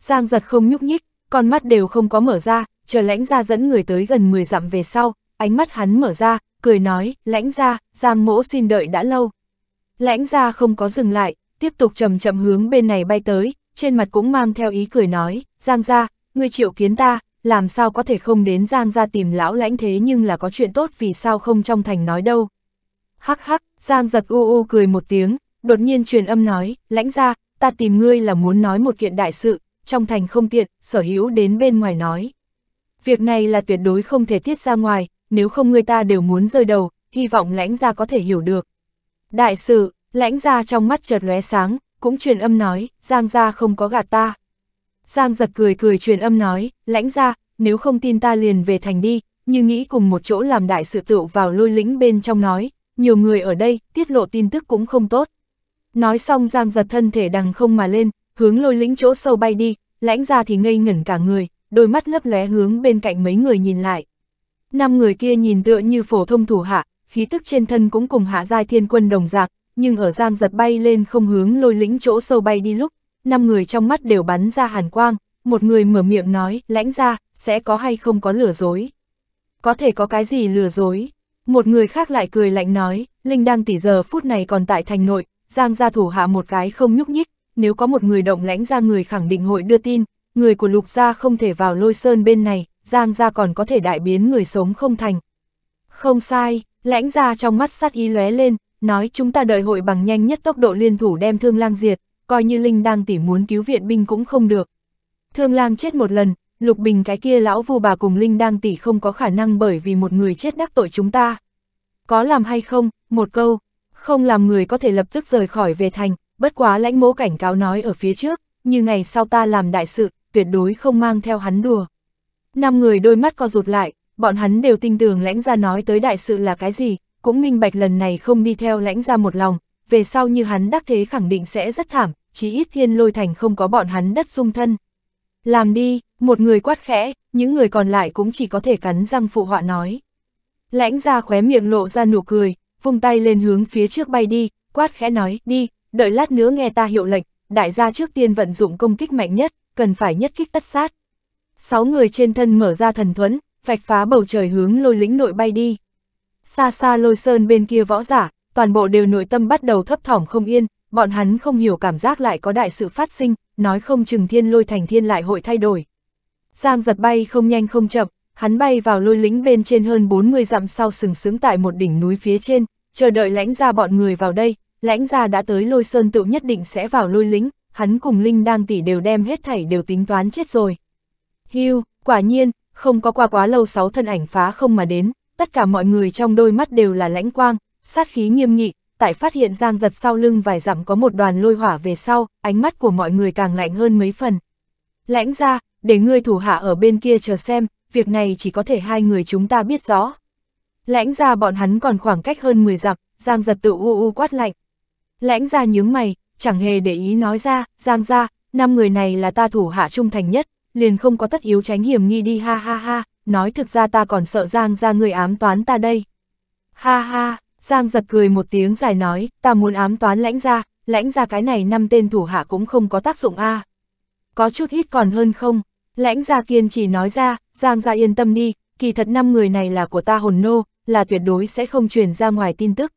Giang giật không nhúc nhích, con mắt đều không có mở ra, chờ lãnh ra dẫn người tới gần 10 dặm về sau, ánh mắt hắn mở ra, cười nói, lãnh ra, giang mỗ xin đợi đã lâu. Lãnh ra không có dừng lại, tiếp tục chậm chậm hướng bên này bay tới, trên mặt cũng mang theo ý cười nói, giang ra, ngươi chịu kiến ta, làm sao có thể không đến giang ra tìm lão lãnh thế nhưng là có chuyện tốt vì sao không trong thành nói đâu. Hắc hắc, giang giật u u cười một tiếng, đột nhiên truyền âm nói, lãnh ra, ta tìm ngươi là muốn nói một kiện đại sự, trong thành không tiện, sở hữu đến bên ngoài nói. Việc này là tuyệt đối không thể tiết ra ngoài, nếu không người ta đều muốn rơi đầu, hy vọng lãnh gia có thể hiểu được. Đại sự, lãnh gia trong mắt chợt lóe sáng, cũng truyền âm nói, Giang gia không có gạt ta. Giang giật cười cười truyền âm nói, lãnh gia, nếu không tin ta liền về thành đi, như nghĩ cùng một chỗ làm đại sự tựu vào lôi lĩnh bên trong nói, nhiều người ở đây, tiết lộ tin tức cũng không tốt. Nói xong Giang giật thân thể đằng không mà lên, hướng lôi lĩnh chỗ sâu bay đi, lãnh ra thì ngây ngẩn cả người, đôi mắt lấp lóe hướng bên cạnh mấy người nhìn lại. Năm người kia nhìn tựa như phổ thông thủ hạ, khí tức trên thân cũng cùng hạ giai thiên quân đồng dạng, nhưng ở giang giật bay lên không hướng lôi lĩnh chỗ sâu bay đi lúc, năm người trong mắt đều bắn ra hàn quang, một người mở miệng nói, lãnh ra, sẽ có hay không có lừa dối. Có thể có cái gì lừa dối? Một người khác lại cười lạnh nói, Linh đang tỉ giờ phút này còn tại thành nội, giang gia thủ hạ một cái không nhúc nhích, nếu có một người động lãnh ra người khẳng định hội đưa tin, người của lục gia không thể vào lôi sơn bên này, giang gia còn có thể đại biến người sống không thành. Không sai, lãnh gia trong mắt sát ý lóe lên, nói chúng ta đợi hội bằng nhanh nhất tốc độ liên thủ đem thương lang diệt, coi như Linh đang tỉ muốn cứu viện binh cũng không được. Thương lang chết một lần, Lục Bình cái kia lão vu bà cùng Linh đang tỉ không có khả năng bởi vì một người chết đắc tội chúng ta. Có làm hay không, một câu, không làm người có thể lập tức rời khỏi về thành, bất quá lãnh mỗ cảnh cáo nói ở phía trước, như ngày sau ta làm đại sự, tuyệt đối không mang theo hắn đùa. Năm người đôi mắt co rụt lại, bọn hắn đều tin tưởng lãnh ra nói tới đại sự là cái gì, cũng minh bạch lần này không đi theo lãnh ra một lòng, về sau như hắn đắc thế khẳng định sẽ rất thảm, chí ít thiên lôi thành không có bọn hắn đất dung thân. Làm đi, một người quát khẽ, những người còn lại cũng chỉ có thể cắn răng phụ họa nói. Lãnh ra khóe miệng lộ ra nụ cười, vung tay lên hướng phía trước bay đi, quát khẽ nói, đi, đợi lát nữa nghe ta hiệu lệnh, đại gia trước tiên vận dụng công kích mạnh nhất, cần phải nhất kích tất sát. Sáu người trên thân mở ra thần thuẫn, vạch phá bầu trời hướng lôi lĩnh nội bay đi. Xa xa lôi sơn bên kia võ giả, toàn bộ đều nội tâm bắt đầu thấp thỏm không yên, bọn hắn không hiểu cảm giác lại có đại sự phát sinh, nói không chừng thiên lôi thành thiên lại hội thay đổi. Giang giật bay không nhanh không chậm, hắn bay vào lôi lĩnh bên trên hơn 40 dặm sau sừng sững tại một đỉnh núi phía trên, chờ đợi lãnh ra bọn người vào đây, lãnh gia đã tới lôi sơn tự nhất định sẽ vào lôi lính, hắn cùng Linh đang tỷ đều đem hết thảy đều tính toán chết rồi. Hưu, quả nhiên, không có qua quá lâu sáu thân ảnh phá không mà đến, tất cả mọi người trong đôi mắt đều là lãnh quang, sát khí nghiêm nghị, tại phát hiện Giang giật sau lưng vài dặm có một đoàn lôi hỏa về sau, ánh mắt của mọi người càng lạnh hơn mấy phần. Lãnh gia, để ngươi thủ hạ ở bên kia chờ xem, việc này chỉ có thể hai người chúng ta biết rõ. Lãnh ra bọn hắn còn khoảng cách hơn 10 dặm, Giang giật tự u u quát lạnh, Lãnh ra nhướng mày, chẳng hề để ý nói ra, giang ra, năm người này là ta thủ hạ trung thành nhất, liền không có tất yếu tránh hiểm nghi đi ha ha ha, nói thực ra ta còn sợ giang ra người ám toán ta đây. Ha ha, giang giật cười một tiếng dài nói, ta muốn ám toán lãnh ra, lãnh ra cái này năm tên thủ hạ cũng không có tác dụng a à. Có chút ít còn hơn không, lãnh gia kiên chỉ nói ra, giang gia yên tâm đi, kỳ thật năm người này là của ta hồn nô, là tuyệt đối sẽ không truyền ra ngoài tin tức.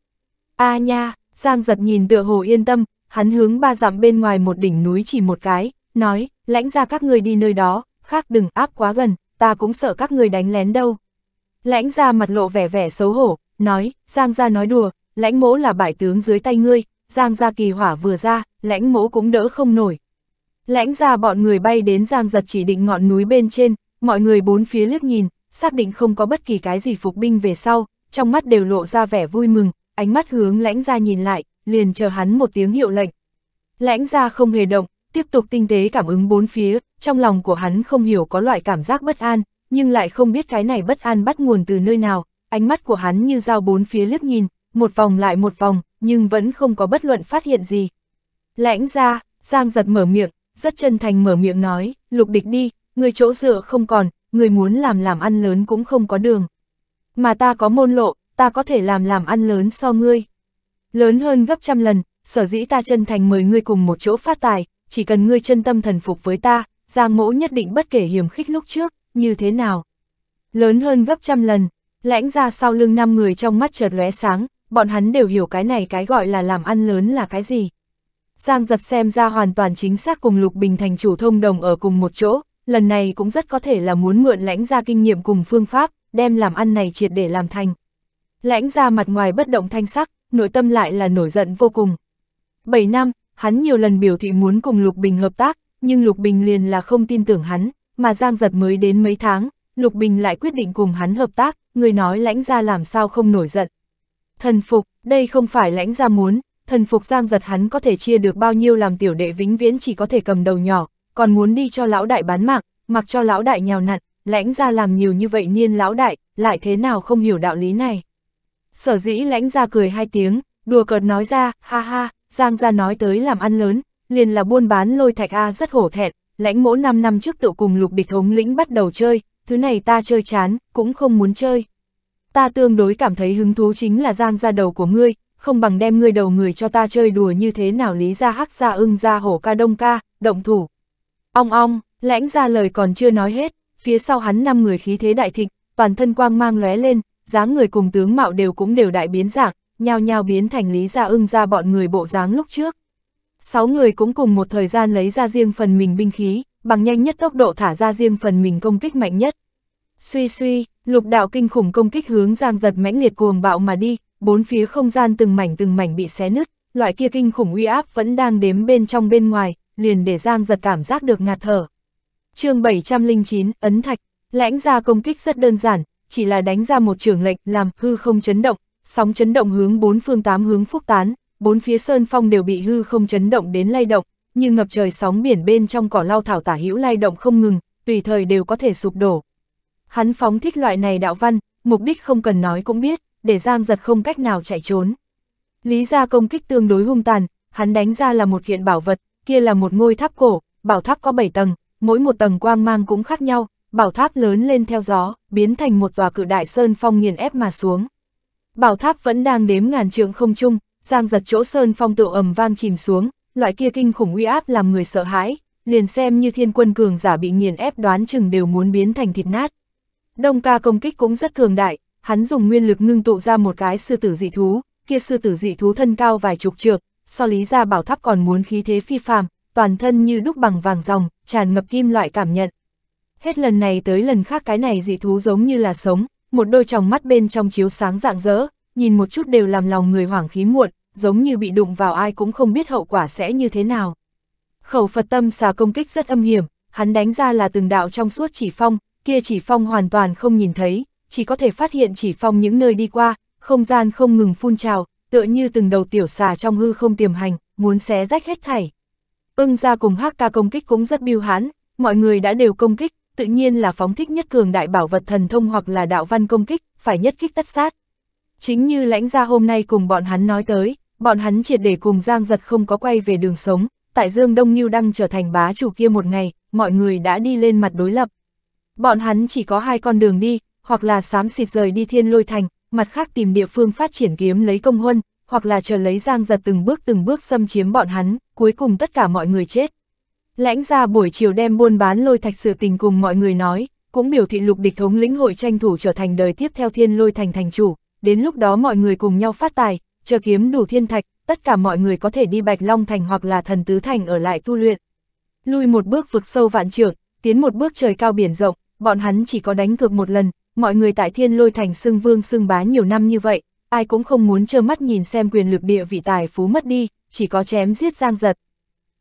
A à nha, Giang giật nhìn tựa hồ yên tâm, hắn hướng ba dặm bên ngoài một đỉnh núi chỉ một cái, nói, lãnh ra các người đi nơi đó, khác đừng áp quá gần, ta cũng sợ các người đánh lén đâu. Lãnh ra mặt lộ vẻ vẻ xấu hổ, nói, Giang ra nói đùa, lãnh mỗ là bại tướng dưới tay ngươi, Giang ra kỳ hỏa vừa ra, lãnh mỗ cũng đỡ không nổi. Lãnh ra bọn người bay đến Giang giật chỉ định ngọn núi bên trên, mọi người bốn phía liếc nhìn, xác định không có bất kỳ cái gì phục binh về sau, trong mắt đều lộ ra vẻ vui mừng, ánh mắt hướng lãnh gia nhìn lại, liền chờ hắn một tiếng hiệu lệnh. Lãnh gia không hề động, tiếp tục tinh tế cảm ứng bốn phía, trong lòng của hắn không hiểu có loại cảm giác bất an, nhưng lại không biết cái này bất an bắt nguồn từ nơi nào, ánh mắt của hắn như dao bốn phía liếc nhìn, một vòng lại một vòng, nhưng vẫn không có bất luận phát hiện gì. Lãnh gia, Giang giật mở miệng, rất chân thành mở miệng nói, lục địch đi, người chỗ dựa không còn, người muốn làm làm ăn lớn cũng không có đường. Mà ta có môn lộ, ta có thể làm làm ăn lớn so ngươi. Lớn hơn gấp trăm lần, sở dĩ ta chân thành mời ngươi cùng một chỗ phát tài, chỉ cần ngươi chân tâm thần phục với ta, Giang mẫu nhất định bất kể hiểm khích lúc trước, như thế nào. Lớn hơn gấp trăm lần, lãnh ra sau lưng năm người trong mắt chợt lóe sáng, bọn hắn đều hiểu cái này cái gọi là làm ăn lớn là cái gì. Giang giật xem ra hoàn toàn chính xác cùng Lục Bình thành chủ thông đồng ở cùng một chỗ, lần này cũng rất có thể là muốn mượn lãnh ra kinh nghiệm cùng phương pháp, đem làm ăn này triệt để làm thành. Lãnh ra mặt ngoài bất động thanh sắc, nội tâm lại là nổi giận vô cùng. bảy năm, hắn nhiều lần biểu thị muốn cùng Lục Bình hợp tác, nhưng Lục Bình liền là không tin tưởng hắn, mà Giang Giật mới đến mấy tháng, Lục Bình lại quyết định cùng hắn hợp tác, người nói lãnh ra làm sao không nổi giận. Thần phục, đây không phải lãnh ra muốn, thần phục Giang Giật hắn có thể chia được bao nhiêu làm tiểu đệ vĩnh viễn chỉ có thể cầm đầu nhỏ, còn muốn đi cho lão đại bán mạng, mặc cho lão đại nhào nặn, lãnh ra làm nhiều như vậy niên lão đại, lại thế nào không hiểu đạo lý này. Sở dĩ lãnh ra cười hai tiếng, đùa cợt nói ra, ha ha, Giang ra nói tới làm ăn lớn, liền là buôn bán lôi thạch A rất hổ thẹn, lãnh mỗ 5 năm trước tự cùng lục địch thống lĩnh bắt đầu chơi, thứ này ta chơi chán, cũng không muốn chơi. Ta tương đối cảm thấy hứng thú chính là Giang ra đầu của ngươi, không bằng đem ngươi đầu người cho ta chơi đùa như thế nào lý ra hắc ra ưng ra hổ ca đông ca, động thủ. Ong ong, lãnh ra lời còn chưa nói hết, phía sau hắn năm người khí thế đại thịnh, toàn thân quang mang lóe lên, dáng người cùng tướng mạo đều cũng đều đại biến dạng, nhao nhao biến thành lý gia ưng ra bọn người bộ dáng lúc trước. Sáu người cũng cùng một thời gian lấy ra riêng phần mình binh khí, bằng nhanh nhất tốc độ thả ra riêng phần mình công kích mạnh nhất. Suy suy, lục đạo kinh khủng công kích hướng giang giật mãnh liệt cuồng bạo mà đi, bốn phía không gian từng mảnh từng mảnh bị xé nứt, loại kia kinh khủng uy áp vẫn đang đếm bên trong bên ngoài, liền để giang giật cảm giác được ngạt thở. chương 709, Ấn Thạch, lãnh ra công kích rất đơn giản, chỉ là đánh ra một trưởng lệnh làm hư không chấn động, sóng chấn động hướng bốn phương tám hướng phúc tán, bốn phía sơn phong đều bị hư không chấn động đến lay động, như ngập trời sóng biển bên trong cỏ lau thảo tả hữu lay động không ngừng, tùy thời đều có thể sụp đổ. Hắn phóng thích loại này đạo văn, mục đích không cần nói cũng biết, để Giang giật không cách nào chạy trốn. Lý ra công kích tương đối hung tàn, hắn đánh ra là một kiện bảo vật, kia là một ngôi tháp cổ, bảo tháp có 7 tầng, mỗi một tầng quang mang cũng khác nhau, bảo tháp lớn lên theo gió, biến thành một tòa cự đại sơn phong nghiền ép mà xuống. Bảo tháp vẫn đang đếm ngàn trượng không chung giang giật chỗ sơn phong tự ầm vang chìm xuống, loại kia kinh khủng uy áp làm người sợ hãi, liền xem như thiên quân cường giả bị nghiền ép đoán chừng đều muốn biến thành thịt nát. Đông ca công kích cũng rất cường đại, hắn dùng nguyên lực ngưng tụ ra một cái sư tử dị thú, kia sư tử dị thú thân cao vài chục trượng, so lý ra bảo tháp còn muốn khí thế phi phàm, toàn thân như đúc bằng vàng ròng, tràn ngập kim loại cảm nhận, hết lần này tới lần khác cái này dị thú giống như là sống, một đôi tròng mắt bên trong chiếu sáng rạng rỡ, nhìn một chút đều làm lòng người hoảng khí muộn, giống như bị đụng vào ai cũng không biết hậu quả sẽ như thế nào. Khẩu Phật tâm xà công kích rất âm hiểm, hắn đánh ra là từng đạo trong suốt chỉ phong, kia chỉ phong hoàn toàn không nhìn thấy, chỉ có thể phát hiện chỉ phong những nơi đi qua, không gian không ngừng phun trào, tựa như từng đầu tiểu xà trong hư không tiềm hành, muốn xé rách hết thảy. Ưng ra cùng hắc ca công kích cũng rất biêu hán, mọi người đã đều công kích, tự nhiên là phóng thích nhất cường đại bảo vật thần thông hoặc là đạo văn công kích, phải nhất kích tất sát. Chính như lãnh gia hôm nay cùng bọn hắn nói tới, bọn hắn triệt để cùng Giang Giật không có quay về đường sống, tại Dương Đông như đang trở thành bá chủ kia một ngày, mọi người đã đi lên mặt đối lập. Bọn hắn chỉ có hai con đường đi, hoặc là xám xịt rời đi thiên lôi thành, mặt khác tìm địa phương phát triển kiếm lấy công huân, hoặc là chờ lấy Giang Giật từng bước từng bước xâm chiếm bọn hắn, cuối cùng tất cả mọi người chết. Lãnh ra buổi chiều đem buôn bán lôi thạch sự tình cùng mọi người nói, cũng biểu thị lục địch thống lĩnh hội tranh thủ trở thành đời tiếp theo thiên lôi thành thành chủ, đến lúc đó mọi người cùng nhau phát tài, chờ kiếm đủ thiên thạch, tất cả mọi người có thể đi Bạch Long Thành hoặc là Thần Tứ Thành ở lại tu luyện. Lui một bước vực sâu vạn trượng, tiến một bước trời cao biển rộng, bọn hắn chỉ có đánh cược một lần, mọi người tại thiên lôi thành xưng vương xưng bá nhiều năm như vậy, ai cũng không muốn trơ mắt nhìn xem quyền lực địa vị tài phú mất đi, chỉ có chém giết giang giật.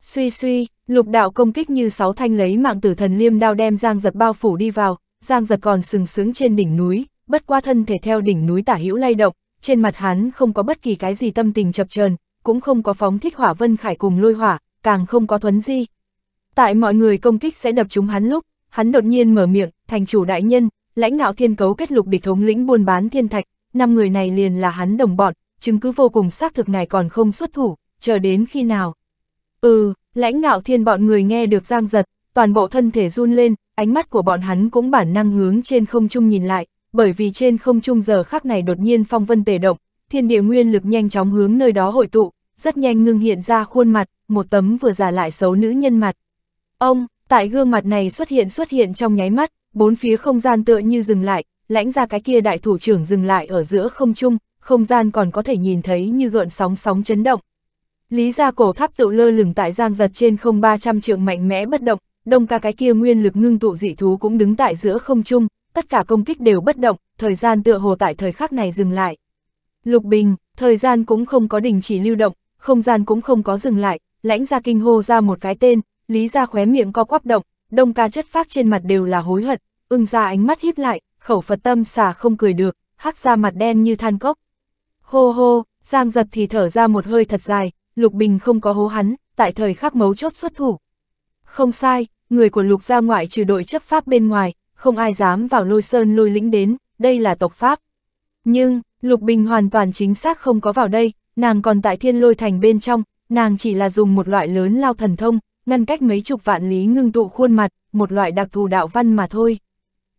Suy suy, lục đạo công kích như sáu thanh lấy mạng tử thần liêm đao đem Giang giật bao phủ đi vào, Giang giật còn sừng sướng trên đỉnh núi, bất qua thân thể theo đỉnh núi tả hữu lay động, trên mặt hắn không có bất kỳ cái gì tâm tình chập chờn, cũng không có phóng thích hỏa vân khải cùng lôi hỏa, càng không có thuấn di. Tại mọi người công kích sẽ đập chúng hắn lúc, hắn đột nhiên mở miệng, thành chủ đại nhân, lãnh ngạo thiên cấu kết lục địch thống lĩnh buôn bán thiên thạch, năm người này liền là hắn đồng bọn, chứng cứ vô cùng xác thực ngài còn không xuất thủ, chờ đến khi nào, Ừ, lãnh ngạo thiên bọn người nghe được giang giật, toàn bộ thân thể run lên, ánh mắt của bọn hắn cũng bản năng hướng trên không trung nhìn lại, bởi vì trên không trung giờ khắc này đột nhiên phong vân tề động, thiên địa nguyên lực nhanh chóng hướng nơi đó hội tụ, rất nhanh ngưng hiện ra khuôn mặt, một tấm vừa giả lại xấu nữ nhân mặt. Ông, tại gương mặt này xuất hiện xuất hiện trong nháy mắt, bốn phía không gian tựa như dừng lại, lãnh ra cái kia đại thủ trưởng dừng lại ở giữa không trung, không gian còn có thể nhìn thấy như gợn sóng sóng chấn động, Lý gia cổ tháp tự lơ lửng tại giang giật trên không 300 trượng mạnh mẽ bất động, đông ca cái kia nguyên lực ngưng tụ dị thú cũng đứng tại giữa không trung, tất cả công kích đều bất động, thời gian tựa hồ tại thời khắc này dừng lại. Lục Bình, thời gian cũng không có đình chỉ lưu động, không gian cũng không có dừng lại, lãnh gia kinh hô ra một cái tên, Lý gia khóe miệng co quắp động, đông ca chất phát trên mặt đều là hối hận, ưng ra ánh mắt híp lại, khẩu Phật tâm xả không cười được, hắc ra mặt đen như than cốc. Hô hô, Giang giật thì thở ra một hơi thật dài, Lục Bình không có hố hắn, tại thời khắc mấu chốt xuất thủ. Không sai, người của Lục gia ngoại trừ đội chấp pháp bên ngoài, không ai dám vào lôi sơn lôi lĩnh đến, đây là tộc pháp. Nhưng, Lục Bình hoàn toàn chính xác không có vào đây, nàng còn tại thiên lôi thành bên trong, nàng chỉ là dùng một loại lớn lao thần thông, ngăn cách mấy chục vạn lý ngưng tụ khuôn mặt, một loại đặc thù đạo văn mà thôi.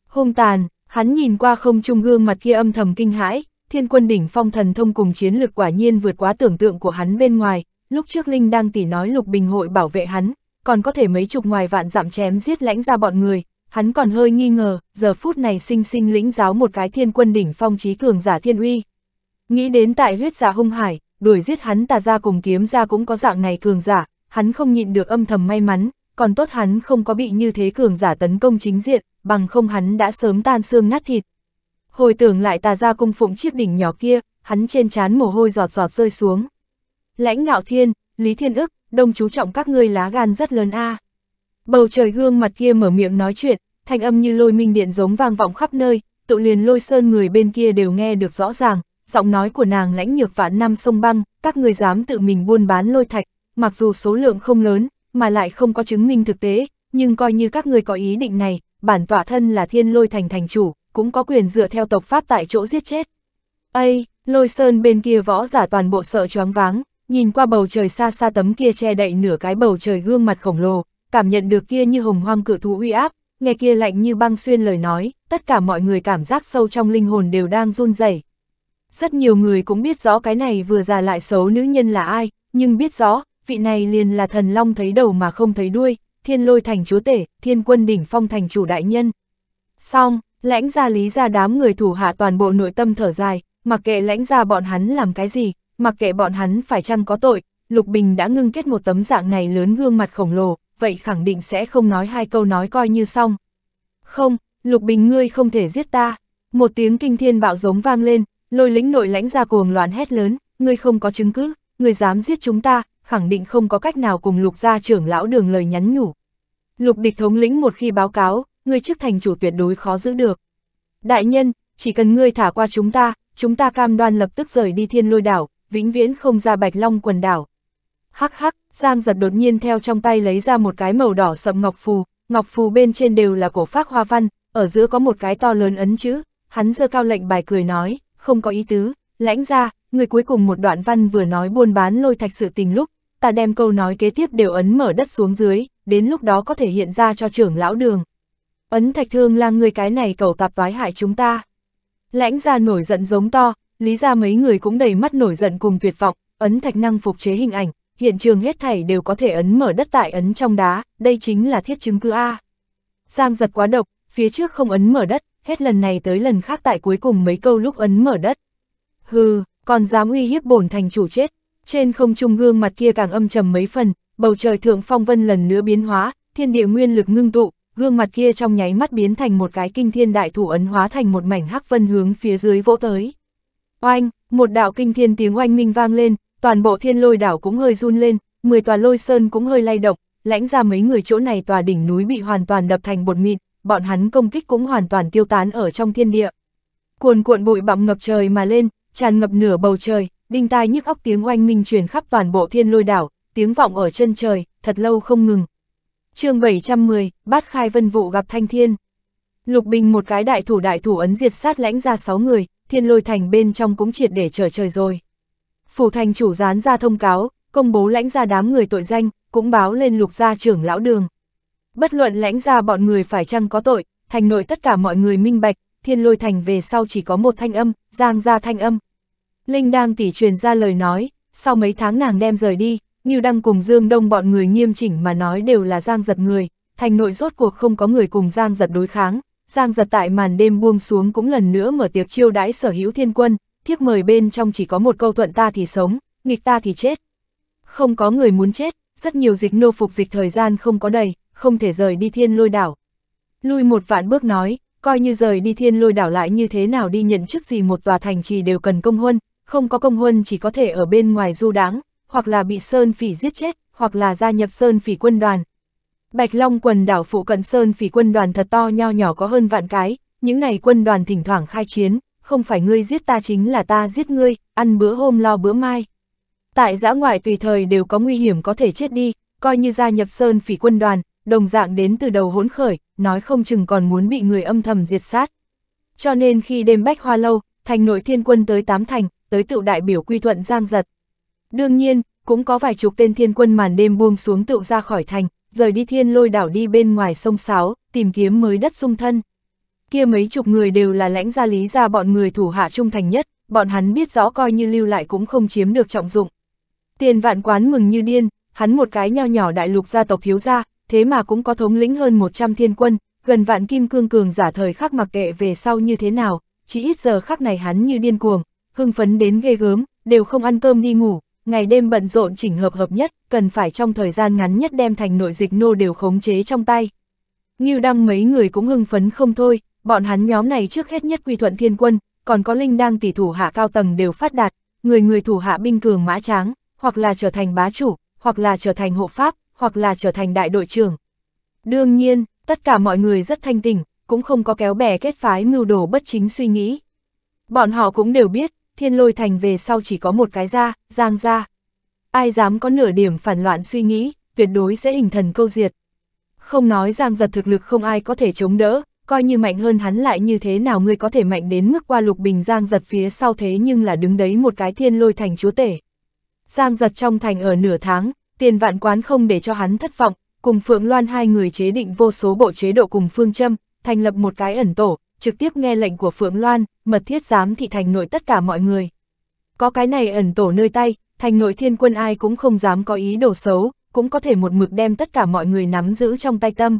Hung tàn, hắn nhìn qua không trung gương mặt kia âm thầm kinh hãi, thiên quân đỉnh phong thần thông cùng chiến lực quả nhiên vượt quá tưởng tượng của hắn bên ngoài, lúc trước Linh đang tỉ nói lục bình hội bảo vệ hắn, còn có thể mấy chục ngoài vạn giảm chém giết lãnh ra bọn người, hắn còn hơi nghi ngờ, giờ phút này sinh sinh lĩnh giáo một cái thiên quân đỉnh phong trí cường giả thiên uy. Nghĩ đến tại huyết giả dạ hung hải, đuổi giết hắn tà ra cùng kiếm ra cũng có dạng này cường giả, hắn không nhịn được âm thầm may mắn, còn tốt hắn không có bị như thế cường giả tấn công chính diện, bằng không hắn đã sớm tan xương nát thịt. Hồi tưởng lại tà ra cung phụng chiếc đỉnh nhỏ kia, hắn trên trán mồ hôi giọt giọt rơi xuống. Lãnh ngạo thiên, Lý Thiên ức, đông chú trọng các ngươi lá gan rất lớn a. À. Bầu trời gương mặt kia mở miệng nói chuyện, thanh âm như lôi minh điện giống vang vọng khắp nơi, tụ liền lôi sơn người bên kia đều nghe được rõ ràng, giọng nói của nàng lãnh nhược vạn năm sông băng, các ngươi dám tự mình buôn bán lôi thạch, mặc dù số lượng không lớn, mà lại không có chứng minh thực tế, nhưng coi như các ngươi có ý định này, bản tọa thân là thiên lôi thành thành chủ, cũng có quyền dựa theo tộc Pháp tại chỗ giết chết. Ây, lôi sơn bên kia võ giả toàn bộ sợ choáng váng, nhìn qua bầu trời xa xa tấm kia che đậy nửa cái bầu trời gương mặt khổng lồ, cảm nhận được kia như hồng hoang cự thú uy áp, nghe kia lạnh như băng xuyên lời nói, tất cả mọi người cảm giác sâu trong linh hồn đều đang run rẩy. Rất nhiều người cũng biết rõ cái này vừa già lại xấu nữ nhân là ai, nhưng biết rõ, vị này liền là thần long thấy đầu mà không thấy đuôi, thiên lôi thành chúa tể, thiên quân đỉnh phong thành chủ đại nhân. Xong, Lãnh gia lý ra đám người thủ hạ toàn bộ nội tâm thở dài, mặc kệ lãnh gia bọn hắn làm cái gì, mặc kệ bọn hắn phải chăng có tội, Lục Bình đã ngưng kết một tấm dạng này lớn gương mặt khổng lồ, vậy khẳng định sẽ không nói hai câu nói coi như xong. Không, Lục Bình ngươi không thể giết ta. Một tiếng kinh thiên bạo giống vang lên, lôi lính nội lãnh gia cuồng loạn hét lớn, ngươi không có chứng cứ, ngươi dám giết chúng ta, khẳng định không có cách nào cùng lục gia trưởng lão đường lời nhắn nhủ. Lục địch thống lĩnh một khi báo cáo, ngươi chức thành chủ tuyệt đối khó giữ được. Đại nhân, chỉ cần ngươi thả qua chúng ta, chúng ta cam đoan lập tức rời đi thiên lôi đảo, vĩnh viễn không ra bạch long quần đảo. Hắc hắc, Giang giật đột nhiên theo trong tay lấy ra một cái màu đỏ sậm ngọc phù, ngọc phù bên trên đều là cổ phác hoa văn, ở giữa có một cái to lớn ấn chữ, hắn giơ cao lệnh bài cười nói, không có ý tứ, lãnh ra, người cuối cùng một đoạn văn vừa nói buôn bán lôi thạch sự tình lúc, ta đem câu nói kế tiếp đều ấn mở đất xuống dưới, đến lúc đó có thể hiện ra cho trưởng lão đường ấn thạch thương là người cái này cầu tạp vái hại chúng ta. Lãnh ra nổi giận giống to, lý ra mấy người cũng đầy mắt nổi giận cùng tuyệt vọng, ấn thạch năng phục chế hình ảnh, hiện trường hết thảy đều có thể ấn mở đất tại ấn trong đá, đây chính là thiết chứng cứ A. Giang giật quá độc, phía trước không ấn mở đất, hết lần này tới lần khác tại cuối cùng mấy câu lúc ấn mở đất. Hừ, còn dám uy hiếp bổn thành chủ chết, trên không trung gương mặt kia càng âm trầm mấy phần, bầu trời thượng phong vân lần nữa biến hóa, thiên địa nguyên lực ngưng tụ, gương mặt kia trong nháy mắt biến thành một cái kinh thiên đại thủ ấn hóa thành một mảnh hắc vân hướng phía dưới vỗ tới. Oanh, một đạo kinh thiên tiếng oanh minh vang lên, toàn bộ thiên lôi đảo cũng hơi run lên, 10 tòa lôi sơn cũng hơi lay động, lãnh ra mấy người chỗ này tòa đỉnh núi bị hoàn toàn đập thành bột mịn, bọn hắn công kích cũng hoàn toàn tiêu tán ở trong thiên địa. Cuồn cuộn bụi bặm ngập trời mà lên, tràn ngập nửa bầu trời, đinh tai nhức óc tiếng oanh minh truyền khắp toàn bộ thiên lôi đảo, tiếng vọng ở chân trời, thật lâu không ngừng chương 710, bát khai vân vụ gặp thanh thiên. Lục Bình một cái đại thủ đại thủ ấn diệt sát lãnh ra 6 người, thiên lôi thành bên trong cũng triệt để trở trời rồi. Phủ thành chủ gián ra thông cáo, công bố lãnh ra đám người tội danh, cũng báo lên lục gia trưởng lão đường. Bất luận lãnh ra bọn người phải chăng có tội, thành nội tất cả mọi người minh bạch, thiên lôi thành về sau chỉ có một thanh âm, giang ra thanh âm. Linh đang tỉ truyền ra lời nói, sau mấy tháng nàng đem rời đi, như Đăng cùng Dương Đông bọn người nghiêm chỉnh mà nói đều là Giang Giật người, thành nội rốt cuộc không có người cùng Giang Giật đối kháng, Giang Giật tại màn đêm buông xuống cũng lần nữa mở tiệc chiêu đãi sở hữu thiên quân, thiếp mời bên trong chỉ có một câu thuận ta thì sống, nghịch ta thì chết. Không có người muốn chết, rất nhiều dịch nô phục dịch thời gian không có đầy, không thể rời đi thiên lôi đảo. Lui một vạn bước nói, coi như rời đi thiên lôi đảo lại như thế nào đi nhận chức gì một tòa thành trì đều cần công huân, không có công huân chỉ có thể ở bên ngoài du đáng, hoặc là bị Sơn Phỉ giết chết, hoặc là gia nhập Sơn Phỉ quân đoàn. Bạch Long quần đảo phụ cận Sơn Phỉ quân đoàn thật to nho nhỏ có hơn vạn cái, những này quân đoàn thỉnh thoảng khai chiến, không phải ngươi giết ta chính là ta giết ngươi, ăn bữa hôm lo bữa mai. Tại giã ngoại tùy thời đều có nguy hiểm có thể chết đi, coi như gia nhập Sơn Phỉ quân đoàn, đồng dạng đến từ đầu hỗn khởi, nói không chừng còn muốn bị người âm thầm diệt sát. Cho nên khi đêm Bách Hoa Lâu, thành nội thiên quân tới tám thành, tới tựu đại biểu quy thuận giang giật, Đương nhiên, cũng có vài chục tên thiên quân màn đêm buông xuống tựu ra khỏi thành, rời đi thiên lôi đảo đi bên ngoài sông Sáo, tìm kiếm mới đất sung thân. Kia mấy chục người đều là lãnh gia lý ra bọn người thủ hạ trung thành nhất, bọn hắn biết rõ coi như lưu lại cũng không chiếm được trọng dụng. Tiền vạn quán mừng như điên, hắn một cái nho nhỏ đại lục gia tộc thiếu gia, thế mà cũng có thống lĩnh hơn 100 thiên quân, gần vạn kim cương cường giả thời khắc mặc kệ về sau như thế nào, chỉ ít giờ khắc này hắn như điên cuồng, hưng phấn đến ghê gớm, đều không ăn cơm đi ngủ, ngày đêm bận rộn chỉnh hợp hợp nhất, cần phải trong thời gian ngắn nhất đem thành nội dịch nô đều khống chế trong tay. Ngưu đăng mấy người cũng hưng phấn không thôi, bọn hắn nhóm này trước hết nhất quy thuận thiên quân, còn có linh đăng tỷ thủ hạ cao tầng đều phát đạt, người người thủ hạ binh cường mã tráng, hoặc là trở thành bá chủ, hoặc là trở thành hộ pháp, hoặc là trở thành đại đội trưởng. Đương nhiên, tất cả mọi người rất thanh tỉnh, cũng không có kéo bè kết phái mưu đồ bất chính suy nghĩ. Bọn họ cũng đều biết, thiên lôi thành về sau chỉ có một cái ra, giang ra. Ai dám có nửa điểm phản loạn suy nghĩ, tuyệt đối sẽ hình thần câu diệt. Không nói giang giật thực lực không ai có thể chống đỡ, coi như mạnh hơn hắn lại như thế nào ngươi có thể mạnh đến mức qua lục bình giang giật phía sau thế nhưng là đứng đấy một cái thiên lôi thành chúa tể. Giang giật trong thành ở nửa tháng, tiền vạn quán không để cho hắn thất vọng, cùng Phượng Loan hai người chế định vô số bộ chế độ cùng phương châm, thành lập một cái ẩn tổ, trực tiếp nghe lệnh của Phượng Loan, mật thiết giám thị thành nội tất cả mọi người. Có cái này ẩn tổ nơi tay, thành nội thiên quân ai cũng không dám có ý đồ xấu, cũng có thể một mực đem tất cả mọi người nắm giữ trong tay tâm.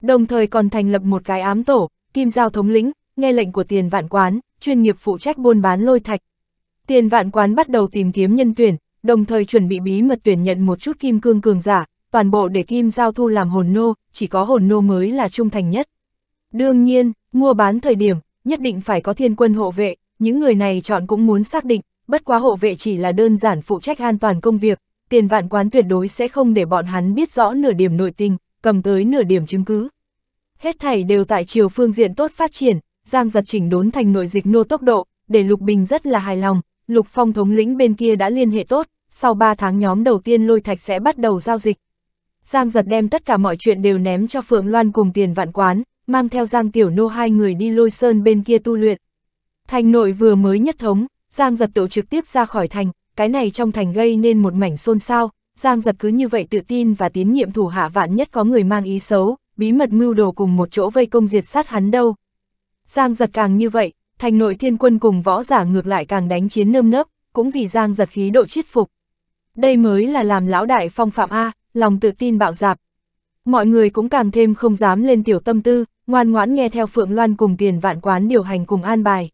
Đồng thời còn thành lập một cái ám tổ, kim giao thống lĩnh, nghe lệnh của tiền vạn quán, chuyên nghiệp phụ trách buôn bán lôi thạch. Tiền vạn quán bắt đầu tìm kiếm nhân tuyển, đồng thời chuẩn bị bí mật tuyển nhận một chút kim cương cường giả, toàn bộ để kim giao thu làm hồn nô, chỉ có hồn nô mới là trung thành nhất. Đương nhiên, Mua bán thời điểm, nhất định phải có thiên quân hộ vệ, những người này chọn cũng muốn xác định, bất quá hộ vệ chỉ là đơn giản phụ trách an toàn công việc, tiền vạn quán tuyệt đối sẽ không để bọn hắn biết rõ nửa điểm nội tình, cầm tới nửa điểm chứng cứ. Hết thảy đều tại chiều phương diện tốt phát triển, Giang giật chỉnh đốn thành nội dịch nô tốc độ, để Lục Bình rất là hài lòng, Lục Phong thống lĩnh bên kia đã liên hệ tốt, sau 3 tháng nhóm đầu tiên lôi thạch sẽ bắt đầu giao dịch. Giang giật đem tất cả mọi chuyện đều ném cho Phượng Loan cùng tiền vạn quán, mang theo Giang Tiểu Nô hai người đi lôi sơn bên kia tu luyện. Thành nội vừa mới nhất thống, Giang giật tự trực tiếp ra khỏi thành, cái này trong thành gây nên một mảnh xôn xao, Giang giật cứ như vậy tự tin và tiến nhiệm thủ hạ vạn nhất có người mang ý xấu, bí mật mưu đồ cùng một chỗ vây công diệt sát hắn đâu. Giang giật càng như vậy, thành nội thiên quân cùng võ giả ngược lại càng đánh chiến nơm nớp, cũng vì Giang giật khí độ chiết phục. Đây mới là làm lão đại phong phạm A, lòng tự tin bạo dạp. Mọi người cũng càng thêm không dám lên tiểu tâm tư, ngoan ngoãn nghe theo Phượng Loan cùng tiền vạn quán điều hành cùng an bài.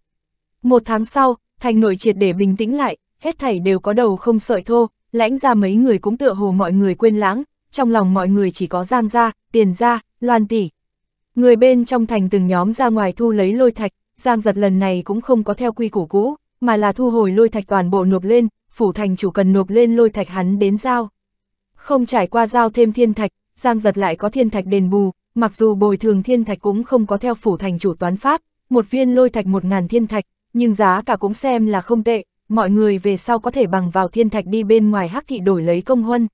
Một tháng sau, thành nội triệt để bình tĩnh lại, hết thảy đều có đầu không sợi thô, lãnh ra mấy người cũng tựa hồ mọi người quên lãng, trong lòng mọi người chỉ có giang ra, tiền ra, loan tỷ. Người bên trong thành từng nhóm ra ngoài thu lấy lôi thạch, giang giật lần này cũng không có theo quy củ cũ, mà là thu hồi lôi thạch toàn bộ nộp lên, phủ thành chủ cần nộp lên lôi thạch hắn đến giao. Không trải qua giao thêm thiên thạch, giang giật lại có thiên thạch đền bù, mặc dù bồi thường thiên thạch cũng không có theo phủ thành chủ toán pháp, một viên lôi thạch một ngàn thiên thạch, nhưng giá cả cũng xem là không tệ, mọi người về sau có thể bằng vào thiên thạch đi bên ngoài hắc thị đổi lấy công huân.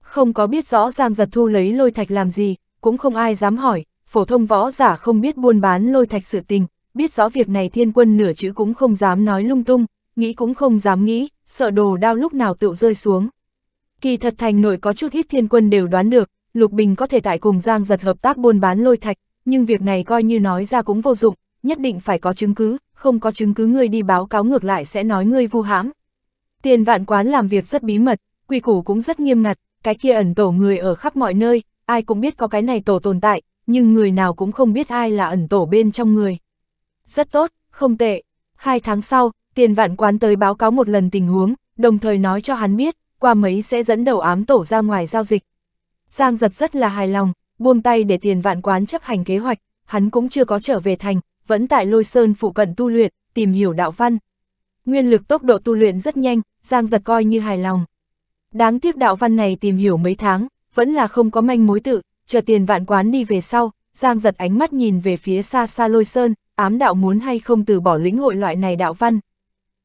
Không có biết rõ Giang Giật Thu lấy lôi thạch làm gì, cũng không ai dám hỏi, phổ thông võ giả không biết buôn bán lôi thạch sự tình, biết rõ việc này thiên quân nửa chữ cũng không dám nói lung tung, nghĩ cũng không dám nghĩ, sợ đồ đao lúc nào tựu rơi xuống. Kỳ thật thành nội có chút ít thiên quân đều đoán được, Lục Bình có thể tại cùng Giang giật hợp tác buôn bán lôi thạch, nhưng việc này coi như nói ra cũng vô dụng, nhất định phải có chứng cứ, không có chứng cứ ngươi đi báo cáo ngược lại sẽ nói ngươi vu hãm. Tiền vạn quán làm việc rất bí mật, quy củ cũng rất nghiêm ngặt, cái kia ẩn tổ người ở khắp mọi nơi, ai cũng biết có cái này tổ tồn tại, nhưng người nào cũng không biết ai là ẩn tổ bên trong người. Rất tốt, không tệ. Hai tháng sau, tiền vạn quán tới báo cáo một lần tình huống, đồng thời nói cho hắn biết, qua mấy sẽ dẫn đầu ám tổ ra ngoài giao dịch. Giang giật rất là hài lòng, buông tay để tiền vạn quán chấp hành kế hoạch, hắn cũng chưa có trở về thành, vẫn tại lôi sơn phụ cận tu luyện, tìm hiểu đạo văn. Nguyên lực tốc độ tu luyện rất nhanh, Giang giật coi như hài lòng. Đáng tiếc đạo văn này tìm hiểu mấy tháng, vẫn là không có manh mối tự, chờ tiền vạn quán đi về sau, Giang giật ánh mắt nhìn về phía xa xa lôi sơn, ám đạo muốn hay không từ bỏ lĩnh hội loại này đạo văn.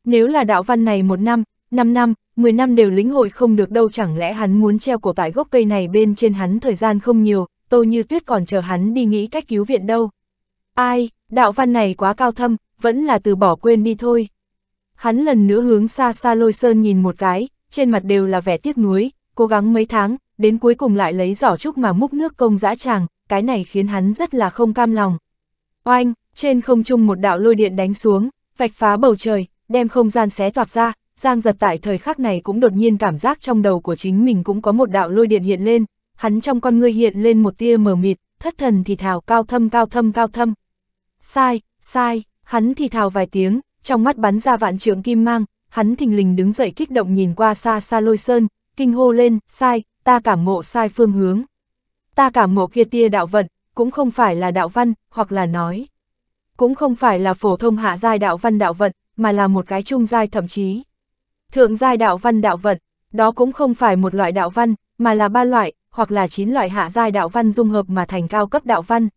Nếu là đạo văn này một năm, năm năm, 10 năm đều lĩnh hội không được đâu chẳng lẽ hắn muốn treo cổ tại gốc cây này bên trên hắn thời gian không nhiều, tô như tuyết còn chờ hắn đi nghĩ cách cứu viện đâu. Ai, đạo văn này quá cao thâm, vẫn là từ bỏ quên đi thôi. Hắn lần nữa hướng xa xa lôi sơn nhìn một cái, trên mặt đều là vẻ tiếc nuối, cố gắng mấy tháng, đến cuối cùng lại lấy giỏ trúc mà múc nước công dã tràng, cái này khiến hắn rất là không cam lòng. Oanh, trên không trung một đạo lôi điện đánh xuống, vạch phá bầu trời, đem không gian xé toạc ra, Giang giật tại thời khắc này cũng đột nhiên cảm giác trong đầu của chính mình cũng có một đạo lôi điện hiện lên, hắn trong con ngươi hiện lên một tia mờ mịt, thất thần thì thào cao thâm cao thâm cao thâm. Sai, sai, hắn thì thào vài tiếng, trong mắt bắn ra vạn trượng kim mang, hắn thình lình đứng dậy kích động nhìn qua xa xa lôi sơn, kinh hô lên, sai, ta cảm ngộ sai phương hướng. Ta cảm ngộ kia tia đạo vận, cũng không phải là đạo văn, hoặc là nói. Cũng không phải là phổ thông hạ giai đạo văn đạo vận, mà là một cái trung giai thậm chí Thượng giai đạo văn đạo vận, đó cũng không phải một loại đạo văn, mà là ba loại, hoặc là chín loại hạ giai đạo văn dung hợp mà thành cao cấp đạo văn.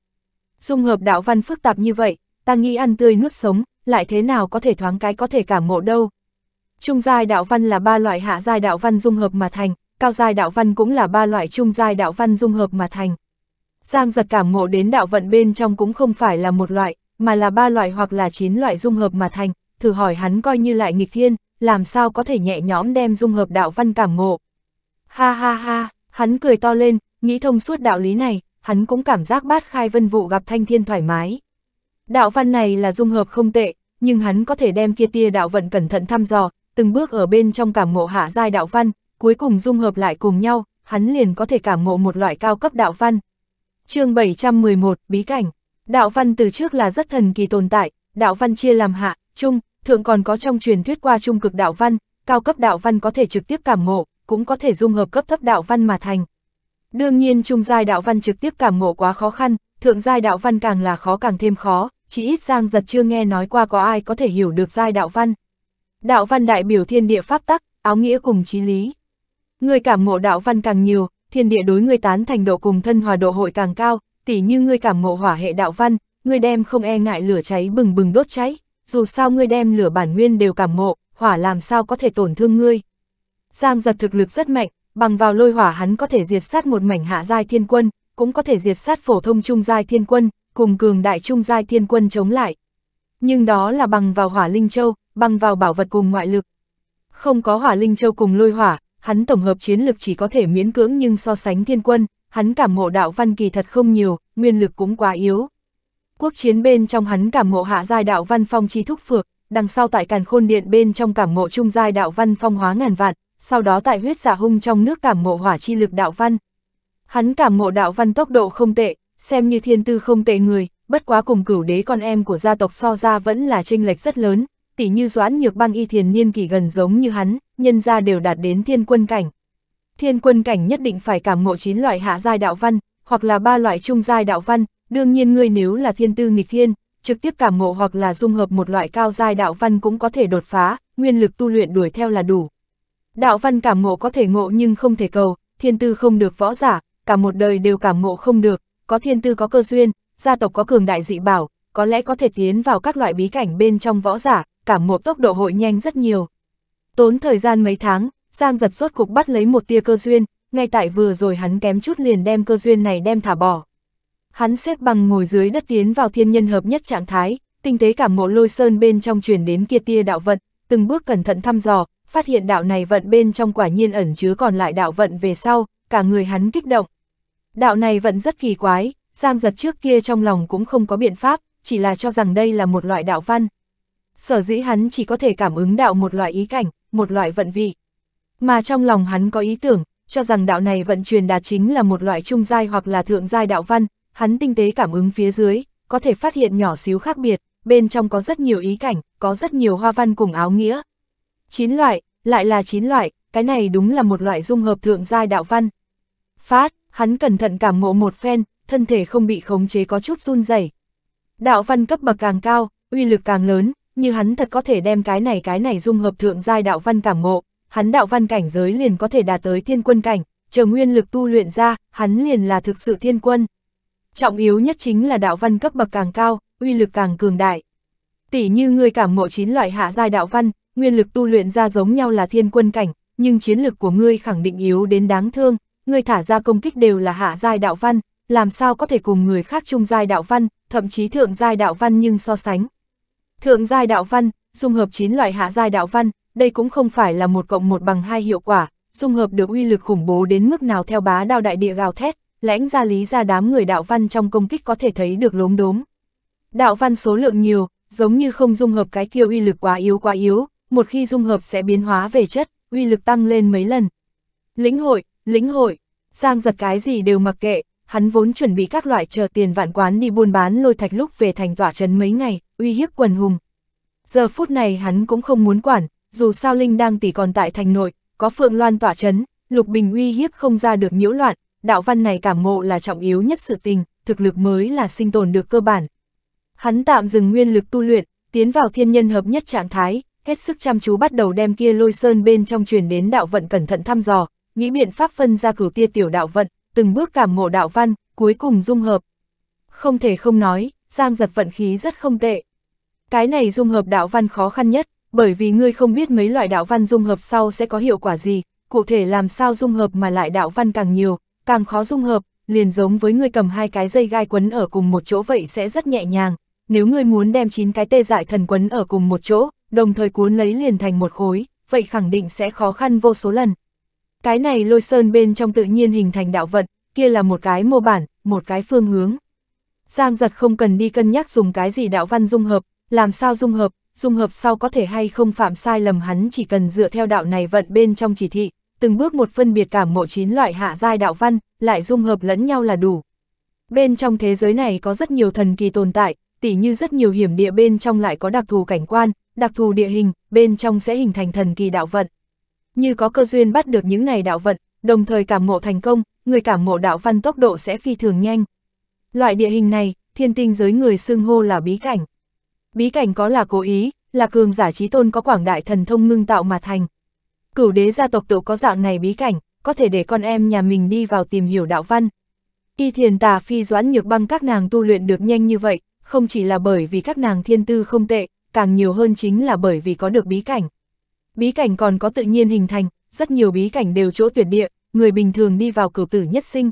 Dung hợp đạo văn phức tạp như vậy, ta nghĩ ăn tươi nuốt sống, lại thế nào có thể thoáng cái có thể cảm ngộ đâu. Trung giai đạo văn là ba loại hạ giai đạo văn dung hợp mà thành, cao giai đạo văn cũng là ba loại trung giai đạo văn dung hợp mà thành. Giang giật cảm ngộ đến đạo vận bên trong cũng không phải là một loại, mà là ba loại hoặc là chín loại dung hợp mà thành, thử hỏi hắn coi như lại nghịch thiên, làm sao có thể nhẹ nhõm đem dung hợp đạo văn cảm ngộ. Ha ha ha, hắn cười to lên, nghĩ thông suốt đạo lý này, hắn cũng cảm giác bát khai vân vụ gặp thanh thiên thoải mái. Đạo văn này là dung hợp không tệ, nhưng hắn có thể đem kia tia đạo vận cẩn thận thăm dò, từng bước ở bên trong cảm ngộ hạ giai đạo văn, cuối cùng dung hợp lại cùng nhau, hắn liền có thể cảm ngộ một loại cao cấp đạo văn. chương 711, Bí Cảnh Đạo văn từ trước là rất thần kỳ tồn tại, đạo văn chia làm hạ, trung, thượng còn có trong truyền thuyết qua trung cực đạo văn, cao cấp đạo văn có thể trực tiếp cảm ngộ, cũng có thể dung hợp cấp thấp đạo văn mà thành. Đương nhiên trung giai đạo văn trực tiếp cảm ngộ quá khó khăn, thượng giai đạo văn càng là khó càng thêm khó, chỉ ít Giang Giật chưa nghe nói qua có ai có thể hiểu được giai đạo văn. Đạo văn đại biểu thiên địa pháp tắc, áo nghĩa cùng trí lý. Người cảm ngộ đạo văn càng nhiều, thiên địa đối người tán thành độ cùng thân hòa độ hội càng cao, tỉ như người cảm ngộ hỏa hệ đạo văn, người đem không e ngại lửa cháy bừng bừng đốt cháy dù sao ngươi đem lửa bản nguyên đều cảm ngộ, hỏa làm sao có thể tổn thương ngươi. Giang giật thực lực rất mạnh, bằng vào lôi hỏa hắn có thể diệt sát một mảnh hạ giai thiên quân, cũng có thể diệt sát phổ thông trung giai thiên quân, cùng cường đại trung giai thiên quân chống lại. Nhưng đó là bằng vào hỏa linh châu, bằng vào bảo vật cùng ngoại lực. Không có hỏa linh châu cùng lôi hỏa, hắn tổng hợp chiến lực chỉ có thể miễn cưỡng nhưng so sánh thiên quân, hắn cảm ngộ đạo văn kỳ thật không nhiều, nguyên lực cũng quá yếu. Quốc chiến bên trong hắn cảm ngộ hạ giai đạo văn phong chi thúc phược, đằng sau tại càn khôn điện bên trong cảm ngộ trung giai đạo văn phong hóa ngàn vạn, sau đó tại huyết giả dạ hung trong nước cảm ngộ hỏa chi lực đạo văn. Hắn cảm ngộ đạo văn tốc độ không tệ, xem như thiên tư không tệ người, bất quá cùng cửu đế con em của gia tộc so ra vẫn là chênh lệch rất lớn, tỉ như doãn nhược băng y thiền niên kỳ gần giống như hắn, nhân ra đều đạt đến thiên quân cảnh. Thiên quân cảnh nhất định phải cảm ngộ chín loại hạ giai đạo văn, hoặc là ba loại trung giai đạo văn, đương nhiên ngươi nếu là thiên tư nghịch thiên, trực tiếp cảm ngộ hoặc là dung hợp một loại cao giai đạo văn cũng có thể đột phá, nguyên lực tu luyện đuổi theo là đủ. Đạo văn cảm ngộ có thể ngộ nhưng không thể cầu, thiên tư không được võ giả, cả một đời đều cảm ngộ không được, có thiên tư có cơ duyên, gia tộc có cường đại dị bảo, có lẽ có thể tiến vào các loại bí cảnh bên trong võ giả, cảm ngộ tốc độ hội nhanh rất nhiều. Tốn thời gian mấy tháng, Giang giật rốt cục bắt lấy một tia cơ duyên, ngay tại vừa rồi hắn kém chút liền đem cơ duyên này đem thả bỏ. Hắn xếp bằng ngồi dưới đất tiến vào thiên nhân hợp nhất trạng thái, tinh tế cảm ngộ lôi sơn bên trong truyền đến kia tia đạo vận, từng bước cẩn thận thăm dò, phát hiện đạo này vận bên trong quả nhiên ẩn chứa còn lại đạo vận về sau, cả người hắn kích động. Đạo này vận rất kỳ quái, Giang giật trước kia trong lòng cũng không có biện pháp, chỉ là cho rằng đây là một loại đạo văn. Sở dĩ hắn chỉ có thể cảm ứng đạo một loại ý cảnh, một loại vận vị. Mà trong lòng hắn có ý tưởng, cho rằng đạo này vận truyền đạt chính là một loại trung giai hoặc là thượng giai đạo văn, Hắn tinh tế cảm ứng phía dưới, có thể phát hiện nhỏ xíu khác biệt, bên trong có rất nhiều ý cảnh, có rất nhiều hoa văn cùng áo nghĩa. Chín loại, lại là chín loại, cái này đúng là một loại dung hợp thượng giai đạo văn. Phát, hắn cẩn thận cảm ngộ một phen, thân thể không bị khống chế có chút run rẩy. Đạo văn cấp bậc càng cao, uy lực càng lớn, như hắn thật có thể đem cái này cái này dung hợp thượng giai đạo văn cảm ngộ, hắn đạo văn cảnh giới liền có thể đạt tới thiên quân cảnh, chờ nguyên lực tu luyện ra, hắn liền là thực sự thiên quân. Trọng yếu nhất chính là đạo văn cấp bậc càng cao, uy lực càng cường đại. Tỷ như ngươi cảm ngộ chín loại hạ giai đạo văn, nguyên lực tu luyện ra giống nhau là thiên quân cảnh, nhưng chiến lực của ngươi khẳng định yếu đến đáng thương, ngươi thả ra công kích đều là hạ giai đạo văn, làm sao có thể cùng người khác chung giai đạo văn, thậm chí thượng giai đạo văn nhưng so sánh. Thượng giai đạo văn, dung hợp chín loại hạ giai đạo văn, đây cũng không phải là một cộng một bằng hai hiệu quả, dung hợp được uy lực khủng bố đến mức nào theo bá đạo đại địa gào thét, lãnh ra lý ra đám người đạo văn trong công kích có thể thấy được lốm đốm. Đạo văn số lượng nhiều, giống như không dung hợp cái kia uy lực quá yếu quá yếu, một khi dung hợp sẽ biến hóa về chất, uy lực tăng lên mấy lần. Lĩnh hội, lĩnh hội, sang giật cái gì đều mặc kệ, hắn vốn chuẩn bị các loại chờ tiền vạn quán đi buôn bán lôi thạch lúc về thành tỏa trấn mấy ngày, uy hiếp quần hùng. Giờ phút này hắn cũng không muốn quản, dù sao Linh đang tỷ còn tại thành nội, có Phượng Loan tỏa chấn, Lục Bình uy hiếp không ra được nhiễu loạn, đạo văn này cảm ngộ là trọng yếu nhất sự tình, thực lực mới là sinh tồn được cơ bản. Hắn tạm dừng nguyên lực tu luyện, tiến vào thiên nhân hợp nhất trạng thái, hết sức chăm chú bắt đầu đem kia lôi sơn bên trong truyền đến đạo vận cẩn thận thăm dò, nghĩ biện pháp phân ra cửu tia tiểu đạo vận, từng bước cảm ngộ đạo văn, cuối cùng dung hợp. Không thể không nói, Giang giật vận khí rất không tệ. Cái này dung hợp đạo văn khó khăn nhất, bởi vì ngươi không biết mấy loại đạo văn dung hợp sau sẽ có hiệu quả gì, cụ thể làm sao dung hợp mà lại đạo văn càng nhiều, càng khó dung hợp, liền giống với người cầm hai cái dây gai quấn ở cùng một chỗ vậy sẽ rất nhẹ nhàng. Nếu người muốn đem chín cái tê dại thần quấn ở cùng một chỗ, đồng thời cuốn lấy liền thành một khối, vậy khẳng định sẽ khó khăn vô số lần. Cái này lôi sơn bên trong tự nhiên hình thành đạo vận, kia là một cái mô bản, một cái phương hướng. Giang giật không cần đi cân nhắc dùng cái gì đạo văn dung hợp, làm sao dung hợp, dung hợp sau có thể hay không phạm sai lầm hắn chỉ cần dựa theo đạo này vận bên trong chỉ thị, từng bước một phân biệt cảm ngộ chín loại hạ giai đạo văn, lại dung hợp lẫn nhau là đủ. Bên trong thế giới này có rất nhiều thần kỳ tồn tại, tỉ như rất nhiều hiểm địa bên trong lại có đặc thù cảnh quan, đặc thù địa hình, bên trong sẽ hình thành thần kỳ đạo vận. Như có cơ duyên bắt được những này đạo vận, đồng thời cảm ngộ thành công, người cảm ngộ đạo văn tốc độ sẽ phi thường nhanh. Loại địa hình này, thiên tinh giới người xưng hô là bí cảnh. Bí cảnh có là cố ý, là cường giả trí tôn có quảng đại thần thông ngưng tạo mà thành. Cửu đế gia tộc tự có dạng này bí cảnh, có thể để con em nhà mình đi vào tìm hiểu đạo văn. Y thiền tà phi doãn nhược băng các nàng tu luyện được nhanh như vậy, không chỉ là bởi vì các nàng thiên tư không tệ, càng nhiều hơn chính là bởi vì có được bí cảnh. Bí cảnh còn có tự nhiên hình thành, rất nhiều bí cảnh đều chỗ tuyệt địa, người bình thường đi vào cửu tử nhất sinh.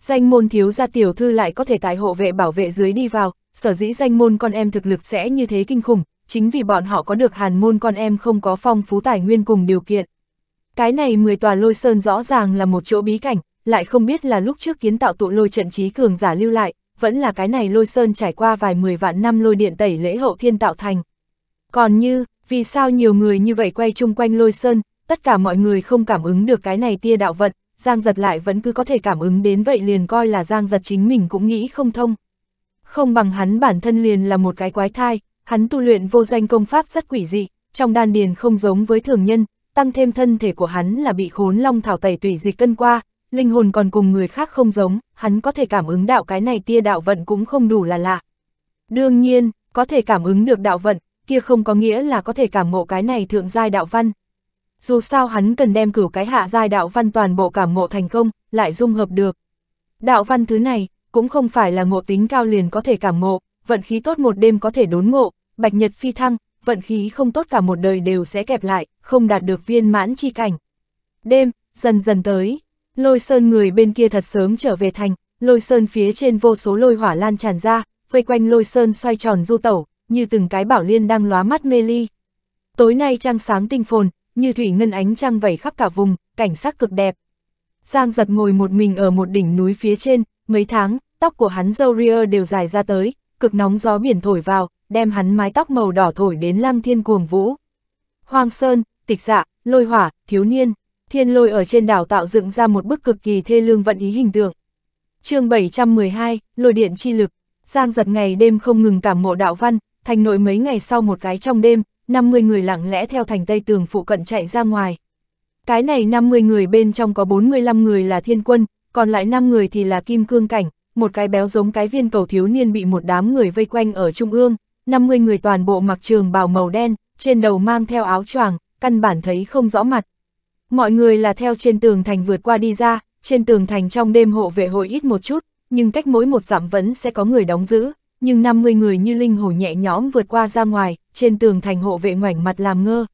Danh môn thiếu gia tiểu thư lại có thể tại hộ vệ bảo vệ dưới đi vào, sở dĩ danh môn con em thực lực sẽ như thế kinh khủng, chính vì bọn họ có được hàn môn con em không có phong phú tài nguyên cùng điều kiện. Cái này 10 tòa lôi sơn rõ ràng là một chỗ bí cảnh, lại không biết là lúc trước kiến tạo tụ lôi trận trí cường giả lưu lại, vẫn là cái này lôi sơn trải qua vài mười vạn năm lôi điện tẩy lễ hậu thiên tạo thành. Còn như, vì sao nhiều người như vậy quay chung quanh lôi sơn, tất cả mọi người không cảm ứng được cái này tia đạo vận, Giang giật lại vẫn cứ có thể cảm ứng đến vậy liền coi là Giang giật chính mình cũng nghĩ không thông. Không bằng hắn bản thân liền là một cái quái thai, hắn tu luyện vô danh công pháp rất quỷ dị, trong đan điền không giống với thường nhân, tăng thêm thân thể của hắn là bị khốn long thảo tẩy tủy dịch cân qua, linh hồn còn cùng người khác không giống, hắn có thể cảm ứng đạo cái này tia đạo vận cũng không đủ là lạ. Đương nhiên, có thể cảm ứng được đạo vận, kia không có nghĩa là có thể cảm ngộ cái này thượng giai đạo văn. Dù sao hắn cần đem cửu cái hạ giai đạo văn toàn bộ cảm ngộ thành công, lại dung hợp được. Đạo văn thứ này, cũng không phải là ngộ tính cao liền có thể cảm ngộ, vận khí tốt một đêm có thể đốn ngộ, bạch nhật phi thăng, vận khí không tốt cả một đời đều sẽ kẹp lại, không đạt được viên mãn chi cảnh. Đêm, dần dần tới, lôi sơn người bên kia thật sớm trở về thành, lôi sơn phía trên vô số lôi hỏa lan tràn ra, vây quanh lôi sơn xoay tròn du tẩu, như từng cái bảo liên đang lóa mắt mê ly. Tối nay trăng sáng tinh phồn, như thủy ngân ánh trăng vẩy khắp cả vùng, cảnh sắc cực đẹp. Giang giật ngồi một mình ở một đỉnh núi phía trên, mấy tháng, tóc của hắn dâu ria đều dài ra tới, cực nóng gió biển thổi vào, đem hắn mái tóc màu đỏ thổi đến lăng thiên cuồng vũ. Hoàng Sơn, tịch dạ, lôi hỏa, thiếu niên, thiên lôi ở trên đảo tạo dựng ra một bức cực kỳ thê lương vận ý hình tượng. chương 712, lôi điện chi lực, Giang giật ngày đêm không ngừng cảm ngộ đạo văn, thành nội mấy ngày sau một cái trong đêm, 50 người lặng lẽ theo thành Tây Tường phụ cận chạy ra ngoài. Cái này 50 người bên trong có 45 người là thiên quân, còn lại 5 người thì là kim cương cảnh, một cái béo giống cái viên cầu thiếu niên bị một đám người vây quanh ở trung ương, 50 người toàn bộ mặc trường bào màu đen, trên đầu mang theo áo choàng, căn bản thấy không rõ mặt. Mọi người là theo trên tường thành vượt qua đi ra, trên tường thành trong đêm hộ vệ hội ít một chút, nhưng cách mỗi một giảm vẫn sẽ có người đóng giữ, nhưng 50 người như linh hồ nhẹ nhõm vượt qua ra ngoài, trên tường thành hộ vệ ngoảnh mặt làm ngơ.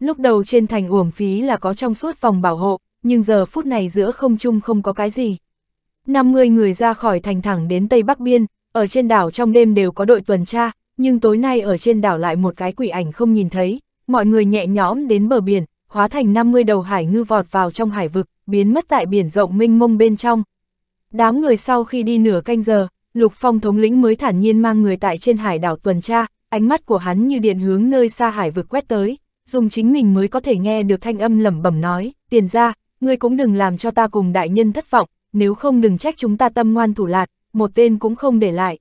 Lúc đầu trên thành uổng phí là có trong suốt vòng bảo hộ, nhưng giờ phút này giữa không trung không có cái gì. 50 người ra khỏi thành thẳng đến Tây Bắc Biên, ở trên đảo trong đêm đều có đội tuần tra, nhưng tối nay ở trên đảo lại một cái quỷ ảnh không nhìn thấy, mọi người nhẹ nhõm đến bờ biển, hóa thành 50 đầu hải ngư vọt vào trong hải vực, biến mất tại biển rộng mênh mông bên trong. Đám người sau khi đi nửa canh giờ, Lục Phong thống lĩnh mới thản nhiên mang người tại trên hải đảo tuần tra, ánh mắt của hắn như điện hướng nơi xa hải vực quét tới, dùng chính mình mới có thể nghe được thanh âm lẩm bẩm nói, tiền ra, ngươi cũng đừng làm cho ta cùng đại nhân thất vọng, nếu không đừng trách chúng ta tâm ngoan thủ lạt, một tên cũng không để lại.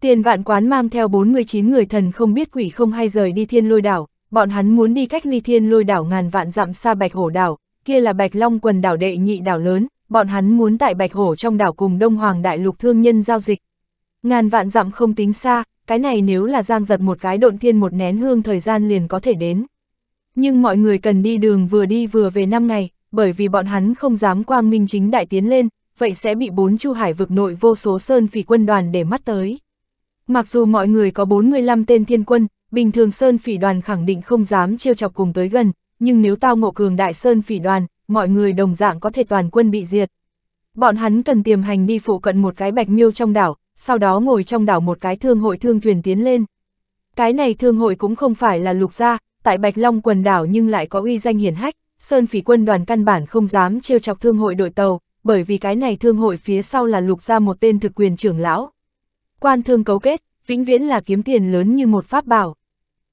Tiền vạn quán mang theo 49 người thần không biết quỷ không hay rời đi thiên lôi đảo, bọn hắn muốn đi cách ly thiên lôi đảo ngàn vạn dặm xa bạch hổ đảo, kia là bạch long quần đảo đệ nhị đảo lớn, bọn hắn muốn tại bạch hổ trong đảo cùng đông hoàng đại lục thương nhân giao dịch. Ngàn vạn dặm không tính xa, cái này nếu là giang giật một cái độn thiên một nén hương thời gian liền có thể đến. Nhưng mọi người cần đi đường vừa đi vừa về 5 ngày, bởi vì bọn hắn không dám quang minh chính đại tiến lên, vậy sẽ bị bốn chu hải vực nội vô số sơn phỉ quân đoàn để mắt tới. Mặc dù mọi người có 45 tên thiên quân, bình thường sơn phỉ đoàn khẳng định không dám trêu chọc cùng tới gần, nhưng nếu tao ngộ cường đại sơn phỉ đoàn, mọi người đồng dạng có thể toàn quân bị diệt. Bọn hắn cần tiềm hành đi phụ cận một cái bạch miêu trong đảo, sau đó ngồi trong đảo một cái thương hội thương thuyền tiến lên. Cái này thương hội cũng không phải là lục gia, tại Bạch Long quần đảo nhưng lại có uy danh hiển hách, Sơn Phỉ quân đoàn căn bản không dám trêu chọc thương hội đội tàu, bởi vì cái này thương hội phía sau là lục ra một tên thực quyền trưởng lão. Quan thương cấu kết, vĩnh viễn là kiếm tiền lớn như một pháp bảo.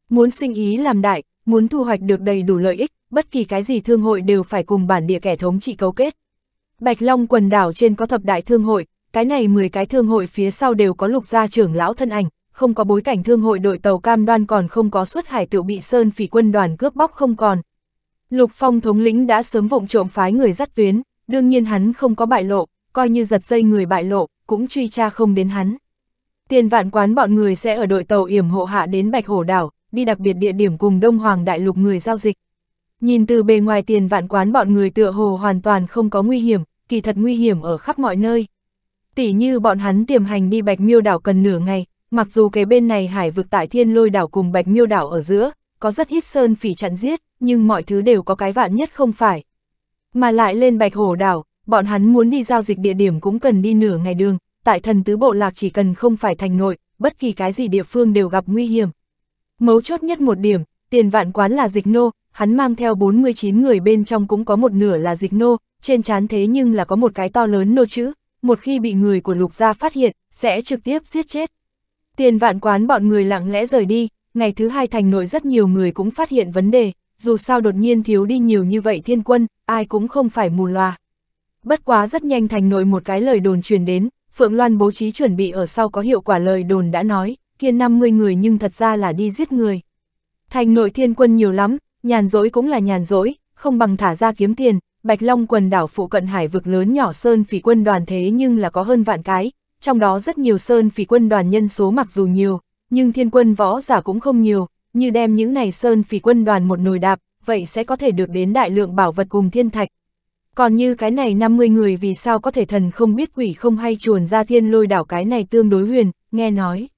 Muốn sinh ý làm đại, muốn thu hoạch được đầy đủ lợi ích, bất kỳ cái gì thương hội đều phải cùng bản địa kẻ thống trị cấu kết. Bạch Long quần đảo trên có thập đại thương hội, cái này 10 cái thương hội phía sau đều có lục gia trưởng lão thân ảnh, không có bối cảnh thương hội đội tàu cam đoan còn không có xuất hải tiểu bị sơn phỉ quân đoàn cướp bóc không còn, Lục Phong thống lĩnh đã sớm vụng trộm phái người dắt tuyến, đương nhiên hắn không có bại lộ, coi như giật dây người bại lộ, cũng truy tra không đến hắn. Tiền vạn quán bọn người sẽ ở đội tàu yểm hộ hạ đến Bạch Hổ Đảo, đi đặc biệt địa điểm cùng Đông Hoàng Đại Lục người giao dịch. Nhìn từ bề ngoài tiền vạn quán bọn người tựa hồ hoàn toàn không có nguy hiểm, kỳ thật nguy hiểm ở khắp mọi nơi. Tỷ như bọn hắn tiềm hành đi Bạch Miêu Đảo cần nửa ngày, mặc dù cái bên này hải vực tại thiên lôi đảo cùng Bạch Miêu Đảo ở giữa, có rất ít sơn phỉ chặn giết, nhưng mọi thứ đều có cái vạn nhất không phải. Mà lại lên Bạch Hổ đảo, bọn hắn muốn đi giao dịch địa điểm cũng cần đi nửa ngày đường, tại thần tứ bộ lạc chỉ cần không phải thành nội, bất kỳ cái gì địa phương đều gặp nguy hiểm. Mấu chốt nhất một điểm, tiền vạn quán là dịch nô, hắn mang theo 49 người bên trong cũng có một nửa là dịch nô, trên chán thế nhưng là có một cái to lớn nô chữ, một khi bị người của lục gia phát hiện, sẽ trực tiếp giết chết. Tiền vạn quán bọn người lặng lẽ rời đi, ngày thứ hai thành nội rất nhiều người cũng phát hiện vấn đề, dù sao đột nhiên thiếu đi nhiều như vậy thiên quân, ai cũng không phải mù loà. Bất quá rất nhanh thành nội một cái lời đồn truyền đến, Phượng Loan bố trí chuẩn bị ở sau có hiệu quả lời đồn đã nói, kia 50 người nhưng thật ra là đi giết người. Thành nội thiên quân nhiều lắm, nhàn rỗi cũng là nhàn rỗi, không bằng thả ra kiếm tiền, Bạch Long quần đảo phụ cận hải vực lớn nhỏ sơn phỉ quân đoàn thế nhưng là có hơn vạn cái, trong đó rất nhiều sơn phỉ quân đoàn nhân số mặc dù nhiều, nhưng thiên quân võ giả cũng không nhiều, như đem những này sơn phỉ quân đoàn một nồi đạp, vậy sẽ có thể được đến đại lượng bảo vật cùng thiên thạch. Còn như cái này 50 người vì sao có thể thần không biết quỷ không hay chuồn ra thiên lôi đảo cái này tương đối huyền, nghe nói.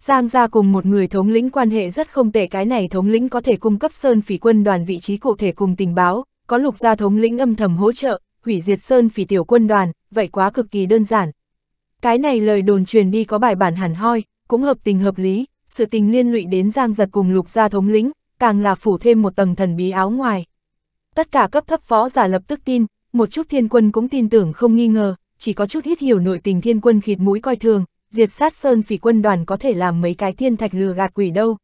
Giang ra cùng một người thống lĩnh quan hệ rất không tệ cái này thống lĩnh có thể cung cấp sơn phỉ quân đoàn vị trí cụ thể cùng tình báo, có lục gia thống lĩnh âm thầm hỗ trợ, hủy diệt sơn phỉ tiểu quân đoàn, vậy quá cực kỳ đơn giản. Cái này lời đồn truyền đi có bài bản hẳn hoi, cũng hợp tình hợp lý, sự tình liên lụy đến giang giật cùng lục gia thống lĩnh, càng là phủ thêm một tầng thần bí áo ngoài. Tất cả cấp thấp phó giả lập tức tin, một chút thiên quân cũng tin tưởng không nghi ngờ, chỉ có chút ít hiểu nội tình thiên quân khịt mũi coi thường, diệt sát sơn phỉ quân đoàn có thể làm mấy cái thiên thạch lừa gạt quỷ đâu.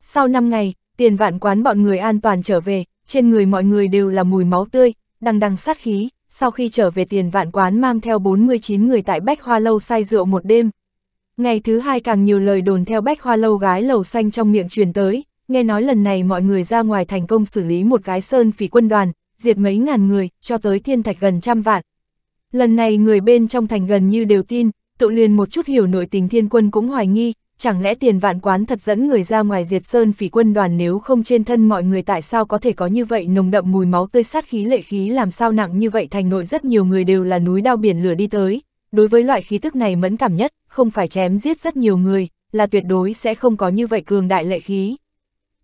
Sau 5 ngày, tiền vạn quán bọn người an toàn trở về, trên người mọi người đều là mùi máu tươi, đằng đằng sát khí, sau khi trở về tiền vạn quán mang theo 49 người tại Bách Hoa Lâu say rượu một đêm. Ngày thứ hai càng nhiều lời đồn theo bách hoa lâu gái lầu xanh trong miệng truyền tới, nghe nói lần này mọi người ra ngoài thành công xử lý một cái sơn phỉ quân đoàn, diệt mấy ngàn người, cho tới thiên thạch gần trăm vạn. Lần này người bên trong thành gần như đều tin, tự liền một chút hiểu nội tình thiên quân cũng hoài nghi, chẳng lẽ tiền vạn quán thật dẫn người ra ngoài diệt sơn phỉ quân đoàn nếu không trên thân mọi người tại sao có thể có như vậy nồng đậm mùi máu tươi sát khí lệ khí làm sao nặng như vậy thành nội rất nhiều người đều là núi đao biển lửa đi tới, đối với loại khí tức này mẫn cảm nhất, không phải chém giết rất nhiều người, là tuyệt đối sẽ không có như vậy cường đại lệ khí.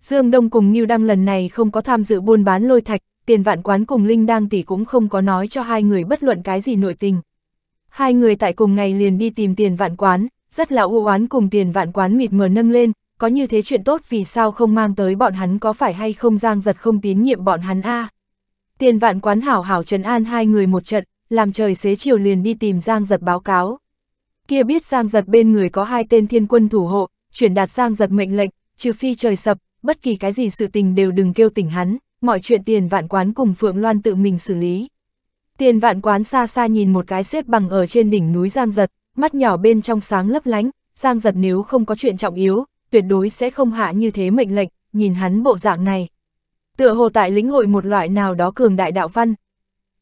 Dương Đông cùng Ngưu Đăng lần này không có tham dự buôn bán lôi thạch, tiền vạn quán cùng Linh Đăng tỷ cũng không có nói cho hai người bất luận cái gì nội tình. Hai người tại cùng ngày liền đi tìm tiền vạn quán, rất là u oán cùng tiền vạn quán mịt mờ nâng lên, có như thế chuyện tốt vì sao không mang tới bọn hắn có phải hay không giang giật không tín nhiệm bọn hắn a Tiền vạn quán hảo hảo trấn an hai người một trận, làm trời xế chiều liền đi tìm Giang Giật báo cáo. Kia biết Giang Giật bên người có hai tên thiên quân thủ hộ, chuyển đạt Giang Giật mệnh lệnh, trừ phi trời sập, bất kỳ cái gì sự tình đều đừng kêu tỉnh hắn, mọi chuyện tiền vạn quán cùng Phượng Loan tự mình xử lý. Tiền vạn quán xa xa nhìn một cái xếp bằng ở trên đỉnh núi Giang Giật, mắt nhỏ bên trong sáng lấp lánh, Giang Giật nếu không có chuyện trọng yếu, tuyệt đối sẽ không hạ như thế mệnh lệnh, nhìn hắn bộ dạng này. Tựa hồ tại lĩnh hội một loại nào đó cường đại đạo văn,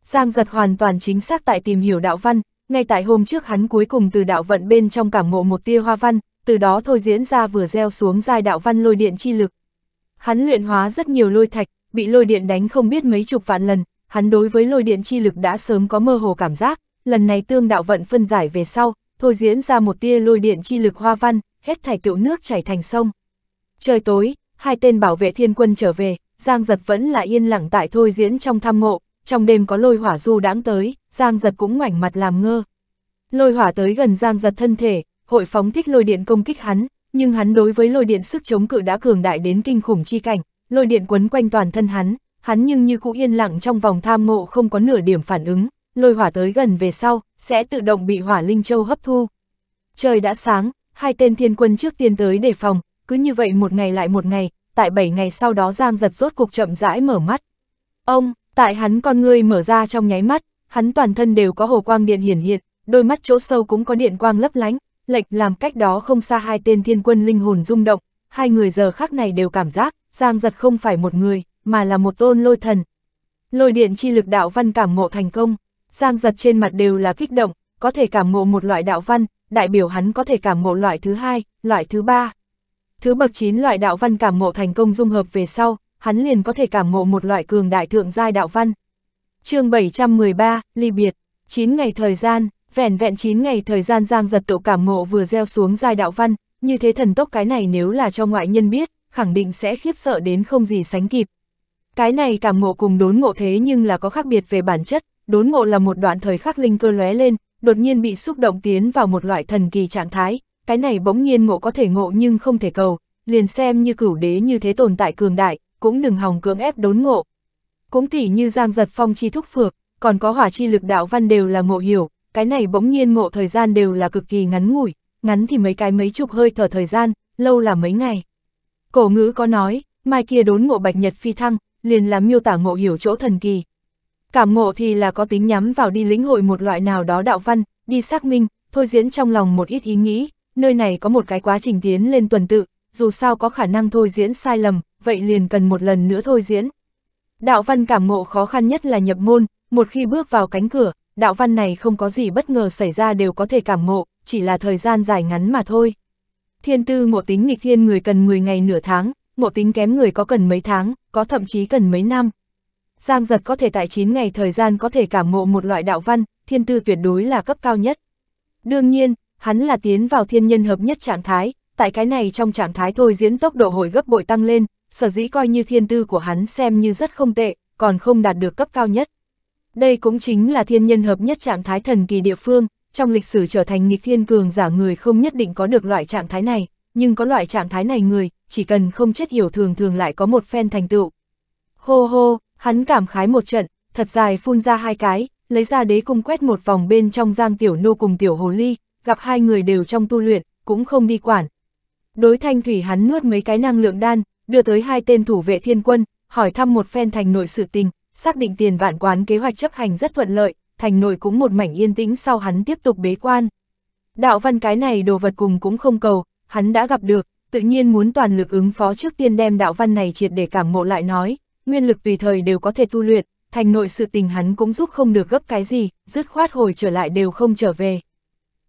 Giang giật hoàn toàn chính xác tại tìm hiểu đạo văn, ngay tại hôm trước hắn cuối cùng từ đạo vận bên trong cảm ngộ một tia hoa văn, từ đó thôi diễn ra vừa gieo xuống giai đạo văn lôi điện chi lực. Hắn luyện hóa rất nhiều lôi thạch, bị lôi điện đánh không biết mấy chục vạn lần, hắn đối với lôi điện chi lực đã sớm có mơ hồ cảm giác, lần này tương đạo vận phân giải về sau, thôi diễn ra một tia lôi điện chi lực hoa văn, hết thảy tựu nước chảy thành sông. Trời tối, hai tên bảo vệ thiên quân trở về, Giang Giật vẫn là yên lặng tại thôi diễn trong thăm ngộ, trong đêm có lôi hỏa du đãng tới, Giang giật cũng ngoảnh mặt làm ngơ. Lôi hỏa tới gần Giang giật thân thể, hội phóng thích lôi điện công kích hắn, nhưng hắn đối với lôi điện sức chống cự đã cường đại đến kinh khủng chi cảnh, lôi điện quấn quanh toàn thân hắn, hắn nhưng như cũ yên lặng trong vòng tham ngộ không có nửa điểm phản ứng, lôi hỏa tới gần về sau, sẽ tự động bị hỏa linh châu hấp thu. Trời đã sáng, hai tên thiên quân trước tiên tới đề phòng, cứ như vậy một ngày lại một ngày, tại bảy ngày sau đó Giang giật rốt cục chậm rãi mở mắt. Ông, Tại hắn con ngươi mở ra trong nháy mắt, hắn toàn thân đều có hồ quang điện hiển hiện, đôi mắt chỗ sâu cũng có điện quang lấp lánh, lệch làm cách đó không xa hai tên thiên quân linh hồn rung động, hai người giờ khác này đều cảm giác, Giang Giật không phải một người, mà là một tôn lôi thần. Lôi điện chi lực đạo văn cảm ngộ thành công, Giang Giật trên mặt đều là kích động, có thể cảm ngộ một loại đạo văn, đại biểu hắn có thể cảm ngộ loại thứ hai, loại thứ ba. Thứ bậc 9 loại đạo văn cảm ngộ thành công dung hợp về sau, hắn liền có thể cảm ngộ một loại cường đại thượng giai đạo văn. chương 713, Ly Biệt, 9 ngày thời gian, vẻn vẹn 9 ngày thời gian giang giật tụ cảm ngộ vừa gieo xuống giai đạo văn, như thế thần tốc cái này nếu là cho ngoại nhân biết, khẳng định sẽ khiếp sợ đến không gì sánh kịp. Cái này cảm ngộ cùng đốn ngộ thế nhưng là có khác biệt về bản chất, đốn ngộ là một đoạn thời khắc linh cơ lóe lên, đột nhiên bị xúc động tiến vào một loại thần kỳ trạng thái, cái này bỗng nhiên ngộ có thể ngộ nhưng không thể cầu, liền xem như cửu đế như thế tồn tại cường đại, cũng đừng hòng cưỡng ép đốn ngộ. Cũng tỉ như giang giật phong chi thúc phược, còn có hỏa chi lực đạo văn đều là ngộ hiểu, cái này bỗng nhiên ngộ thời gian đều là cực kỳ ngắn ngủi, ngắn thì mấy cái mấy chục hơi thở thời gian, lâu là mấy ngày. Cổ ngữ có nói, mai kia đốn ngộ bạch nhật phi thăng, liền là miêu tả ngộ hiểu chỗ thần kỳ. Cảm ngộ thì là có tính nhắm vào đi lĩnh hội một loại nào đó đạo văn, đi xác minh, thôi diễn trong lòng một ít ý nghĩ, nơi này có một cái quá trình tiến lên tuần tự, dù sao có khả năng thôi diễn sai lầm, vậy liền cần một lần nữa thôi diễn. Đạo văn cảm ngộ khó khăn nhất là nhập môn, một khi bước vào cánh cửa, đạo văn này không có gì bất ngờ xảy ra đều có thể cảm ngộ, chỉ là thời gian dài ngắn mà thôi. Thiên tư ngộ tính nghịch thiên người cần 10 ngày nửa tháng, ngộ tính kém người có cần mấy tháng, có thậm chí cần mấy năm. Giang giật có thể tại 9 ngày thời gian có thể cảm ngộ một loại đạo văn, thiên tư tuyệt đối là cấp cao nhất. Đương nhiên, hắn là tiến vào thiên nhân hợp nhất trạng thái, tại cái này trong trạng thái thôi diễn tốc độ hồi gấp bội tăng lên, sở dĩ coi như thiên tư của hắn xem như rất không tệ, còn không đạt được cấp cao nhất. Đây cũng chính là thiên nhân hợp nhất trạng thái thần kỳ địa phương, trong lịch sử trở thành nghịch thiên cường giả người không nhất định có được loại trạng thái này, nhưng có loại trạng thái này người, chỉ cần không chết hiểu thường thường lại có một phen thành tựu. Hô hô, hắn cảm khái một trận, thật dài phun ra hai cái, lấy ra đế cung quét một vòng bên trong giang tiểu nô cùng tiểu hồ ly, gặp hai người đều trong tu luyện, cũng không đi quản. Đối thanh thủy hắn nuốt mấy cái năng lượng đan, đưa tới hai tên thủ vệ thiên quân, hỏi thăm một phen thành nội sự tình, xác định tiền vạn quán kế hoạch chấp hành rất thuận lợi, thành nội cũng một mảnh yên tĩnh sau hắn tiếp tục bế quan. Đạo văn cái này đồ vật cùng cũng không cầu, hắn đã gặp được, tự nhiên muốn toàn lực ứng phó trước tiên đem đạo văn này triệt để cảm ngộ lại nói, nguyên lực tùy thời đều có thể tu luyện, thành nội sự tình hắn cũng giúp không được gấp cái gì, dứt khoát hồi trở lại đều không trở về.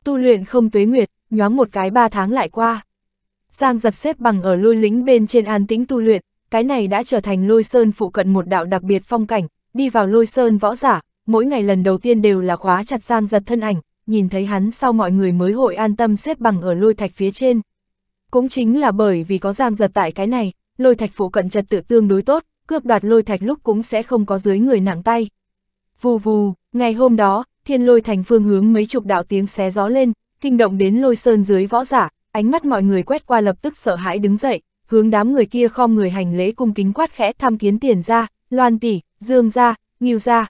Tu luyện không tuế nguyệt, nhoáng một cái ba tháng lại qua. Giang giật xếp bằng ở lôi lính bên trên an tĩnh tu luyện, cái này đã trở thành lôi sơn phụ cận một đạo đặc biệt phong cảnh, đi vào lôi sơn võ giả, mỗi ngày lần đầu tiên đều là khóa chặt Giang giật thân ảnh, nhìn thấy hắn sau mọi người mới hội an tâm xếp bằng ở lôi thạch phía trên. Cũng chính là bởi vì có Giang giật tại cái này, lôi thạch phụ cận trật tự tương đối tốt, cướp đoạt lôi thạch lúc cũng sẽ không có dưới người nặng tay. Vù vù, ngày hôm đó, thiên lôi thành phương hướng mấy chục đạo tiếng xé gió lên, kinh động đến lôi sơn dưới võ giả, ánh mắt mọi người quét qua lập tức sợ hãi đứng dậy, hướng đám người kia khom người hành lễ cung kính quát khẽ tham kiến tiền ra, loan tỷ, dương ra, nghiêu ra.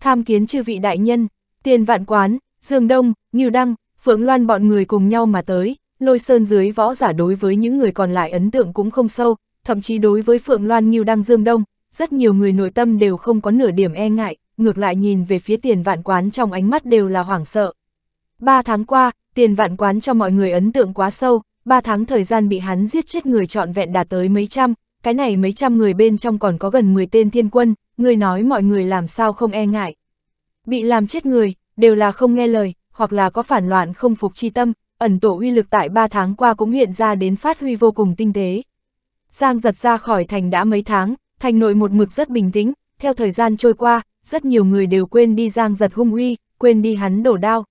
Tham kiến chư vị đại nhân, tiền vạn quán, dương đông, nghiêu đăng, phượng loan bọn người cùng nhau mà tới, lôi sơn dưới võ giả đối với những người còn lại ấn tượng cũng không sâu, thậm chí đối với phượng loan nghiêu đăng dương đông, rất nhiều người nội tâm đều không có nửa điểm e ngại, ngược lại nhìn về phía tiền vạn quán trong ánh mắt đều là hoảng sợ. Ba tháng qua, tiền vạn quán cho mọi người ấn tượng quá sâu, 3 tháng thời gian bị hắn giết chết người trọn vẹn đạt tới mấy trăm, cái này mấy trăm người bên trong còn có gần 10 tên thiên quân, người nói mọi người làm sao không e ngại. Bị làm chết người, đều là không nghe lời, hoặc là có phản loạn không phục chi tâm, ẩn tổ uy lực tại 3 tháng qua cũng hiện ra đến phát huy vô cùng tinh tế. Giang giật ra khỏi thành đã mấy tháng, thành nội một mực rất bình tĩnh, theo thời gian trôi qua, rất nhiều người đều quên đi Giang giật hung uy, quên đi hắn đổ đao,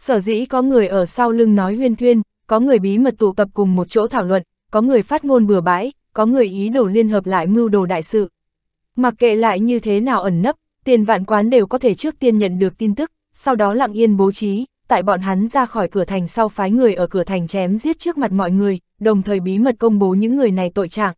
Sở dĩ có người ở sau lưng nói huyên thuyên, có người bí mật tụ tập cùng một chỗ thảo luận, có người phát ngôn bừa bãi, có người ý đồ liên hợp lại mưu đồ đại sự. Mặc kệ lại như thế nào ẩn nấp, tiền vạn quán đều có thể trước tiên nhận được tin tức, sau đó lặng yên bố trí, tại bọn hắn ra khỏi cửa thành sau phái người ở cửa thành chém giết trước mặt mọi người, đồng thời bí mật công bố những người này tội trạng.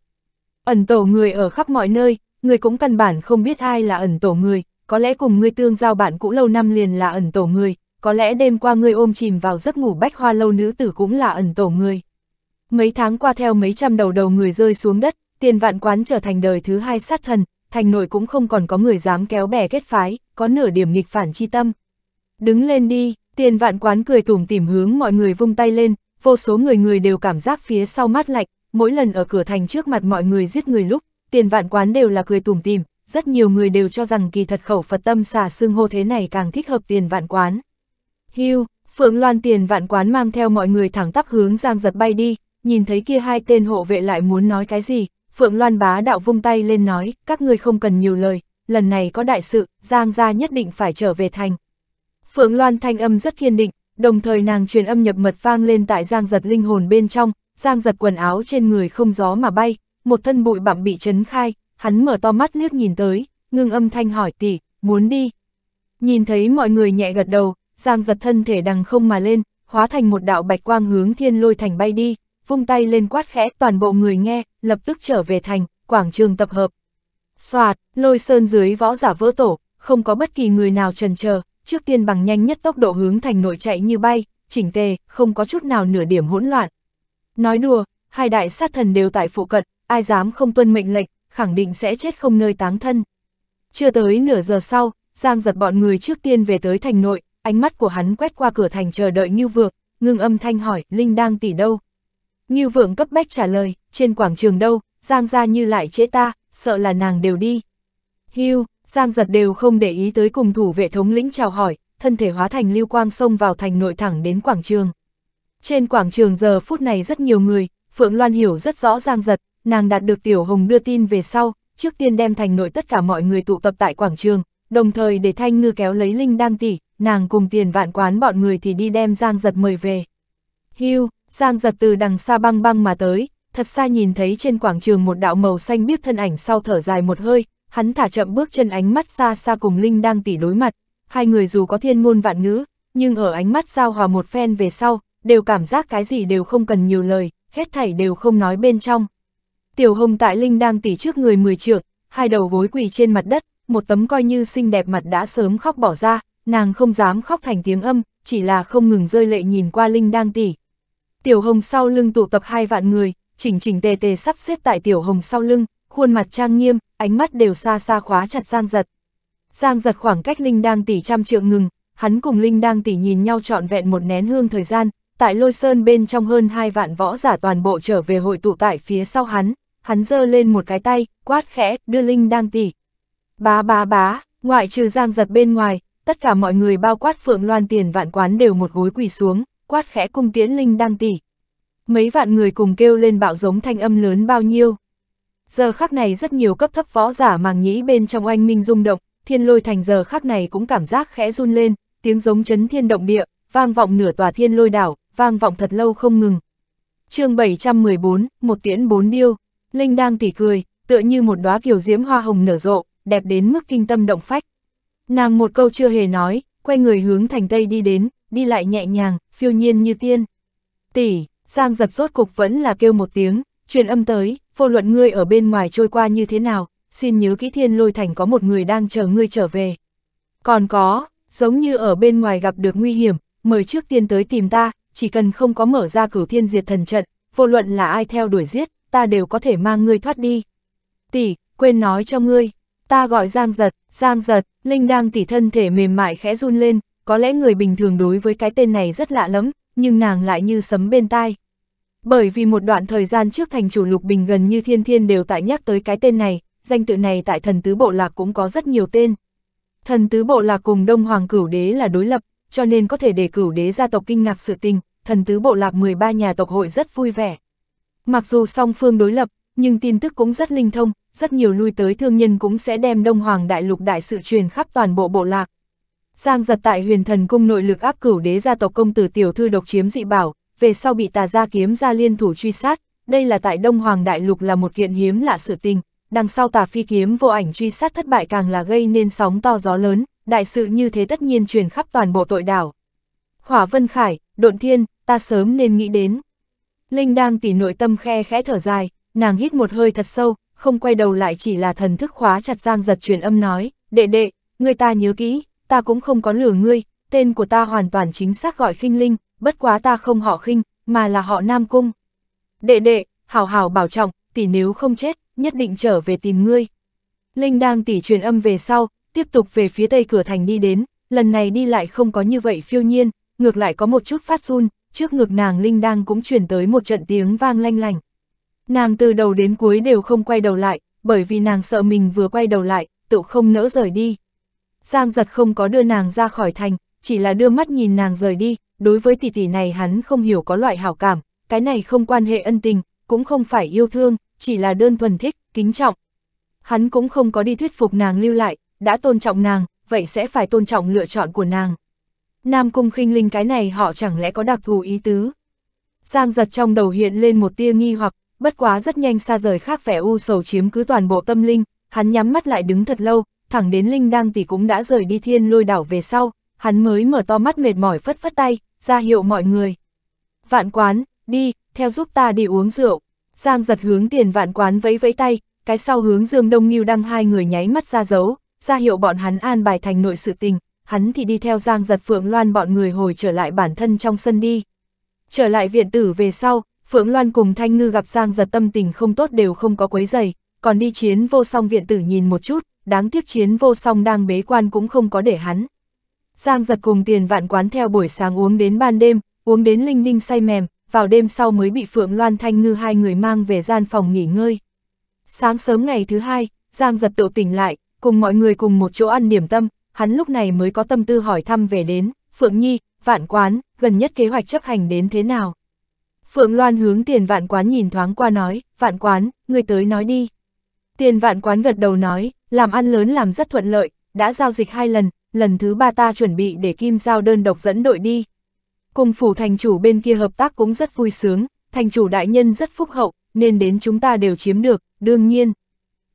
Ẩn tổ người ở khắp mọi nơi, người cũng căn bản không biết ai là ẩn tổ người, có lẽ cùng ngươi tương giao bạn cũ lâu năm liền là ẩn tổ người, có lẽ đêm qua ngươi ôm chìm vào giấc ngủ bách hoa lâu nữ tử cũng là ẩn tổ người. Mấy tháng qua theo mấy trăm đầu đầu người rơi xuống đất, tiền vạn quán trở thành đời thứ hai sát thần, thành nội cũng không còn có người dám kéo bè kết phái, có nửa điểm nghịch phản chi tâm. Đứng lên đi, tiền vạn quán cười tủm tỉm hướng mọi người vung tay lên, vô số người người đều cảm giác phía sau mát lạnh, mỗi lần ở cửa thành trước mặt mọi người giết người lúc, tiền vạn quán đều là cười tủm tỉm, rất nhiều người đều cho rằng kỳ thật khẩu Phật tâm xà xương hô thế này càng thích hợp tiền vạn quán. Hưu, Phượng Loan tiền vạn quán mang theo mọi người thẳng tắp hướng Giang Giật bay đi, nhìn thấy kia hai tên hộ vệ lại muốn nói cái gì, Phượng Loan bá đạo vung tay lên nói, các ngươi không cần nhiều lời, lần này có đại sự, Giang gia nhất định phải trở về thành. Phượng Loan thanh âm rất kiên định, đồng thời nàng truyền âm nhập mật vang lên tại Giang Giật linh hồn bên trong, Giang Giật quần áo trên người không gió mà bay, một thân bụi bặm bị chấn khai, hắn mở to mắt liếc nhìn tới, ngưng âm thanh hỏi tỷ, muốn đi. Nhìn thấy mọi người nhẹ gật đầu, Giang giật thân thể đằng không mà lên, hóa thành một đạo bạch quang hướng thiên lôi thành bay đi, vung tay lên quát khẽ toàn bộ người nghe, lập tức trở về thành, quảng trường tập hợp. Xoạt, lôi sơn dưới võ giả vỡ tổ, không có bất kỳ người nào trần chờ trước tiên bằng nhanh nhất tốc độ hướng thành nội chạy như bay, chỉnh tề, không có chút nào nửa điểm hỗn loạn. Nói đùa, hai đại sát thần đều tại phụ cận, ai dám không tuân mệnh lệnh, khẳng định sẽ chết không nơi táng thân. Chưa tới nửa giờ sau, Giang giật bọn người trước tiên về tới thành nội, ánh mắt của hắn quét qua cửa thành chờ đợi Như Vượng, ngưng âm thanh hỏi, Linh đang tỷ đâu? Như Vượng cấp bách trả lời, trên quảng trường đâu, Giang ra như lại chế ta, sợ là nàng đều đi. Hưu, Giang giật đều không để ý tới cùng thủ vệ thống lĩnh chào hỏi, thân thể hóa thành lưu quang xông vào thành nội thẳng đến quảng trường. Trên quảng trường giờ phút này rất nhiều người, Phượng Loan hiểu rất rõ Giang giật, nàng đạt được Tiểu Hồng đưa tin về sau, trước tiên đem thành nội tất cả mọi người tụ tập tại quảng trường, đồng thời để Thanh Ngư kéo lấy Linh Đang Tỷ, nàng cùng tiền vạn quán bọn người thì đi đem Giang Giật mời về. Hưu, Giang Giật từ đằng xa băng băng mà tới, thật xa nhìn thấy trên quảng trường một đạo màu xanh biết thân ảnh sau thở dài một hơi, hắn thả chậm bước chân ánh mắt xa xa cùng Linh đang tỉ đối mặt, hai người dù có thiên ngôn vạn ngữ, nhưng ở ánh mắt giao hòa một phen về sau, đều cảm giác cái gì đều không cần nhiều lời, hết thảy đều không nói bên trong. Tiểu Hồng tại Linh đang tỉ trước người mười trượng, hai đầu gối quỳ trên mặt đất, một tấm coi như xinh đẹp mặt đã sớm khóc bỏ ra, nàng không dám khóc thành tiếng âm, chỉ là không ngừng rơi lệ nhìn qua Linh Đang tỷ. Tiểu Hồng sau lưng tụ tập hai vạn người, chỉnh chỉnh tề tề sắp xếp tại Tiểu Hồng sau lưng, khuôn mặt trang nghiêm, ánh mắt đều xa xa khóa chặt Giang Giật. Giang Giật khoảng cách Linh Đang tỷ trăm trượng ngừng, hắn cùng Linh Đang tỷ nhìn nhau trọn vẹn một nén hương thời gian, tại Lôi Sơn bên trong hơn hai vạn võ giả toàn bộ trở về hội tụ tại phía sau hắn, hắn giơ lên một cái tay, quát khẽ, đưa Linh Đang tỷ. Bá bá bá, ngoại trừ Giang Giật bên ngoài, tất cả mọi người bao quát phượng loan tiền vạn quán đều một gối quỳ xuống, quát khẽ cung tiễn linh đăng tỷ. Mấy vạn người cùng kêu lên bạo giống thanh âm lớn bao nhiêu. Giờ khắc này rất nhiều cấp thấp võ giả màng nhĩ bên trong oanh minh rung động, thiên lôi thành giờ khắc này cũng cảm giác khẽ run lên, tiếng giống chấn thiên động địa, vang vọng nửa tòa thiên lôi đảo, vang vọng thật lâu không ngừng. chương 714, một tiễn bốn điêu, Linh đang tỉ cười, tựa như một đóa kiều diễm hoa hồng nở rộ, đẹp đến mức kinh tâm động phách. Nàng một câu chưa hề nói, quay người hướng thành tây đi đến, đi lại nhẹ nhàng, phiêu nhiên như tiên. Tỷ, Giang giật rốt cục vẫn là kêu một tiếng, truyền âm tới, vô luận ngươi ở bên ngoài trôi qua như thế nào, xin nhớ kỹ thiên lôi thành có một người đang chờ ngươi trở về. Còn có, giống như ở bên ngoài gặp được nguy hiểm, mời trước tiên tới tìm ta, chỉ cần không có mở ra cửu thiên diệt thần trận, vô luận là ai theo đuổi giết, ta đều có thể mang ngươi thoát đi. Tỷ, quên nói cho ngươi, Ta gọi Giang Giật, Giang Giật, Linh đang tỉ thân thể mềm mại khẽ run lên, có lẽ người bình thường đối với cái tên này rất lạ lắm, nhưng nàng lại như sấm bên tai. Bởi vì một đoạn thời gian trước thành chủ Lục Bình gần như thiên thiên đều tại nhắc tới cái tên này, danh tự này tại thần tứ bộ lạc cũng có rất nhiều tên. Thần tứ bộ lạc cùng Đông Hoàng cửu đế là đối lập, cho nên có thể để cửu đế gia tộc kinh ngạc sự tình, thần tứ bộ lạc 13 nhà tộc hội rất vui vẻ. Mặc dù song phương đối lập, nhưng tin tức cũng rất linh thông, rất nhiều lui tới thương nhân cũng sẽ đem Đông Hoàng Đại Lục đại sự truyền khắp toàn bộ bộ lạc. Giang giật tại huyền thần cung nội lực áp cửu đế gia tộc công tử tiểu thư độc chiếm dị bảo, về sau bị tà gia kiếm ra liên thủ truy sát, đây là tại Đông Hoàng Đại Lục là một kiện hiếm lạ sự tình, đằng sau tà phi kiếm vô ảnh truy sát thất bại càng là gây nên sóng to gió lớn, đại sự như thế tất nhiên truyền khắp toàn bộ tội đảo. Hỏa Vân Khải, Độn Thiên, ta sớm nên nghĩ đến. Linh đang tỉ nội tâm khe khẽ thở dài, nàng hít một hơi thật sâu, không quay đầu lại chỉ là thần thức khóa chặt Giang giật truyền âm nói, đệ đệ, ngươi ta nhớ kỹ, ta cũng không có lừa ngươi, tên của ta hoàn toàn chính xác gọi khinh linh, bất quá ta không họ khinh, mà là họ Nam Cung. Đệ đệ, hảo hảo bảo trọng, tỷ nếu không chết, nhất định trở về tìm ngươi. Linh đang tỷ truyền âm về sau, tiếp tục về phía tây cửa thành đi đến, lần này đi lại không có như vậy phiêu nhiên, ngược lại có một chút phát run, trước ngực nàng Linh đang cũng truyền tới một trận tiếng vang lanh lành. Nàng từ đầu đến cuối đều không quay đầu lại, bởi vì nàng sợ mình vừa quay đầu lại, tự không nỡ rời đi. Giang giật không có đưa nàng ra khỏi thành, chỉ là đưa mắt nhìn nàng rời đi, đối với tỷ tỷ này hắn không hiểu có loại hảo cảm, cái này không quan hệ ân tình, cũng không phải yêu thương, chỉ là đơn thuần thích, kính trọng. Hắn cũng không có đi thuyết phục nàng lưu lại, đã tôn trọng nàng, vậy sẽ phải tôn trọng lựa chọn của nàng. Nam cung khinh linh cái này họ chẳng lẽ có đặc thù ý tứ. Giang giật trong đầu hiện lên một tia nghi hoặc bất quá rất nhanh xa rời khác vẻ u sầu chiếm cứ toàn bộ tâm linh, hắn nhắm mắt lại đứng thật lâu, thẳng đến Linh Đang tỷ cũng đã rời đi thiên lôi đảo về sau, hắn mới mở to mắt mệt mỏi phất phất tay, ra hiệu mọi người. Vạn quán, đi, theo giúp ta đi uống rượu. Giang giật hướng tiền vạn quán vẫy vẫy tay, cái sau hướng Dương Đông Nghiêu đăng hai người nháy mắt ra dấu, ra hiệu bọn hắn an bài thành nội sự tình, hắn thì đi theo Giang giật Phượng Loan bọn người hồi trở lại bản thân trong sân đi. Trở lại viện tử về sau, Phượng Loan cùng Thanh Ngư gặp Giang giật tâm tình không tốt đều không có quấy giày, còn đi chiến vô song viện tử nhìn một chút, đáng tiếc chiến vô song đang bế quan cũng không có để hắn. Giang giật cùng tiền vạn quán theo buổi sáng uống đến ban đêm, uống đến linh ninh say mềm, vào đêm sau mới bị Phượng Loan Thanh Ngư hai người mang về gian phòng nghỉ ngơi. Sáng sớm ngày thứ hai, Giang giật tự tỉnh lại, cùng mọi người cùng một chỗ ăn điểm tâm, hắn lúc này mới có tâm tư hỏi thăm về đến, Phượng Nhi, vạn quán, gần nhất kế hoạch chấp hành đến thế nào. Phượng Loan hướng tiền vạn quán nhìn thoáng qua nói, vạn quán, người tới nói đi. Tiền vạn quán gật đầu nói, làm ăn lớn làm rất thuận lợi, đã giao dịch hai lần, lần thứ ba ta chuẩn bị để Kim Giao đơn độc dẫn đội đi. Cùng phủ thành chủ bên kia hợp tác cũng rất vui sướng, thành chủ đại nhân rất phúc hậu, nên đến chúng ta đều chiếm được, đương nhiên.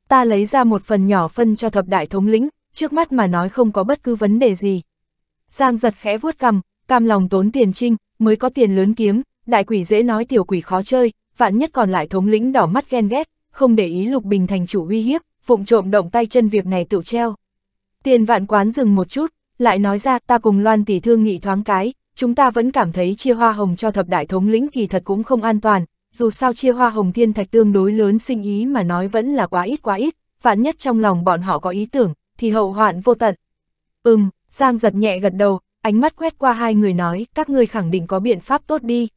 Ta lấy ra một phần nhỏ phân cho thập đại thống lĩnh, trước mắt mà nói không có bất cứ vấn đề gì. Giang giật khẽ vuốt cầm, cam lòng tốn tiền trinh, mới có tiền lớn kiếm, Đại quỷ dễ nói tiểu quỷ khó chơi, vạn nhất còn lại thống lĩnh đỏ mắt ghen ghét, không để ý Lục Bình thành chủ uy hiếp, vụng trộm động tay chân việc này tự treo. Tiền vạn quán dừng một chút, lại nói ra ta cùng Loan tỷ thương nghị thoáng cái, chúng ta vẫn cảm thấy chia hoa hồng cho thập đại thống lĩnh kỳ thật cũng không an toàn, dù sao chia hoa hồng thiên thạch tương đối lớn sinh ý mà nói vẫn là quá ít quá ít, vạn nhất trong lòng bọn họ có ý tưởng, thì hậu hoạn vô tận. Ừm, Giang giật nhẹ gật đầu, ánh mắt quét qua hai người nói, các ngươi khẳng định có biện pháp tốt đi.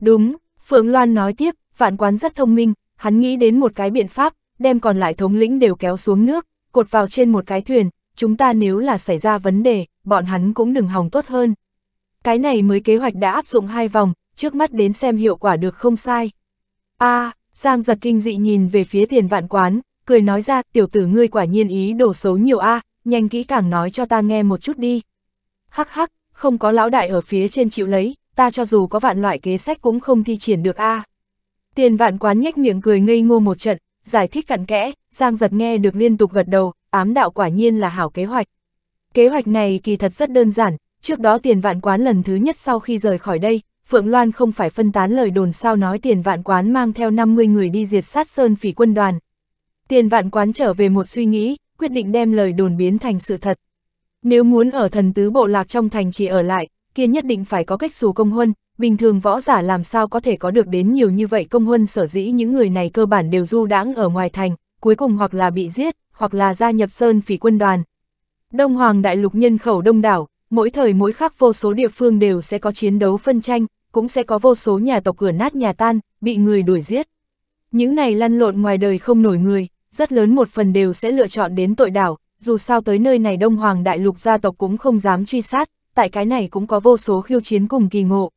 Đúng, Phượng Loan nói tiếp, vạn quán rất thông minh, hắn nghĩ đến một cái biện pháp, đem còn lại thống lĩnh đều kéo xuống nước, cột vào trên một cái thuyền, chúng ta nếu là xảy ra vấn đề, bọn hắn cũng đừng hòng tốt hơn. Cái này mới kế hoạch đã áp dụng hai vòng, trước mắt đến xem hiệu quả được không sai. a à, Giang giật kinh dị nhìn về phía tiền vạn quán, cười nói ra, tiểu tử ngươi quả nhiên ý đổ xấu nhiều a à, nhanh kỹ càng nói cho ta nghe một chút đi. Hắc hắc, không có lão đại ở phía trên chịu lấy, ta cho dù có vạn loại kế sách cũng không thi triển được a. À. Tiền vạn quán nhếch miệng cười ngây ngô một trận, giải thích cặn kẽ, Giang giật nghe được liên tục gật đầu, ám đạo quả nhiên là hảo kế hoạch. Kế hoạch này kỳ thật rất đơn giản, trước đó tiền vạn quán lần thứ nhất sau khi rời khỏi đây, Phượng Loan không phải phân tán lời đồn sao nói tiền vạn quán mang theo 50 người đi diệt sát sơn phỉ quân đoàn. Tiền vạn quán trở về một suy nghĩ, quyết định đem lời đồn biến thành sự thật. Nếu muốn ở thần tứ bộ lạc trong thành chỉ ở lại, kia nhất định phải có cách xù công huân, bình thường võ giả làm sao có thể có được đến nhiều như vậy công huân sở dĩ những người này cơ bản đều du đãng ở ngoài thành, cuối cùng hoặc là bị giết, hoặc là gia nhập sơn phỉ quân đoàn. Đông Hoàng đại lục nhân khẩu đông đảo, mỗi thời mỗi khắc vô số địa phương đều sẽ có chiến đấu phân tranh, cũng sẽ có vô số nhà tộc cửa nát nhà tan, bị người đuổi giết. Những này lăn lộn ngoài đời không nổi người, rất lớn một phần đều sẽ lựa chọn đến tội đảo, dù sao tới nơi này Đông Hoàng Đại Lục gia tộc cũng không dám truy sát, tại cái này cũng có vô số khiêu chiến cùng kỳ ngộ.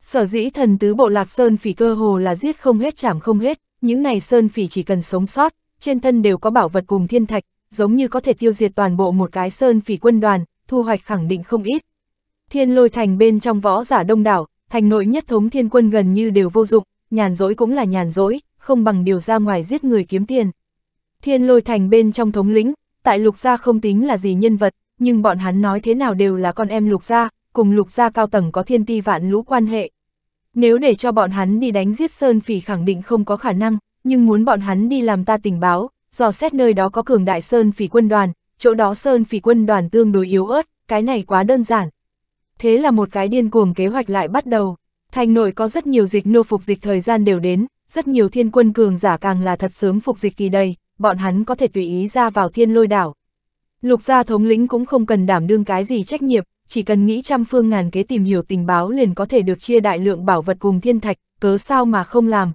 Sở dĩ thần tứ bộ lạc sơn phỉ cơ hồ là giết không hết chảm không hết, những này sơn phỉ chỉ cần sống sót, trên thân đều có bảo vật cùng thiên thạch, giống như có thể tiêu diệt toàn bộ một cái sơn phỉ quân đoàn, thu hoạch khẳng định không ít. Thiên lôi thành bên trong võ giả đông đảo, thành nội nhất thống thiên quân gần như đều vô dụng, nhàn rỗi cũng là nhàn rỗi, không bằng điều ra ngoài giết người kiếm tiền. Thiên lôi thành bên trong thống lĩnh, tại lục gia không tính là gì nhân vật, nhưng bọn hắn nói thế nào đều là con em lục gia, cùng lục gia cao tầng có thiên ti vạn lũ quan hệ. Nếu để cho bọn hắn đi đánh giết Sơn Phỉ khẳng định không có khả năng, nhưng muốn bọn hắn đi làm ta tình báo, dò xét nơi đó có cường đại Sơn Phỉ quân đoàn, chỗ đó Sơn Phỉ quân đoàn tương đối yếu ớt, cái này quá đơn giản. Thế là một cái điên cuồng kế hoạch lại bắt đầu. Thành nội có rất nhiều dịch nô phục dịch thời gian đều đến, rất nhiều thiên quân cường giả càng là thật sớm phục dịch kỳ đầy, bọn hắn có thể tùy ý ra vào thiên lôi đảo, Lục gia thống lĩnh cũng không cần đảm đương cái gì trách nhiệm, chỉ cần nghĩ trăm phương ngàn kế tìm hiểu tình báo liền có thể được chia đại lượng bảo vật cùng thiên thạch, cớ sao mà không làm.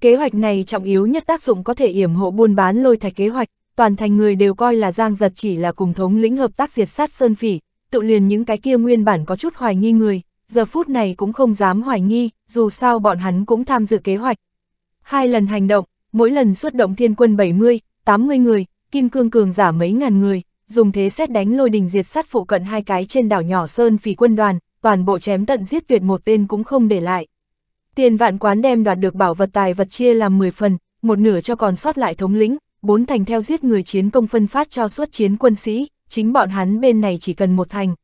Kế hoạch này trọng yếu nhất tác dụng có thể yểm hộ buôn bán lôi thạch kế hoạch, toàn thành người đều coi là giang giật chỉ là cùng thống lĩnh hợp tác diệt sát sơn phỉ, tự liền những cái kia nguyên bản có chút hoài nghi người, giờ phút này cũng không dám hoài nghi, dù sao bọn hắn cũng tham dự kế hoạch. Hai lần hành động, mỗi lần xuất động thiên quân 70, 80 người, kim cương cường giả mấy ngàn người, dùng thế xét đánh lôi đình diệt sát phụ cận hai cái trên đảo nhỏ Sơn phỉ quân đoàn, toàn bộ chém tận giết tuyệt một tên cũng không để lại. Tiền vạn quán đem đoạt được bảo vật tài vật chia làm 10 phần, một nửa cho còn sót lại thống lĩnh, bốn thành theo giết người chiến công phân phát cho suốt chiến quân sĩ, chính bọn hắn bên này chỉ cần một thành.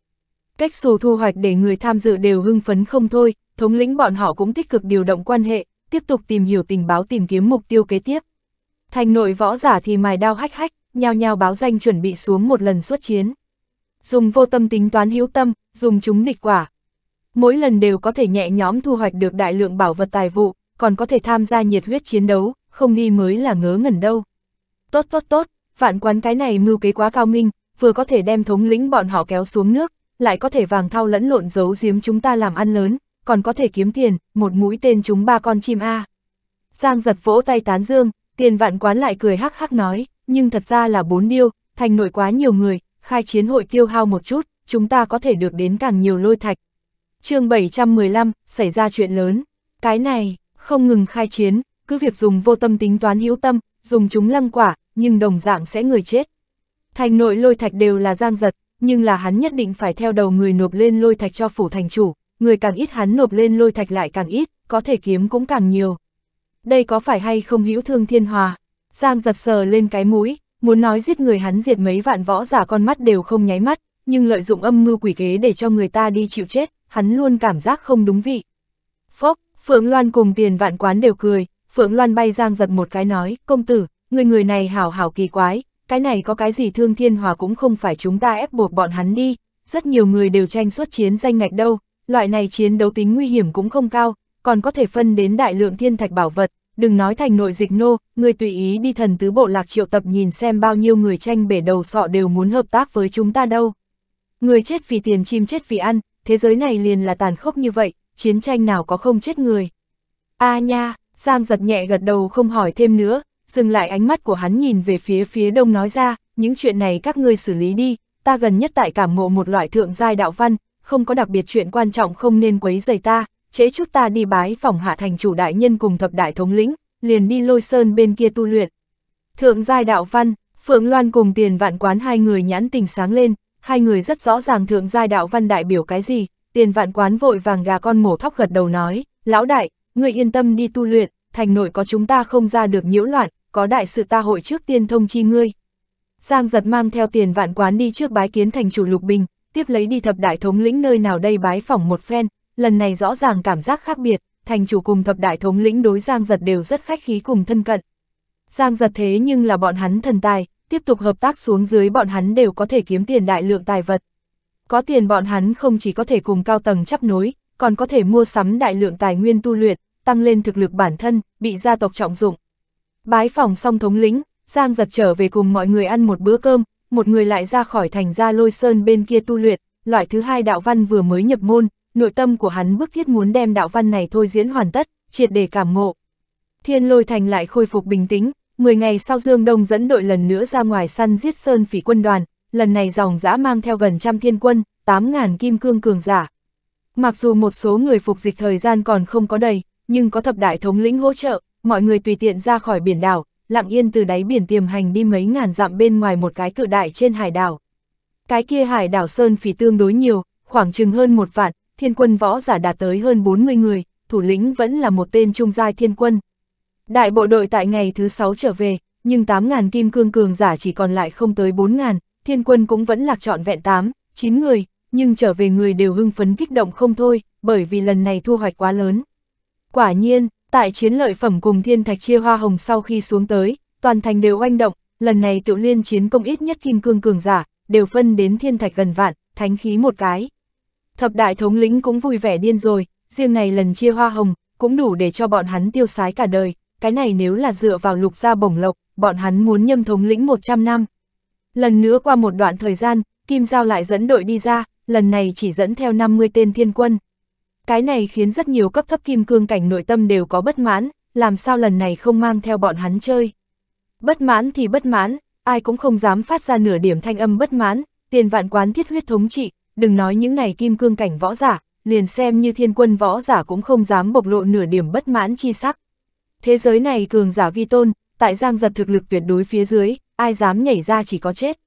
Cách xù thu hoạch để người tham dự đều hưng phấn không thôi, thống lĩnh bọn họ cũng tích cực điều động quan hệ, tiếp tục tìm hiểu tình báo tìm kiếm mục tiêu kế tiếp. Thành nội võ giả thì mài đao hách hách, nhao nhao báo danh chuẩn bị xuống một lần xuất chiến. Dùng vô tâm tính toán hữu tâm, dùng chúng địch quả. Mỗi lần đều có thể nhẹ nhóm thu hoạch được đại lượng bảo vật tài vụ, còn có thể tham gia nhiệt huyết chiến đấu, không đi mới là ngớ ngẩn đâu. Tốt tốt tốt, vạn quán cái này mưu kế quá cao minh, vừa có thể đem thống lĩnh bọn họ kéo xuống nước, lại có thể vàng thao lẫn lộn giấu giếm chúng ta làm ăn lớn, còn có thể kiếm tiền, một mũi tên chúng ba con chim A. Giang giật vỗ tay tán dương, tiền vạn quán lại cười hắc hắc nói nhưng thật ra là bốn điêu, thành nội quá nhiều người, khai chiến hội tiêu hao một chút, chúng ta có thể được đến càng nhiều lôi thạch. chương 715, xảy ra chuyện lớn. Cái này, không ngừng khai chiến, cứ việc dùng vô tâm tính toán hữu tâm, dùng chúng lăng quả, nhưng đồng dạng sẽ người chết. Thành nội lôi thạch đều là giang giật, nhưng là hắn nhất định phải theo đầu người nộp lên lôi thạch cho phủ thành chủ, người càng ít hắn nộp lên lôi thạch lại càng ít, có thể kiếm cũng càng nhiều. Đây có phải hay không hữu thương thiên hòa? Giang giật sờ lên cái mũi, muốn nói giết người hắn diệt mấy vạn võ giả con mắt đều không nháy mắt, nhưng lợi dụng âm mưu quỷ kế để cho người ta đi chịu chết, hắn luôn cảm giác không đúng vị. Phốc, Phượng Loan cùng tiền vạn quán đều cười, Phượng Loan bay Giang giật một cái nói, công tử, người người này hảo hảo kỳ quái, cái này có cái gì thương thiên hòa cũng không phải chúng ta ép buộc bọn hắn đi, rất nhiều người đều tranh suốt chiến danh ngạch đâu, loại này chiến đấu tính nguy hiểm cũng không cao, còn có thể phân đến đại lượng thiên thạch bảo vật, đừng nói thành nội dịch nô, người tùy ý đi thần tứ bộ lạc triệu tập nhìn xem bao nhiêu người tranh bể đầu sọ đều muốn hợp tác với chúng ta đâu. Người chết vì tiền chim chết vì ăn, thế giới này liền là tàn khốc như vậy, chiến tranh nào có không chết người. a à nha, Giang giật nhẹ gật đầu không hỏi thêm nữa, dừng lại ánh mắt của hắn nhìn về phía phía đông nói ra, những chuyện này các ngươi xử lý đi, ta gần nhất tại cảm ngộ một loại thượng giai đạo văn, không có đặc biệt chuyện quan trọng không nên quấy rầy ta, chế trước ta đi bái phòng hạ thành chủ đại nhân cùng thập đại thống lĩnh, liền đi lôi sơn bên kia tu luyện. Thượng giai đạo văn, Phượng Loan cùng tiền vạn quán hai người nhãn tình sáng lên, hai người rất rõ ràng thượng giai đạo văn đại biểu cái gì, tiền vạn quán vội vàng gà con mổ thóc gật đầu nói, lão đại, người yên tâm đi tu luyện, thành nội có chúng ta không ra được nhiễu loạn, có đại sự ta hội trước tiên thông chi ngươi. Giang giật mang theo tiền vạn quán đi trước bái kiến thành chủ Lục Bình, tiếp lấy đi thập đại thống lĩnh nơi nào đây bái phỏng một phen, lần này rõ ràng cảm giác khác biệt, thành chủ cùng thập đại thống lĩnh đối Giang Giật đều rất khách khí cùng thân cận. Giang Giật thế nhưng là bọn hắn thần tài, tiếp tục hợp tác xuống dưới bọn hắn đều có thể kiếm tiền đại lượng tài vật. Có tiền bọn hắn không chỉ có thể cùng cao tầng chấp nối, còn có thể mua sắm đại lượng tài nguyên tu luyện, tăng lên thực lực bản thân, bị gia tộc trọng dụng. Bái phòng xong thống lĩnh, Giang Giật trở về cùng mọi người ăn một bữa cơm, một người lại ra khỏi thành ra lôi sơn bên kia tu luyện, loại thứ hai đạo văn vừa mới nhập môn, nội tâm của hắn bức thiết muốn đem đạo văn này thôi diễn hoàn tất, triệt để cảm ngộ. Thiên lôi thành lại khôi phục bình tĩnh, 10 ngày sau Dương Đông dẫn đội lần nữa ra ngoài săn giết sơn phỉ quân đoàn, lần này dòng dã mang theo gần trăm thiên quân, 8.000 kim cương cường giả. Mặc dù một số người phục dịch thời gian còn không có đầy, nhưng có thập đại thống lĩnh hỗ trợ, mọi người tùy tiện ra khỏi biển đảo, lặng yên từ đáy biển tiềm hành đi mấy ngàn dặm bên ngoài một cái cự đại trên hải đảo. Cái kia hải đảo sơn phỉ tương đối nhiều, khoảng chừng hơn một vạn, thiên quân võ giả đạt tới hơn 40 người, thủ lĩnh vẫn là một tên trung giai thiên quân. Đại bộ đội tại ngày thứ 6 trở về, nhưng 8.000 kim cương cường giả chỉ còn lại không tới 4.000, thiên quân cũng vẫn lạc trọn vẹn 8, 9 người, nhưng trở về người đều hưng phấn kích động không thôi, bởi vì lần này thu hoạch quá lớn. Quả nhiên, tại chiến lợi phẩm cùng thiên thạch chia hoa hồng sau khi xuống tới, toàn thành đều oanh động, lần này tiểu liên chiến công ít nhất kim cương cường giả, đều phân đến thiên thạch gần vạn, thánh khí một cái. Thập đại thống lĩnh cũng vui vẻ điên rồi, riêng này lần chia hoa hồng, cũng đủ để cho bọn hắn tiêu sái cả đời, cái này nếu là dựa vào lục gia bổng lộc, bọn hắn muốn nhâm thống lĩnh 100 năm. Lần nữa qua một đoạn thời gian, Kim Giao lại dẫn đội đi ra, lần này chỉ dẫn theo 50 tên thiên quân. Cái này khiến rất nhiều cấp thấp kim cương cảnh nội tâm đều có bất mãn, làm sao lần này không mang theo bọn hắn chơi. Bất mãn thì bất mãn, ai cũng không dám phát ra nửa điểm thanh âm bất mãn, tiền vạn quán thiết huyết thống trị, đừng nói những này kim cương cảnh võ giả, liền xem như thiên quân võ giả cũng không dám bộc lộ nửa điểm bất mãn chi sắc. Thế giới này cường giả vi tôn, tại giang giật thực lực tuyệt đối phía dưới, ai dám nhảy ra chỉ có chết.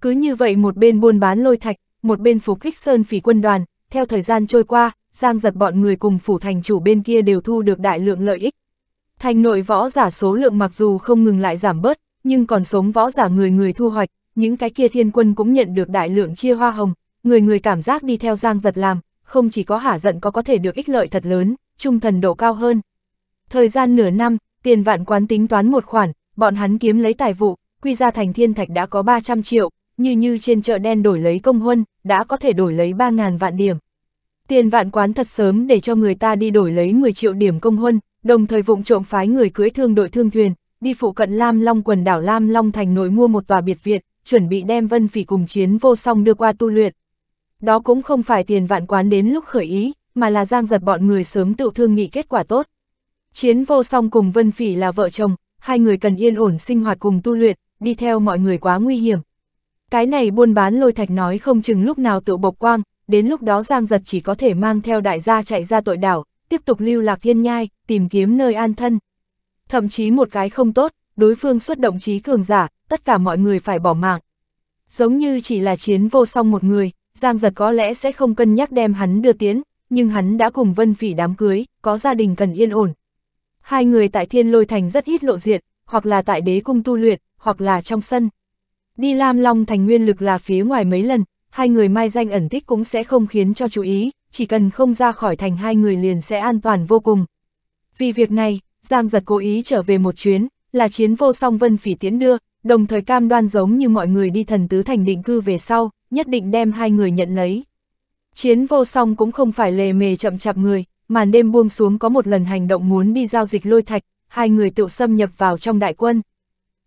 Cứ như vậy một bên buôn bán lôi thạch, một bên phục kích sơn phỉ quân đoàn, theo thời gian trôi qua, giang giật bọn người cùng phủ thành chủ bên kia đều thu được đại lượng lợi ích. Thành nội võ giả số lượng mặc dù không ngừng lại giảm bớt, nhưng còn sống võ giả người người thu hoạch, những cái kia thiên quân cũng nhận được đại lượng chia hoa hồng, Người người cảm giác đi theo Giang Giật làm, không chỉ có hả giận có có thể được ích lợi thật lớn, trung thần độ cao hơn. Thời gian nửa năm, tiền vạn quán tính toán một khoản, bọn hắn kiếm lấy tài vụ, quy ra thành thiên thạch đã có 300 triệu, như như trên chợ đen đổi lấy công huân, đã có thể đổi lấy 3.000 vạn điểm. Tiền vạn quán thật sớm để cho người ta đi đổi lấy 10 triệu điểm công huân, đồng thời vụng trộm phái người cưới thương đội thương thuyền, đi phụ cận Lam Long quần đảo Lam Long thành nội mua một tòa biệt viện, chuẩn bị đem vân phỉ cùng chiến vô song đưa qua tu luyện. Đó cũng không phải tiền vạn quán đến lúc khởi ý, mà là giang giật bọn người sớm tự thương nghị kết quả tốt. Chiến vô song cùng Vân Phỉ là vợ chồng, hai người cần yên ổn sinh hoạt cùng tu luyện, đi theo mọi người quá nguy hiểm. Cái này buôn bán lôi thạch nói không chừng lúc nào tự bộc quang, đến lúc đó giang giật chỉ có thể mang theo đại gia chạy ra tội đảo, tiếp tục lưu lạc thiên nhai, tìm kiếm nơi an thân. Thậm chí một cái không tốt, đối phương xuất động trí cường giả, tất cả mọi người phải bỏ mạng. Giống như chỉ là chiến vô song một người, Giang giật có lẽ sẽ không cân nhắc đem hắn đưa tiến, nhưng hắn đã cùng vân phỉ đám cưới, có gia đình cần yên ổn. Hai người tại thiên lôi thành rất ít lộ diện, hoặc là tại đế cung tu luyện, hoặc là trong sân. Đi Lam Long thành nguyên lực là phía ngoài mấy lần, hai người mai danh ẩn tích cũng sẽ không khiến cho chú ý, chỉ cần không ra khỏi thành hai người liền sẽ an toàn vô cùng. Vì việc này, Giang giật cố ý trở về một chuyến, là chiến vô song vân phỉ tiến đưa, đồng thời cam đoan giống như mọi người đi thần tứ thành định cư về sau, nhất định đem hai người nhận lấy. Chiến vô song cũng không phải lề mề chậm chạp người, màn đêm buông xuống có một lần hành động muốn đi giao dịch lôi thạch, hai người tự xâm nhập vào trong đại quân.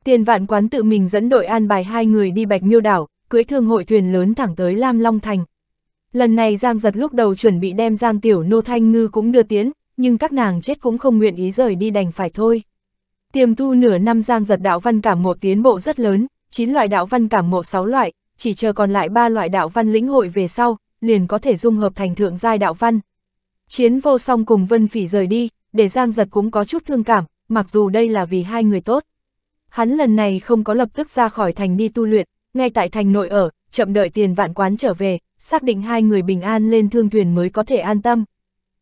Tiền vạn quán tự mình dẫn đội an bài hai người đi bạch miêu đảo, cưới thương hội thuyền lớn thẳng tới Lam Long Thành. Lần này Giang giật lúc đầu chuẩn bị đem Giang Tiểu Nô Thanh Ngư cũng đưa tiến, nhưng các nàng chết cũng không nguyện ý rời đi đành phải thôi. Tiềm tu nửa năm Giang giật đạo văn cảm ngộ tiến bộ rất lớn, 9 loại đạo văn cảm ngộ 6 loại, chỉ chờ còn lại ba loại đạo văn lĩnh hội về sau, liền có thể dung hợp thành thượng giai đạo văn. Chiến vô song cùng Vân Phỉ rời đi, để Giang Giật cũng có chút thương cảm, mặc dù đây là vì hai người tốt. Hắn lần này không có lập tức ra khỏi thành đi tu luyện, ngay tại thành nội ở, chậm đợi tiền vạn quán trở về, xác định hai người bình an lên thương thuyền mới có thể an tâm.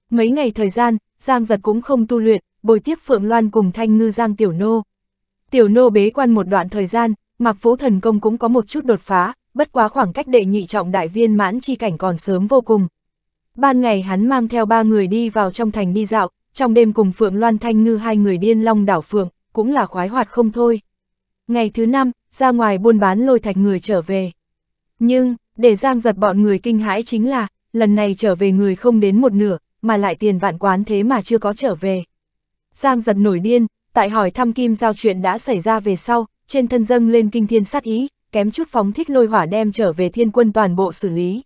Mấy ngày thời gian, Giang Giật cũng không tu luyện, bồi tiếp Phượng Loan cùng Thanh Ngư Giang Tiểu Nô. Tiểu Nô bế quan một đoạn thời gian, Mạc Vũ Thần Công cũng có một chút đột phá, bất quá khoảng cách đệ nhị trọng đại viên mãn chi cảnh còn sớm vô cùng. Ban ngày hắn mang theo ba người đi vào trong thành đi dạo, trong đêm cùng Phượng Loan Thanh Ngư hai người điên long đảo Phượng, cũng là khoái hoạt không thôi. Ngày thứ năm, ra ngoài buôn bán lôi thạch người trở về. Nhưng, để giang giật bọn người kinh hãi chính là, lần này trở về người không đến một nửa, mà lại tiền vạn quán thế mà chưa có trở về. Giang giật nổi điên, tại hỏi thăm Kim Giao chuyện đã xảy ra về sau, trên thân dâng lên kinh thiên sát ý, kém chút phóng thích lôi hỏa đem trở về thiên quân toàn bộ xử lý.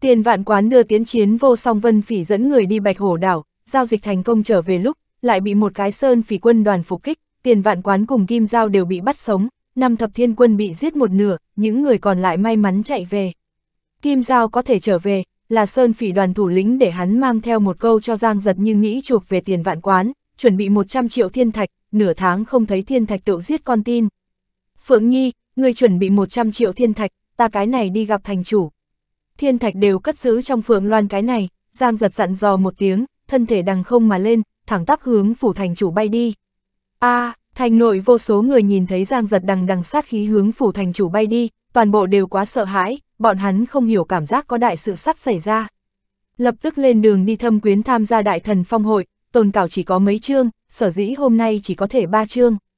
Tiền vạn quán đưa tiến chiến vô song vân phỉ dẫn người đi bạch hổ đảo, giao dịch thành công trở về lúc, lại bị một cái sơn phỉ quân đoàn phục kích, tiền vạn quán cùng kim giao đều bị bắt sống, năm thập thiên quân bị giết một nửa, những người còn lại may mắn chạy về. Kim giao có thể trở về, là sơn phỉ đoàn thủ lĩnh để hắn mang theo một câu cho giang giật như nghĩ chuộc về tiền vạn quán, chuẩn bị 100 triệu thiên thạch, nửa tháng không thấy thiên thạch tự giết con tin. Phượng Nhi, ngươi chuẩn bị 100 triệu thiên thạch, ta cái này đi gặp thành chủ. Thiên thạch đều cất giữ trong phượng loan cái này, Giang giật dặn dò một tiếng, thân thể đằng không mà lên, thẳng tắp hướng phủ thành chủ bay đi. a à, thành nội vô số người nhìn thấy Giang giật đằng đằng sát khí hướng phủ thành chủ bay đi, toàn bộ đều quá sợ hãi, bọn hắn không hiểu cảm giác có đại sự sắp xảy ra. Lập tức lên đường đi thâm quyến tham gia đại thần phong hội, tồn cảo chỉ có mấy chương, sở dĩ hôm nay chỉ có thể ba chương.